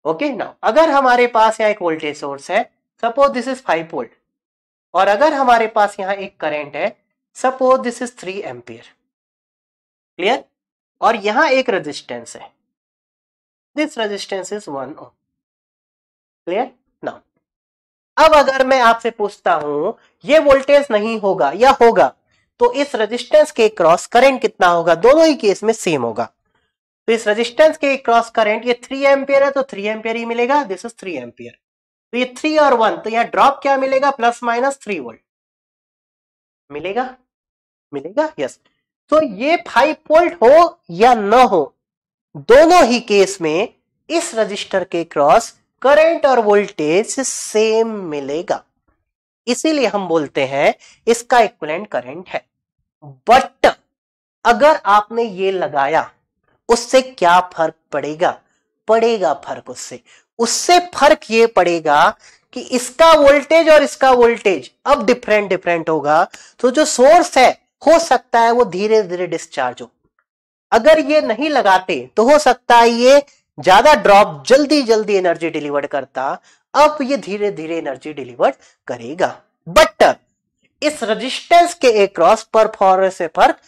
ओके ना नाउ अगर हमारे पास यहाँ एक वोल्टेज सोर्स है suppose this is five volt और अगर हमारे पास यहाँ एक करेंट है suppose this is three ampere clear और यहाँ एक रेजिस्टेंस है this resistance is one ohm clear now अब अगर मैं आपसे पूछता हूं ये वोल्टेज नहीं होगा या होगा तो इस रेजिस्टेंस के क्रॉस करंट कितना होगा दोनों ही केस में सेम होगा तो इस रेजिस्टेंस के क्रॉस करेंट ये थ्री एम्पियर है तो थ्री एम्पियर ही मिलेगा दिस इज थ्री एम्पियर तो ये थ्री और वन तो यहाँ ड्रॉप क्या मिलेगा प्लस माइनस थ्री वोल्ट मिलेगा मिलेगा यस तो ये फाइव वोल्ट हो या न हो दोनों ही केस में इस रजिस्टर के क्रॉस करंट और वोल्टेज सेम मिलेगा इसीलिए हम बोलते हैं इसका इक्वलेंट करंट है बट अगर आपने ये लगाया उससे क्या फर्क पड़ेगा पड़ेगा फर्क उससे उससे फर्क ये पड़ेगा कि इसका वोल्टेज और इसका वोल्टेज अब डिफरेंट डिफरेंट होगा तो जो सोर्स है हो सकता है वो धीरे धीरे डिस्चार्ज हो अगर ये नहीं लगाते तो हो सकता है ये ज्यादा ड्रॉप जल्दी जल्दी एनर्जी डिलीवर करता अब ये धीरे धीरे एनर्जी डिलीवर करेगा बट इस रेजिस्टेंस के क्रॉस परफॉर्मेंस से फर्क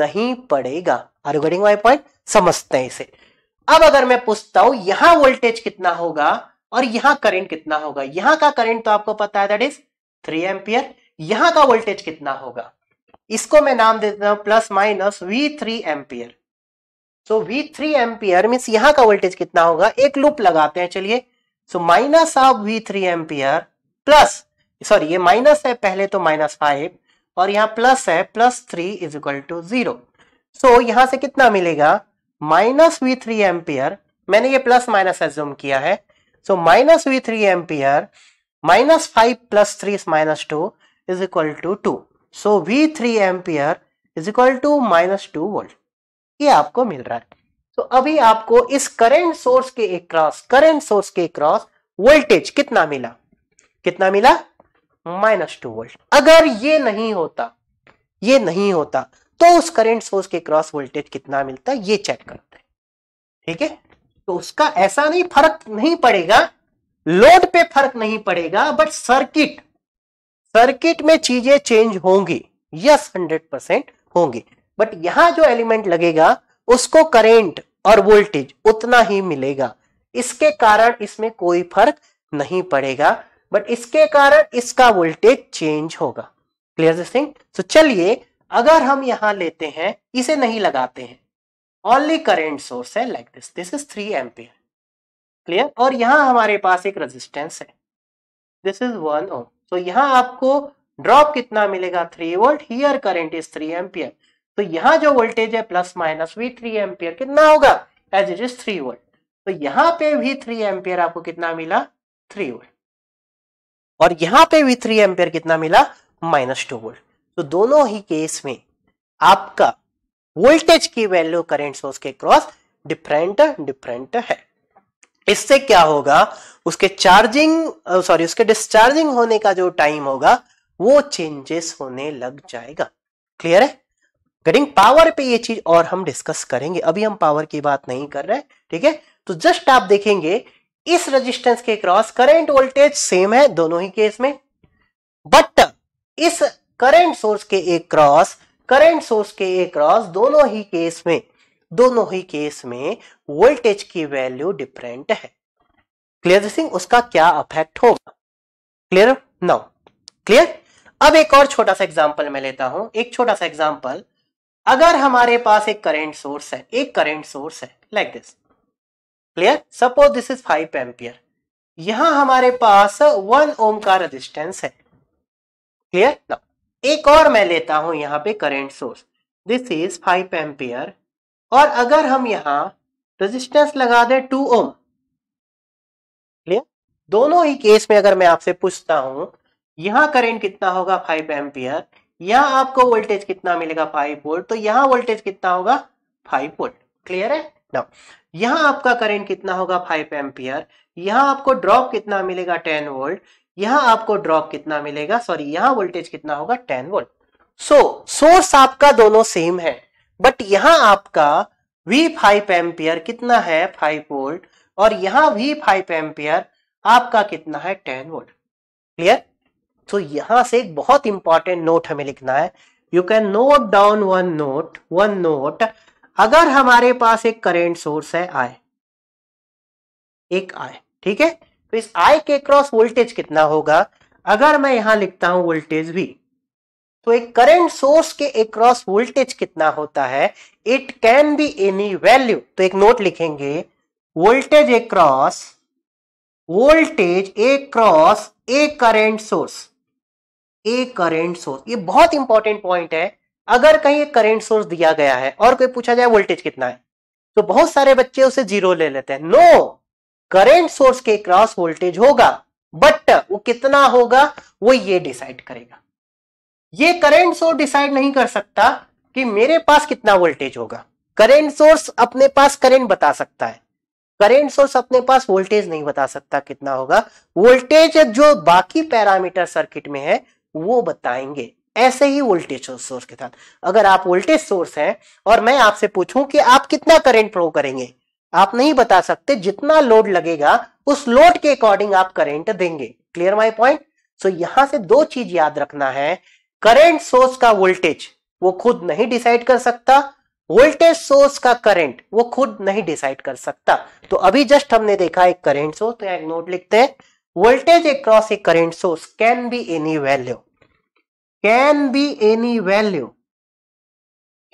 नहीं पड़ेगा are you getting my point समझते हैं इसे अब अगर मैं पूछता हूं यहां वोल्टेज कितना होगा और यहां करंट कितना होगा यहां का करंट तो आपको पता है दैट इज थ्री एम्पियर यहां का वोल्टेज कितना होगा इसको मैं नाम देता हूं plus minus V three ampere so V three ampere means यहां का वोल्टेज कितना होगा एक लूप लगाते हैं चलिए so minus of V three ampere plus sorry ये माइनस है पहले तो माइनस फाइव और यहां प्लस है plus three is equal to zero so यहां से कितना मिलेगा माइनस वी थ्री एम्पियर मैंने ये प्लस माइनस एज्यूम किया है so minus V three ampere minus five plus three minus two is equal to two so V three ampere is equal to minus two volt ये आपको मिल रहा है तो so, अभी आपको इस करेंट सोर्स के अक्रॉस करेंट सोर्स के अक्रॉस वोल्टेज कितना मिला कितना मिला माइनस टू वोल्ट अगर ये नहीं होता ये नहीं होता तो उस करंट सोर्स के क्रॉस वोल्टेज कितना मिलता है ये चेक करते हैं ठीक है तो उसका ऐसा नहीं फर्क नहीं पड़ेगा लोड पे फर्क नहीं पड़ेगा बट सर्किट सर्किट में चीजें चेंज होंगी यस हंड्रेड परसेंट होंगी बट यहां जो एलिमेंट लगेगा उसको करेंट और वोल्टेज उतना ही मिलेगा इसके कारण इसमें कोई फर्क नहीं पड़ेगा बट इसके कारण इसका वोल्टेज चेंज होगा क्लियर दिस थिंग तो चलिए अगर हम यहां लेते हैं इसे नहीं लगाते हैं ओनली करेंट सोर्स है like this this is three ampere clear और यहां हमारे पास एक रेजिस्टेंस है दिस इज वन ओम तो यहां आपको ड्रॉप कितना मिलेगा three volt here current is three ampere तो यहां जो वोल्टेज है plus minus V three ampere कितना होगा as it is three volt तो यहां पे भी थ्री एम्पियर आपको कितना मिला थ्री वोल्ट और यहां पे भी थ्री एम्पियर कितना मिला माइनस टू वोल्ट तो दोनों ही केस में आपका वोल्टेज की वैल्यू करेंट सोर्स के क्रॉस डिफरेंट डिफरेंट है इससे क्या होगा उसके चार्जिंग सॉरी उसके डिस्चार्जिंग होने का जो टाइम होगा वो चेंजेस होने लग जाएगा क्लियर है गेटिंग पावर पे ये चीज और हम डिस्कस करेंगे अभी हम पावर की बात नहीं कर रहे ठीक है तो जस्ट आप देखेंगे इस रेजिस्टेंस के क्रॉस करंट वोल्टेज सेम है दोनों ही केस में बट इस करंट सोर्स के एक क्रॉस करंट सोर्स के एक क्रॉस दोनों ही केस में दोनों ही केस में वोल्टेज की वैल्यू डिफरेंट है क्लियर सिंह उसका क्या अफेक्ट होगा क्लियर नाउ क्लियर अब एक और छोटा सा एग्जांपल मैं लेता हूं एक छोटा सा एग्जांपल अगर हमारे पास एक करंट सोर्स है एक करंट सोर्स है like this clear suppose this is five ampere यहां हमारे पास वन ओम का रेजिस्टेंस है क्लियर नाउ एक और मैं लेता हूं यहाँ पे current source this is five ampere और अगर हम यहाँ रेजिस्टेंस लगा दें टू ओम क्लियर दोनों ही केस में अगर मैं आपसे पूछता हूं यहां करेंट कितना होगा फाइव एम्पियर यहां आपको वोल्टेज कितना मिलेगा फाइव वोल्ट तो यहाँ वोल्टेज कितना होगा फाइव वोल्ट क्लियर है ना यहां आपका करेंट कितना होगा फाइव एम्पियर यहां आपको ड्रॉप कितना मिलेगा टेन वोल्ट यहां आपको ड्रॉप कितना मिलेगा सॉरी यहां वोल्टेज कितना होगा टेन वोल्ट सो सोर्स आपका दोनों सेम है बट यहां आपका वी फाइव एम्पियर कितना है फाइव वोल्ट और यहां वी फाइव एम्पियर आपका कितना है टेन वोल्ट क्लियर तो यहां से एक बहुत इंपॉर्टेंट नोट हमें लिखना है you can note down one note one note अगर हमारे पास एक करेंट सोर्स है आय एक आय ठीक है तो इस आई के क्रॉस वोल्टेज कितना होगा अगर मैं यहां लिखता हूं वोल्टेज भी तो एक करंट सोर्स के अक्रॉस वोल्टेज कितना होता है it can be any value तो एक नोट लिखेंगे voltage across voltage across a current source a current source ये बहुत इंपॉर्टेंट पॉइंट है अगर कहीं एक करंट सोर्स दिया गया है और कोई पूछा जाए वोल्टेज कितना है तो बहुत सारे बच्चे उसे जीरो ले लेते हैं नो करेंट सोर्स के क्रॉस वोल्टेज होगा बट वो कितना होगा वो ये डिसाइड करेगा ये करेंट सोर्स डिसाइड नहीं कर सकता कि मेरे पास कितना वोल्टेज होगा करेंट सोर्स अपने पास करेंट बता सकता है करेंट सोर्स अपने पास वोल्टेज नहीं बता सकता कितना होगा वोल्टेज जो बाकी पैरामीटर सर्किट में है वो बताएंगे ऐसे ही वोल्टेज सोर्स के साथ अगर आप वोल्टेज सोर्स हैं और मैं आपसे पूछूं कि आप कितना करंट फ्लो करेंगे आप नहीं बता सकते जितना लोड लगेगा उस लोड के अकॉर्डिंग आप करेंट देंगे क्लियर माई पॉइंट सो यहां से दो चीज याद रखना है करेंट सोर्स का वोल्टेज वो खुद नहीं डिसाइड कर सकता वोल्टेज सोर्स का करंट वो खुद नहीं डिसाइड कर सकता तो अभी जस्ट हमने देखा एक करंट सोर्स तो एक नोट लिखते हैं voltage across a current source can be any value can be any value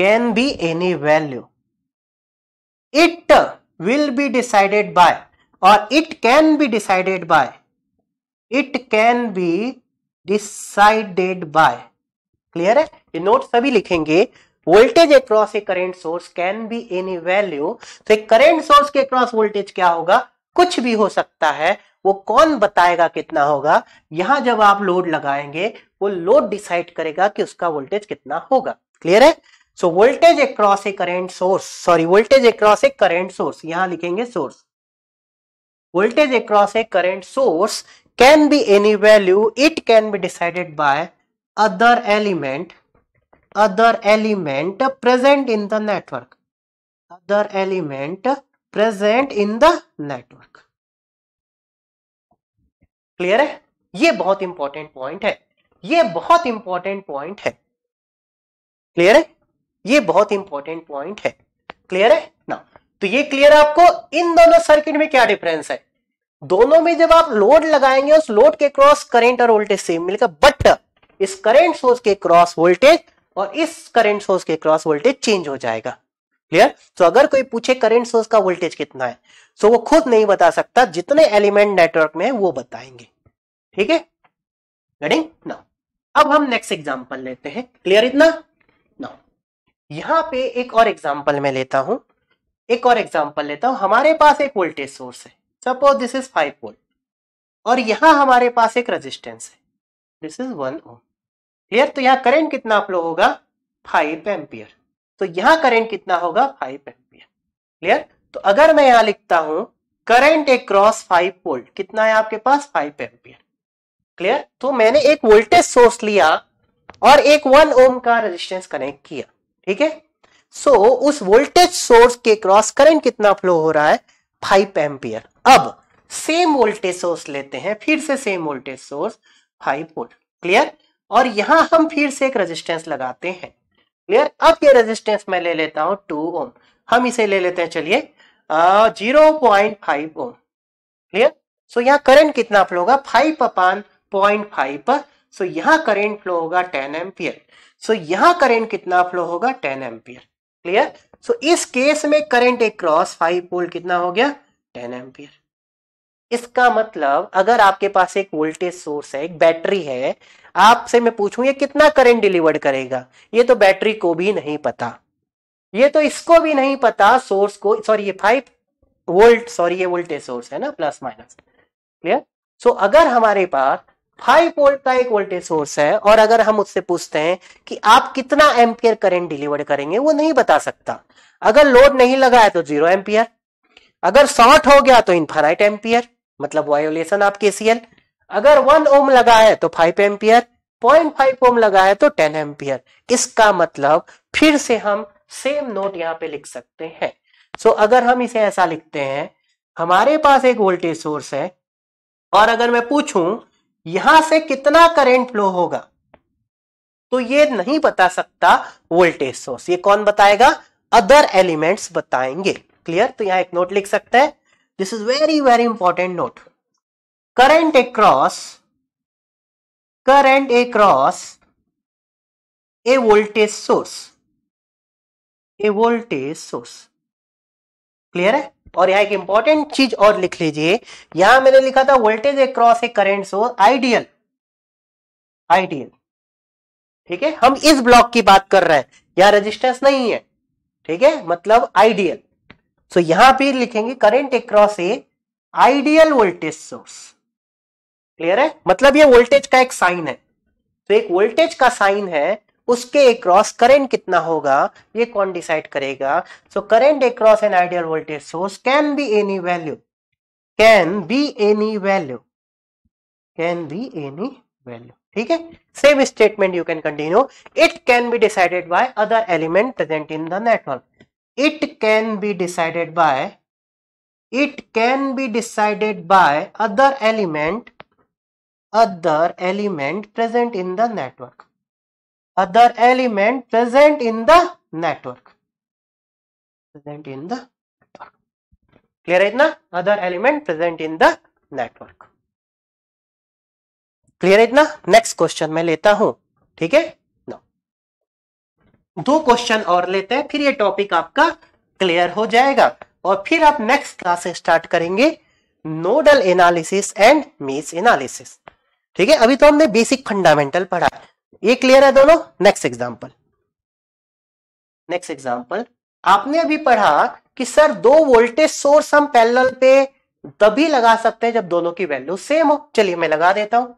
can be any value it will be decided by or it can be decided by it can be decided by clear है ये note सभी लिखेंगे voltage across a current source can be any value तो एक current source के across voltage क्या होगा कुछ भी हो सकता है वो कौन बताएगा कितना होगा यहां जब आप लोड लगाएंगे वो लोड डिसाइड करेगा कि उसका वोल्टेज कितना होगा क्लियर है so voltage across a current source sorry voltage across a current source यहां लिखेंगे source voltage across a current source can be any value it can be decided by other element other element present in the network other element present in the network clear है ये बहुत important point है ये बहुत important point है clear है ये बहुत इंपॉर्टेंट पॉइंट है क्लियर है ना तो ये क्लियर है आपको इन दोनों सर्किट में क्या डिफरेंस है दोनों में जब आप लोड लगाएंगे उस लोड के क्रॉस करंट और वोल्टेज सेम मिलेगा बट इस करंट सोर्स के क्रॉस वोल्टेज और इस करंट सोर्स के क्रॉस वोल्टेज चेंज हो जाएगा क्लियर तो अगर कोई पूछे करंट सोर्स का वोल्टेज कितना है सो तो वो खुद नहीं बता सकता जितने एलिमेंट नेटवर्क में है वो बताएंगे ठीक है अब हम नेक्स्ट एग्जाम्पल लेते हैं क्लियर इतना यहां पे एक और एग्जाम्पल मैं लेता हूं एक और एग्जाम्पल लेता हूं हमारे पास एक वोल्टेज सोर्स है suppose this is five volt और यहां हमारे पास एक रेजिस्टेंस है this is one ohm clear तो यहाँ करंट कितना फ्लो होगा फाइव एम्पियर तो यहाँ करंट कितना होगा फाइव एम्पियर क्लियर तो अगर मैं यहाँ लिखता हूं करंट क्रॉस फाइव वोल्ट कितना है आपके पास फाइव एम्पियर क्लियर तो मैंने एक वोल्टेज सोर्स लिया और एक वन ओम का रेजिस्टेंस कनेक्ट किया ठीक है सो so, उस वोल्टेज सोर्स के क्रॉस करंट कितना फ्लो हो रहा है फाइव एम्पियर अब सेम वोल्टेज सोर्स लेते हैं फिर से same voltage source five volt clear और यहां हम फिर से एक रेजिस्टेंस लगाते हैं क्लियर अब ये रेजिस्टेंस मैं ले लेता हूं टू ओम हम इसे ले लेते हैं चलिए zero point five ohm clear so यहाँ करंट कितना फ्लो होगा फाइव अपान पॉइंट फाइव पर सो यहाँ करेंट फ्लो होगा टेन एम्पियर सो so, यहां करंट कितना फ्लो होगा टेन एम्पियर क्लियर सो इस केस में करंट एक क्रॉस फाइव पोल कितना हो गया टेन एम्पियर इसका मतलब अगर आपके पास एक वोल्टेज सोर्स है एक बैटरी है आपसे मैं पूछूं ये कितना करंट डिलीवर्ड करेगा ये तो बैटरी को भी नहीं पता ये तो इसको भी नहीं पता सोर्स को सॉरी ये फाइव वोल्ट सॉरी ये वोल्टेज सोर्स है ना प्लस माइनस क्लियर सो अगर हमारे पास फाइव वोल्ट का एक वोल्टेज सोर्स है और अगर हम उससे पूछते हैं कि आप कितना एम्पियर करेंट डिलीवर करेंगे वो नहीं बता सकता अगर लोड नहीं लगा है तो जीरो एम्पियर अगर शॉर्ट हो गया तो इन्फानाइट एम्पियर मतलब वायोलेशन आप केसीएल अगर वन ओम लगा है तो five ampere point five ohm लगा है तो टेन एम्पियर इसका मतलब फिर से हम सेम नोट यहाँ पे लिख सकते हैं सो so, अगर हम इसे ऐसा लिखते हैं हमारे पास एक वोल्टेज सोर्स है और अगर मैं पूछूं यहां से कितना करंट फ्लो होगा तो ये नहीं बता सकता वोल्टेज सोर्स ये कौन बताएगा अदर एलिमेंट्स बताएंगे क्लियर तो यहां एक नोट लिख सकते हैं this is very very important note current across current cross a voltage source a voltage source clear है और यहाँ एक इंपॉर्टेंट चीज और लिख लीजिए यहां मैंने लिखा था voltage across a current source ideal ideal ठीक है हम इस ब्लॉक की बात कर रहे हैं यहां रेजिस्टेंस नहीं है ठीक है मतलब आइडियल सो so, यहां पर लिखेंगे current across a ideal voltage source clear है मतलब ये वोल्टेज का एक साइन है तो एक वोल्टेज का साइन है उसके एक्रॉस करेंट कितना होगा ये कौन डिसाइड करेगा so current across an ideal voltage source can be any value can be any value can be any value ठीक है same statement you can continue it can be decided by other element present in the network it can be decided by it can be decided by other element other element present in the network other element present in the network present in the network clear aitna other element present in the network clear है इतना next question मैं लेता हूं ठीक है no दो question और लेते हैं फिर ये टॉपिक आपका क्लियर हो जाएगा और फिर आप नेक्स्ट क्लास स्टार्ट करेंगे nodal analysis and mesh analysis ठीक है अभी तो हमने बेसिक फंडामेंटल पढ़ा ये क्लियर है दोनों नेक्स्ट एग्जाम्पल नेक्स्ट एग्जाम्पल आपने अभी पढ़ा कि सर दो वोल्टेज सोर्स हम पैनल पे तभी लगा सकते हैं जब दोनों की वैल्यू सेम हो चलिए मैं लगा देता हूं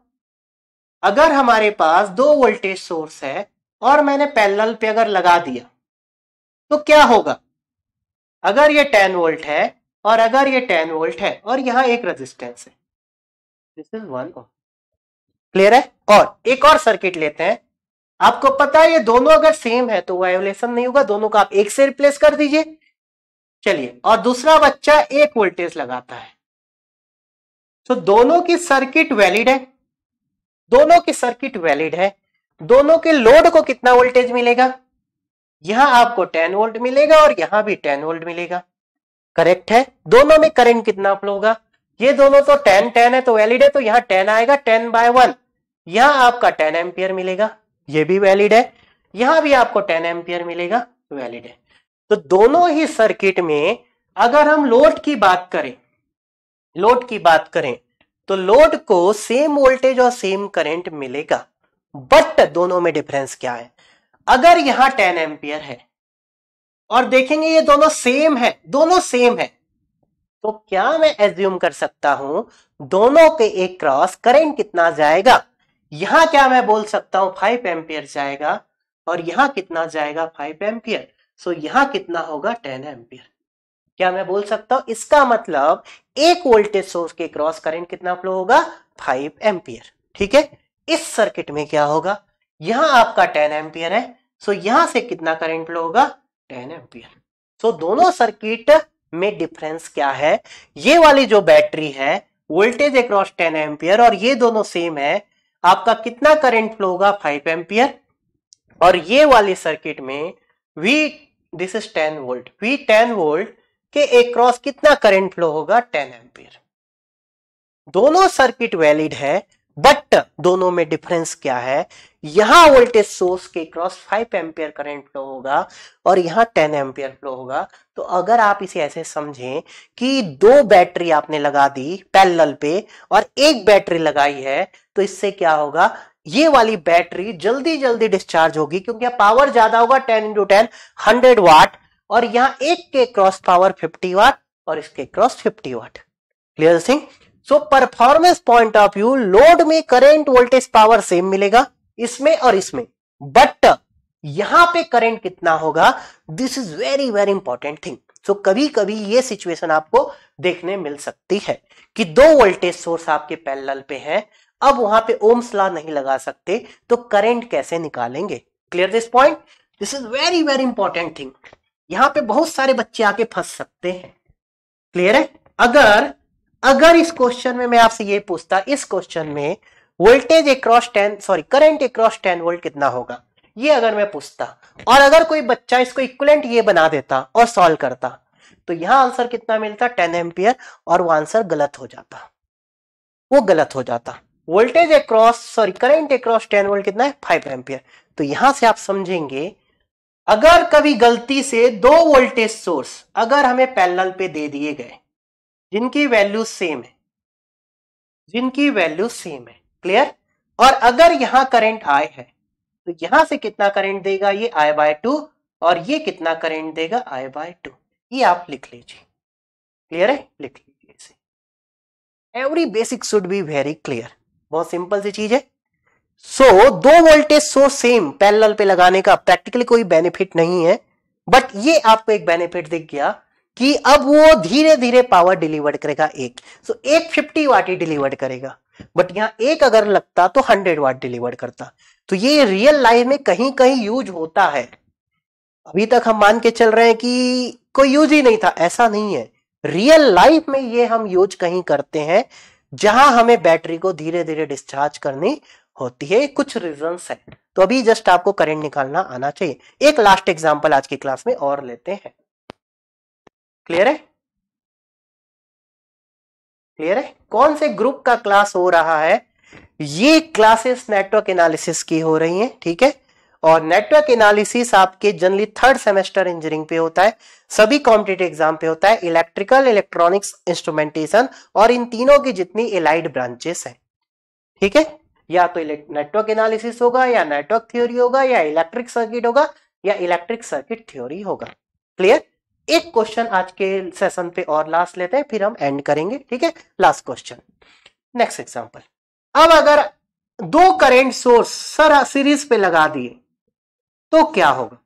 अगर हमारे पास दो वोल्टेज सोर्स है और मैंने पैनल पे अगर लगा दिया तो क्या होगा अगर ये 10 वोल्ट है और अगर ये 10 वोल्ट है और यहां एक रेजिस्टेंस है this is one of clear है और एक और सर्किट लेते हैं आपको पता है ये दोनों अगर सेम है तो वायोलेशन नहीं होगा दोनों को आप एक से रिप्लेस कर दीजिए चलिए और दूसरा बच्चा एक वोल्टेज लगाता है तो दोनों की सर्किट वैलिड है दोनों की सर्किट वैलिड है दोनों के लोड को कितना वोल्टेज मिलेगा यहां आपको 10 वोल्ट मिलेगा और यहां भी 10 वोल्ट मिलेगा करेक्ट है दोनों में करंट कितना फ्लो होगा ये दोनों तो 10 10 है तो वैलिड है तो यहां 10 आएगा 10 बाय वन यहां आपका टेन एम्पियर मिलेगा ये भी वैलिड है यहां भी आपको टेन एम्पियर मिलेगा वैलिड है तो दोनों ही सर्किट में अगर हम लोड की बात करें लोड की बात करें तो लोड को सेम वोल्टेज और सेम करंट मिलेगा बट दोनों में डिफरेंस क्या है अगर यहां टेन एम्पियर है और देखेंगे ये दोनों सेम है दोनों सेम है तो क्या मैं एज्यूम कर सकता हूं दोनों के एक क्रॉस करंट कितना जाएगा यहां क्या मैं बोल सकता हूं फाइव एम्पियर जाएगा और यहां कितना जाएगा फाइव एम्पियर सो यहां कितना होगा टेन एम्पियर क्या मैं बोल सकता हूं इसका मतलब एक वोल्टेज सोर्स के क्रॉस करंट कितना फ्लो होगा फाइव एम्पियर ठीक है इस सर्किट में क्या होगा यहां आपका टेन एम्पियर है सो यहां से कितना करंट फ्लो होगा टेन एम्पियर सो दोनों सर्किट में डिफरेंस क्या है ये वाली जो बैटरी है वोल्टेज अक्रॉस टेन एम्पियर और ये दोनों सेम है आपका कितना करंट फ्लो होगा फाइव एम्पियर और ये वाली सर्किट में V this is ten volt V ten volt के क्रॉस कितना करंट फ्लो होगा टेन एम्पियर दोनों सर्किट वैलिड है बट दोनों में डिफरेंस क्या है यहां वोल्टेज सोर्स के क्रॉस 5 एम्पियर करंट फ्लो होगा और यहां 10 एम्पियर फ्लो होगा तो अगर आप इसे ऐसे समझें कि दो बैटरी आपने लगा दी पैरेलल पे और एक बैटरी लगाई है तो इससे क्या होगा ये वाली बैटरी जल्दी जल्दी डिस्चार्ज होगी क्योंकि पावर ज्यादा होगा ten into ten hundred watt और यहाँ एक के क्रॉस पावर फिफ्टी वाट और इसके क्रॉस फिफ्टी वाट क्लियर सिंह so performance point of view load में करेंट वोल्टेज पावर सेम मिलेगा इसमें और इसमें बट यहां पे करंट कितना होगा this is very very important thing so कभी कभी ये सिचुएशन आपको देखने मिल सकती है कि दो वोल्टेज सोर्स आपके पैरेलल पे हैं अब वहां पे ओम्स लॉ नहीं लगा सकते तो करंट कैसे निकालेंगे clear this point this is very very important thing यहां पे बहुत सारे बच्चे आके फंस सकते हैं क्लियर है अगर अगर इस क्वेश्चन में मैं आपसे ये पूछता इस क्वेश्चन में voltage across ten sorry current across ten volt कितना होगा ये अगर मैं पूछता और अगर कोई बच्चा इसको इक्वलेंट ये बना देता और सॉल्व करता तो यहां आंसर कितना मिलता टेन एम्पियर और वो आंसर गलत हो जाता वो गलत हो जाता voltage across sorry current across ten volt कितना है फाइव एम्पियर तो यहां से आप समझेंगे अगर कभी गलती से दो वोल्टेज सोर्स अगर हमें पैरेलल पे दे दिए गए जिनकी वैल्यू सेम है जिनकी वैल्यू सेम है क्लियर और अगर यहां करंट आए है तो यहां से कितना करंट देगा ये आई बाय टू और ये कितना करंट देगा आई बाय टू ये आप लिख लीजिए क्लियर है लिख लीजिए इसे every basic should be very clear बहुत सिंपल सी चीज है सो so, दो वोल्टेज सोर्स सेम पैरेलल पे लगाने का प्रैक्टिकली कोई बेनिफिट नहीं है बट ये आपको एक बेनिफिट दिख गया कि अब वो धीरे धीरे पावर डिलीवर करेगा एक सो so, एक फिफ्टी वाट ही डिलीवर करेगा बट यहाँ एक अगर लगता तो हंड्रेड वाट डिलीवर करता तो ये रियल लाइफ में कहीं कहीं यूज होता है अभी तक हम मान के चल रहे हैं कि कोई यूज ही नहीं था ऐसा नहीं है रियल लाइफ में ये हम यूज कहीं करते हैं जहां हमें बैटरी को धीरे धीरे डिस्चार्ज करनी होती है कुछ रीजन है तो अभी जस्ट आपको करंट निकालना आना चाहिए एक लास्ट एग्जाम्पल आज की क्लास में और लेते हैं क्लियर है क्लियर है कौन से ग्रुप का क्लास हो रहा है ये क्लासेस नेटवर्क एनालिसिस की हो रही है ठीक है और नेटवर्क एनालिसिस आपके जनरली थर्ड सेमेस्टर इंजीनियरिंग पे होता है सभी कॉम्पिटेटिव एग्जाम पे होता है इलेक्ट्रिकल इलेक्ट्रॉनिक्स इंस्ट्रूमेंटेशन और इन तीनों की जितनी एलाइड ब्रांचेस है ठीक है या तो नेटवर्क एनालिसिस होगा या नेटवर्क थ्योरी होगा या इलेक्ट्रिक सर्किट होगा या इलेक्ट्रिक सर्किट थ्योरी होगा क्लियर एक क्वेश्चन आज के सेशन पे और लास्ट लेते हैं फिर हम एंड करेंगे ठीक है लास्ट क्वेश्चन नेक्स्ट एग्जांपल अब अगर दो करंट सोर्स सर सीरीज पे लगा दिए तो क्या होगा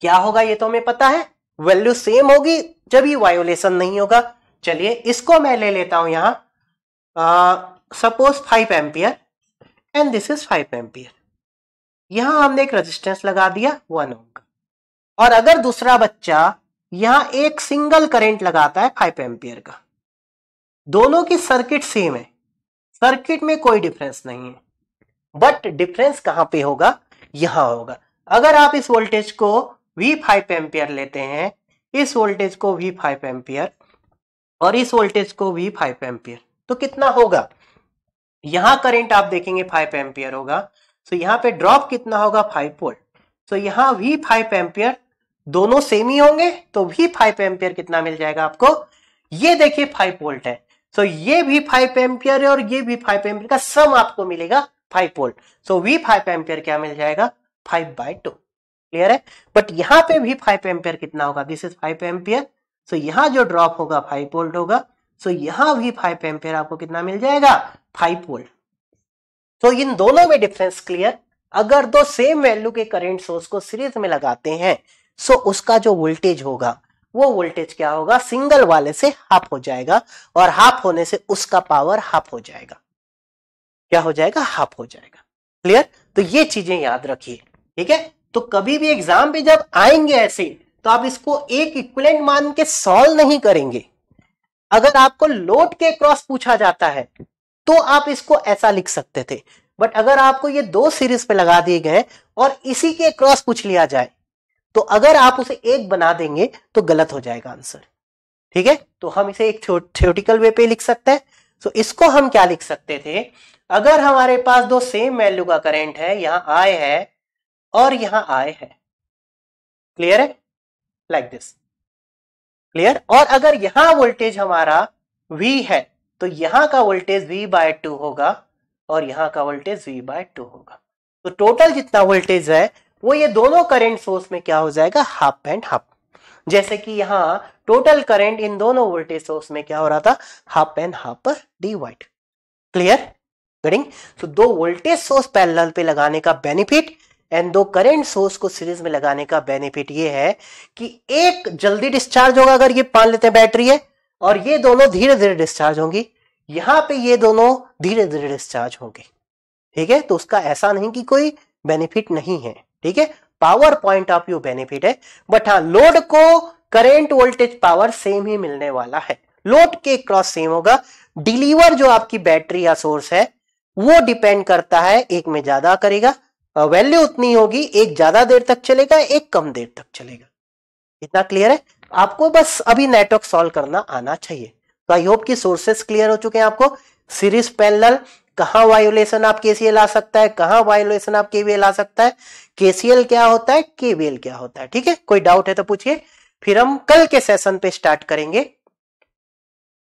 क्या होगा ये तो हमें पता है वैल्यू सेम होगी जब ही वायोलेशन नहीं होगा चलिए इसको मैं ले लेता हूं यहां suppose five ampere and this is five ampere यहां हमने एक रेजिस्टेंस लगा दिया वन ओम का और अगर दूसरा बच्चा यहां एक सिंगल करंट लगाता है फाइव एम्पियर का दोनों की सर्किट सेम है सर्किट में कोई डिफरेंस नहीं है बट डिफरेंस कहां पे होगा यहां होगा अगर आप इस वोल्टेज को वी फाइव एम्पियर लेते हैं इस वोल्टेज को वी फाइव एम्पियर और इस वोल्टेज को वी फाइव एम्पियर तो कितना होगा यहां करंट आप देखेंगे फाइव एम्पियर होगा सो तो यहां पे ड्रॉप कितना होगा फाइव वोल्ट सो यहां वी फाइव एम्पियर दोनों सेम ही होंगे तो वी फाइव एम्पियर कितना मिल जाएगा आपको ये देखिए फाइव वोल्ट है सो तो ये भी फाइव एम्पियर है और ये भी फाइव एम्पियर का सम आपको मिलेगा five volt so we five ampere क्या मिल जाएगा फाइव बाई टू क्लियर है बट यहाँ पे भी फाइव एम्पेयर कितना होगा this is five ampere so यहाँ जो ड्रॉप होगा फाइव वोल्ट होगा सो so, यहां भी फाइव एम्पेयर आपको कितना मिल जाएगा फाइव वोल्ट तो इन दोनों में डिफरेंस क्लियर अगर दो सेम वैल्यू के करंट सोर्स को सीरीज में लगाते हैं सो so उसका जो वोल्टेज होगा वो वोल्टेज क्या होगा सिंगल वाले से हाफ हो जाएगा और हाफ होने से उसका पावर हाफ हो जाएगा क्या हो जाएगा हाफ हो जाएगा क्लियर तो ये चीजें याद रखिए ठीक है तो कभी भी एग्जाम पे जब आएंगे ऐसे तो आप इसको एक इक्वलेंट मान के सॉल्व नहीं करेंगे अगर आपको लोट के क्रॉस पूछा जाता है तो आप इसको ऐसा लिख सकते थे बट अगर आपको ये दो सीरीज पे लगा दिए गए और इसी के क्रॉस पूछ लिया जाए तो अगर आप उसे एक बना देंगे तो गलत हो जाएगा आंसर ठीक है तो हम इसे एक थियोटिकल वे पे लिख सकते हैं सो so, इसको हम क्या लिख सकते थे अगर हमारे पास दो सेम वैल्यू का करंट है यहां आय है और यहां आय है क्लियर है लाइक दिस क्लियर और अगर यहां वोल्टेज हमारा V है तो यहां का वोल्टेज V बाय टू होगा और यहां का वोल्टेज V बाय टू होगा तो टोटल जितना वोल्टेज है वो ये दोनों करंट सोर्स में क्या हो जाएगा हाफ एंड हाफ जैसे कि यहां टोटल करंट इन दोनों वोल्टेज सोर्स में क्या हो रहा था हाफ एंड हाफ पर डी वाइट क्लियर गडिंग सो दो वोल्टेज सोर्स पैरेलल पे लगाने का बेनिफिट एंड दो करंट सोर्स को सीरीज में लगाने का बेनिफिट ये है कि एक जल्दी डिस्चार्ज होगा अगर ये पान लेते हैं बैटरी है और ये दोनों धीरे धीरे डिस्चार्ज होंगी यहां पे ये दोनों धीरे धीरे डिस्चार्ज होंगे ठीक है तो उसका ऐसा नहीं कि कोई बेनिफिट नहीं है ठीक है power point of view benefit है बट हाँ लोड को करेंट वोल्टेज पावर सेम ही मिलने वाला है लोड के क्रॉस सेम होगा डिलीवर जो आपकी बैटरी या सोर्स है वो डिपेंड करता है एक में ज्यादा करेगा वैल्यू उतनी होगी एक ज्यादा देर तक चलेगा एक कम देर तक चलेगा इतना क्लियर है आपको बस अभी नेटवर्क सॉल्व करना आना चाहिए तो आई होप कि सोर्सेस क्लियर हो चुके हैं आपको सीरीज पैनल कहा वायोलेशन आप केसीएल आ सकता है कहा वायोलेशन आप केवीएल आ सकता है केसीएल क्या होता है केवीएल क्या होता है ठीक है कोई डाउट है तो पूछिए फिर हम कल के सेशन पे स्टार्ट करेंगे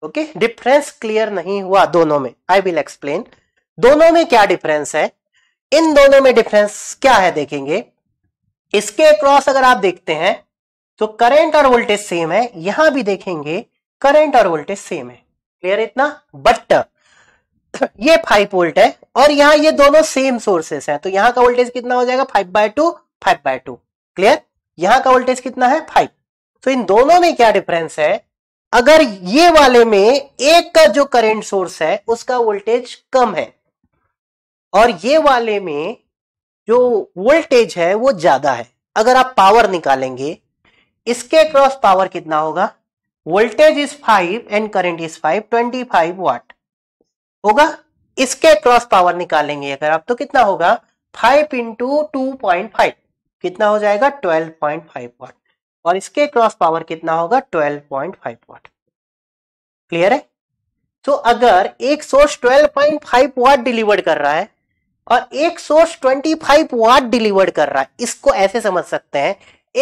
ओके डिफरेंस क्लियर नहीं हुआ दोनों में आई विल एक्सप्लेन दोनों में क्या डिफरेंस है इन दोनों में डिफरेंस क्या है देखेंगे इसके अक्रॉस अगर आप देखते हैं तो करंट और वोल्टेज सेम है यहां भी देखेंगे करंट और वोल्टेज सेम है क्लियर इतना बट [COUGHS] ये फाइव वोल्ट है और यहां ये दोनों सेम सोर्सेस हैं तो यहाँ का वोल्टेज कितना हो जाएगा five by two five by two clear यहाँ का वोल्टेज कितना है फाइव तो इन दोनों में क्या डिफरेंस है अगर ये वाले में एक का जो करेंट सोर्स है उसका वोल्टेज कम है और ये वाले में जो वोल्टेज है वो ज्यादा है अगर आप पावर निकालेंगे इसके क्रॉस पावर कितना होगा voltage is five and current is five twenty five watt होगा इसके क्रॉस पावर निकालेंगे अगर आप तो कितना होगा five into two point five कितना हो जाएगा ट्वेल्व पॉइंट फाइव वाट और इसके क्रॉस पावर कितना होगा twelve point five watt clear है तो अगर एक source twelve point five watt delivered कर रहा है और एक source twenty five watt delivered कर रहा है इसको ऐसे समझ सकते हैं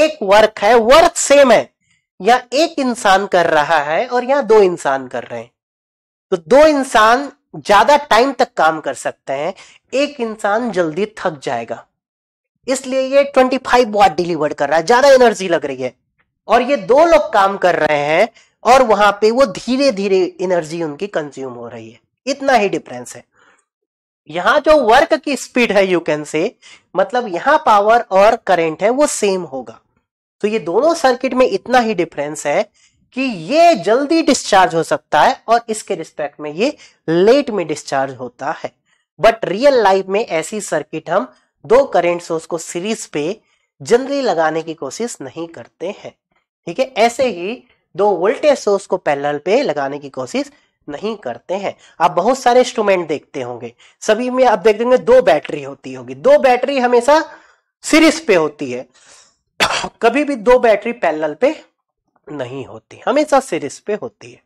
एक वर्क है वर्क सेम है या एक इंसान कर रहा है और यहाँ दो इंसान कर रहे हैं तो दो इंसान ज्यादा टाइम तक काम कर सकते हैं एक इंसान जल्दी थक जाएगा इसलिए ये 25 वॉट डिलीवर कर रहा है ज्यादा एनर्जी लग रही है और ये दो लोग काम कर रहे हैं और वहां पे वो धीरे धीरे एनर्जी उनकी कंज्यूम हो रही है इतना ही डिफरेंस है यहां जो वर्क की स्पीड है यू कैन से मतलब यहां पावर और करंट है वो सेम होगा तो ये दोनों सर्किट में इतना ही डिफरेंस है कि ये जल्दी डिस्चार्ज हो सकता है और इसके रिस्पेक्ट में ये लेट में डिस्चार्ज होता है बट रियल लाइफ में ऐसी सर्किट हम दो करेंट सोर्स को सीरीज पे जनरली लगाने की कोशिश नहीं करते हैं ठीक है ऐसे ही दो वोल्टेज सोर्स को पैनल पे लगाने की कोशिश नहीं करते हैं आप बहुत सारे इंस्ट्रूमेंट देखते होंगे सभी में आप देख देंगे दो बैटरी होती होगी दो बैटरी हमेशा सीरीज पे होती है [COUGHS] कभी भी दो बैटरी पैनल पे नहीं होती हमेशा सिरिस पे होती है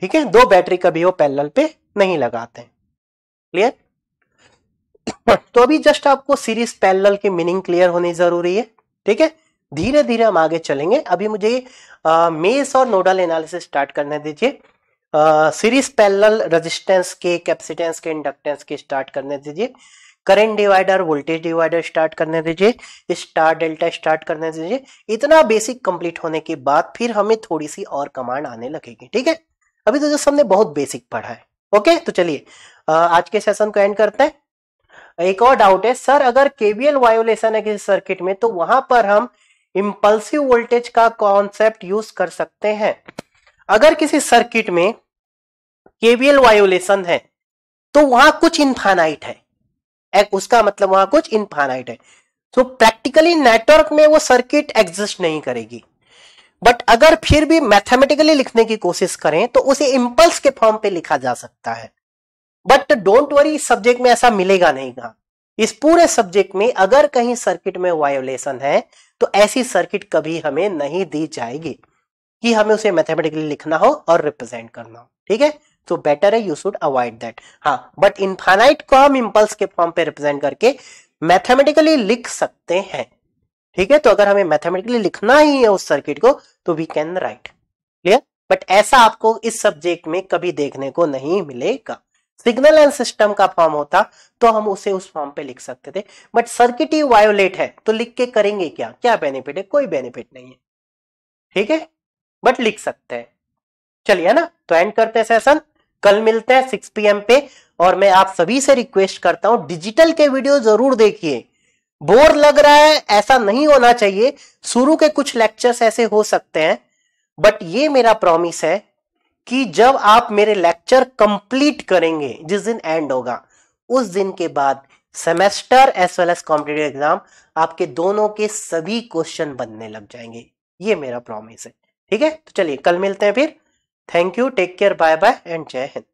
ठीक है दो बैटरी कभी वो पैनल पे नहीं लगाते क्लियर [CLEARS THROAT] तो अभी जस्ट आपको सीरीज पैनल की मीनिंग क्लियर होनी जरूरी है ठीक है धीरे धीरे हम आगे चलेंगे अभी मुझे मेस और नोडल एनालिसिस स्टार्ट करने दीजिए सीरीज पैनल रेजिस्टेंस के कैपेसिटेंस के इंडक्टेंस के स्टार्ट करने दीजिए current divider voltage divider start करने दीजिए स्टार डेल्टा स्टार्ट करने दीजिए इतना बेसिक कंप्लीट होने के बाद फिर हमें थोड़ी सी और कमांड आने लगेगी ठीक है अभी तो जो हमने बहुत बेसिक पढ़ा है ओके तो चलिए आज के सेशन को एंड करते हैं एक और डाउट है सर अगर केबीएल वायोलेशन है किसी सर्किट में तो वहां पर हम इम्पल्सिव वोल्टेज का कॉन्सेप्ट यूज कर सकते हैं अगर किसी सर्किट में केबीएल वायोलेशन है तो वहां कुछ इनफानाइट है एक उसका मतलब वहां कुछ इनफाइनाइट है तो प्रैक्टिकली नेटवर्क में वो सर्किट एग्जिस्ट नहीं करेगी बट अगर फिर भी मैथमेटिकली लिखने की कोशिश करें तो उसे इम्पल्स के फॉर्म पे लिखा जा सकता है बट डोंट वरी इस सब्जेक्ट में ऐसा मिलेगा नहीं कहा इस पूरे सब्जेक्ट में अगर कहीं सर्किट में वायोलेशन है तो ऐसी सर्किट कभी हमें नहीं दी जाएगी कि हमें उसे मैथमेटिकली लिखना हो और रिप्रेजेंट करना हो ठीक है तो बेटर है यू शुड अवॉइड दैट हाँ बट इनफाइनाइट को हम इम्पल्स के फॉर्म पे रिप्रेजेंट करके मैथमेटिकली लिख सकते हैं ठीक है तो अगर हमें मैथमेटिकली लिखना ही है उस सर्किट को तो we can write clear but ऐसा आपको इस सब्जेक्ट में कभी देखने को नहीं मिलेगा सिग्नल एंड सिस्टम का फॉर्म होता तो हम उसे उस फॉर्म पे लिख सकते थे बट सर्किट ही वायोलेट है तो लिख के करेंगे क्या क्या बेनिफिट है कोई बेनिफिट नहीं है ठीक है बट लिख सकते हैं चलिए ना तो एंड करते हैं सेशन कल मिलते हैं सिक्स पी पे और मैं आप सभी से रिक्वेस्ट करता हूं डिजिटल के वीडियो जरूर देखिए बोर लग रहा है ऐसा नहीं होना चाहिए शुरू के कुछ लेक्चर्स ऐसे हो सकते हैं बट ये मेरा प्रॉमिस है कि जब आप मेरे लेक्चर कंप्लीट करेंगे जिस दिन एंड होगा उस दिन के बाद semester as well as competitive exam आपके दोनों के सभी क्वेश्चन बनने लग जाएंगे ये मेरा प्रॉमिस है ठीक है तो चलिए कल मिलते हैं फिर thank you take care bye bye and जय हिंद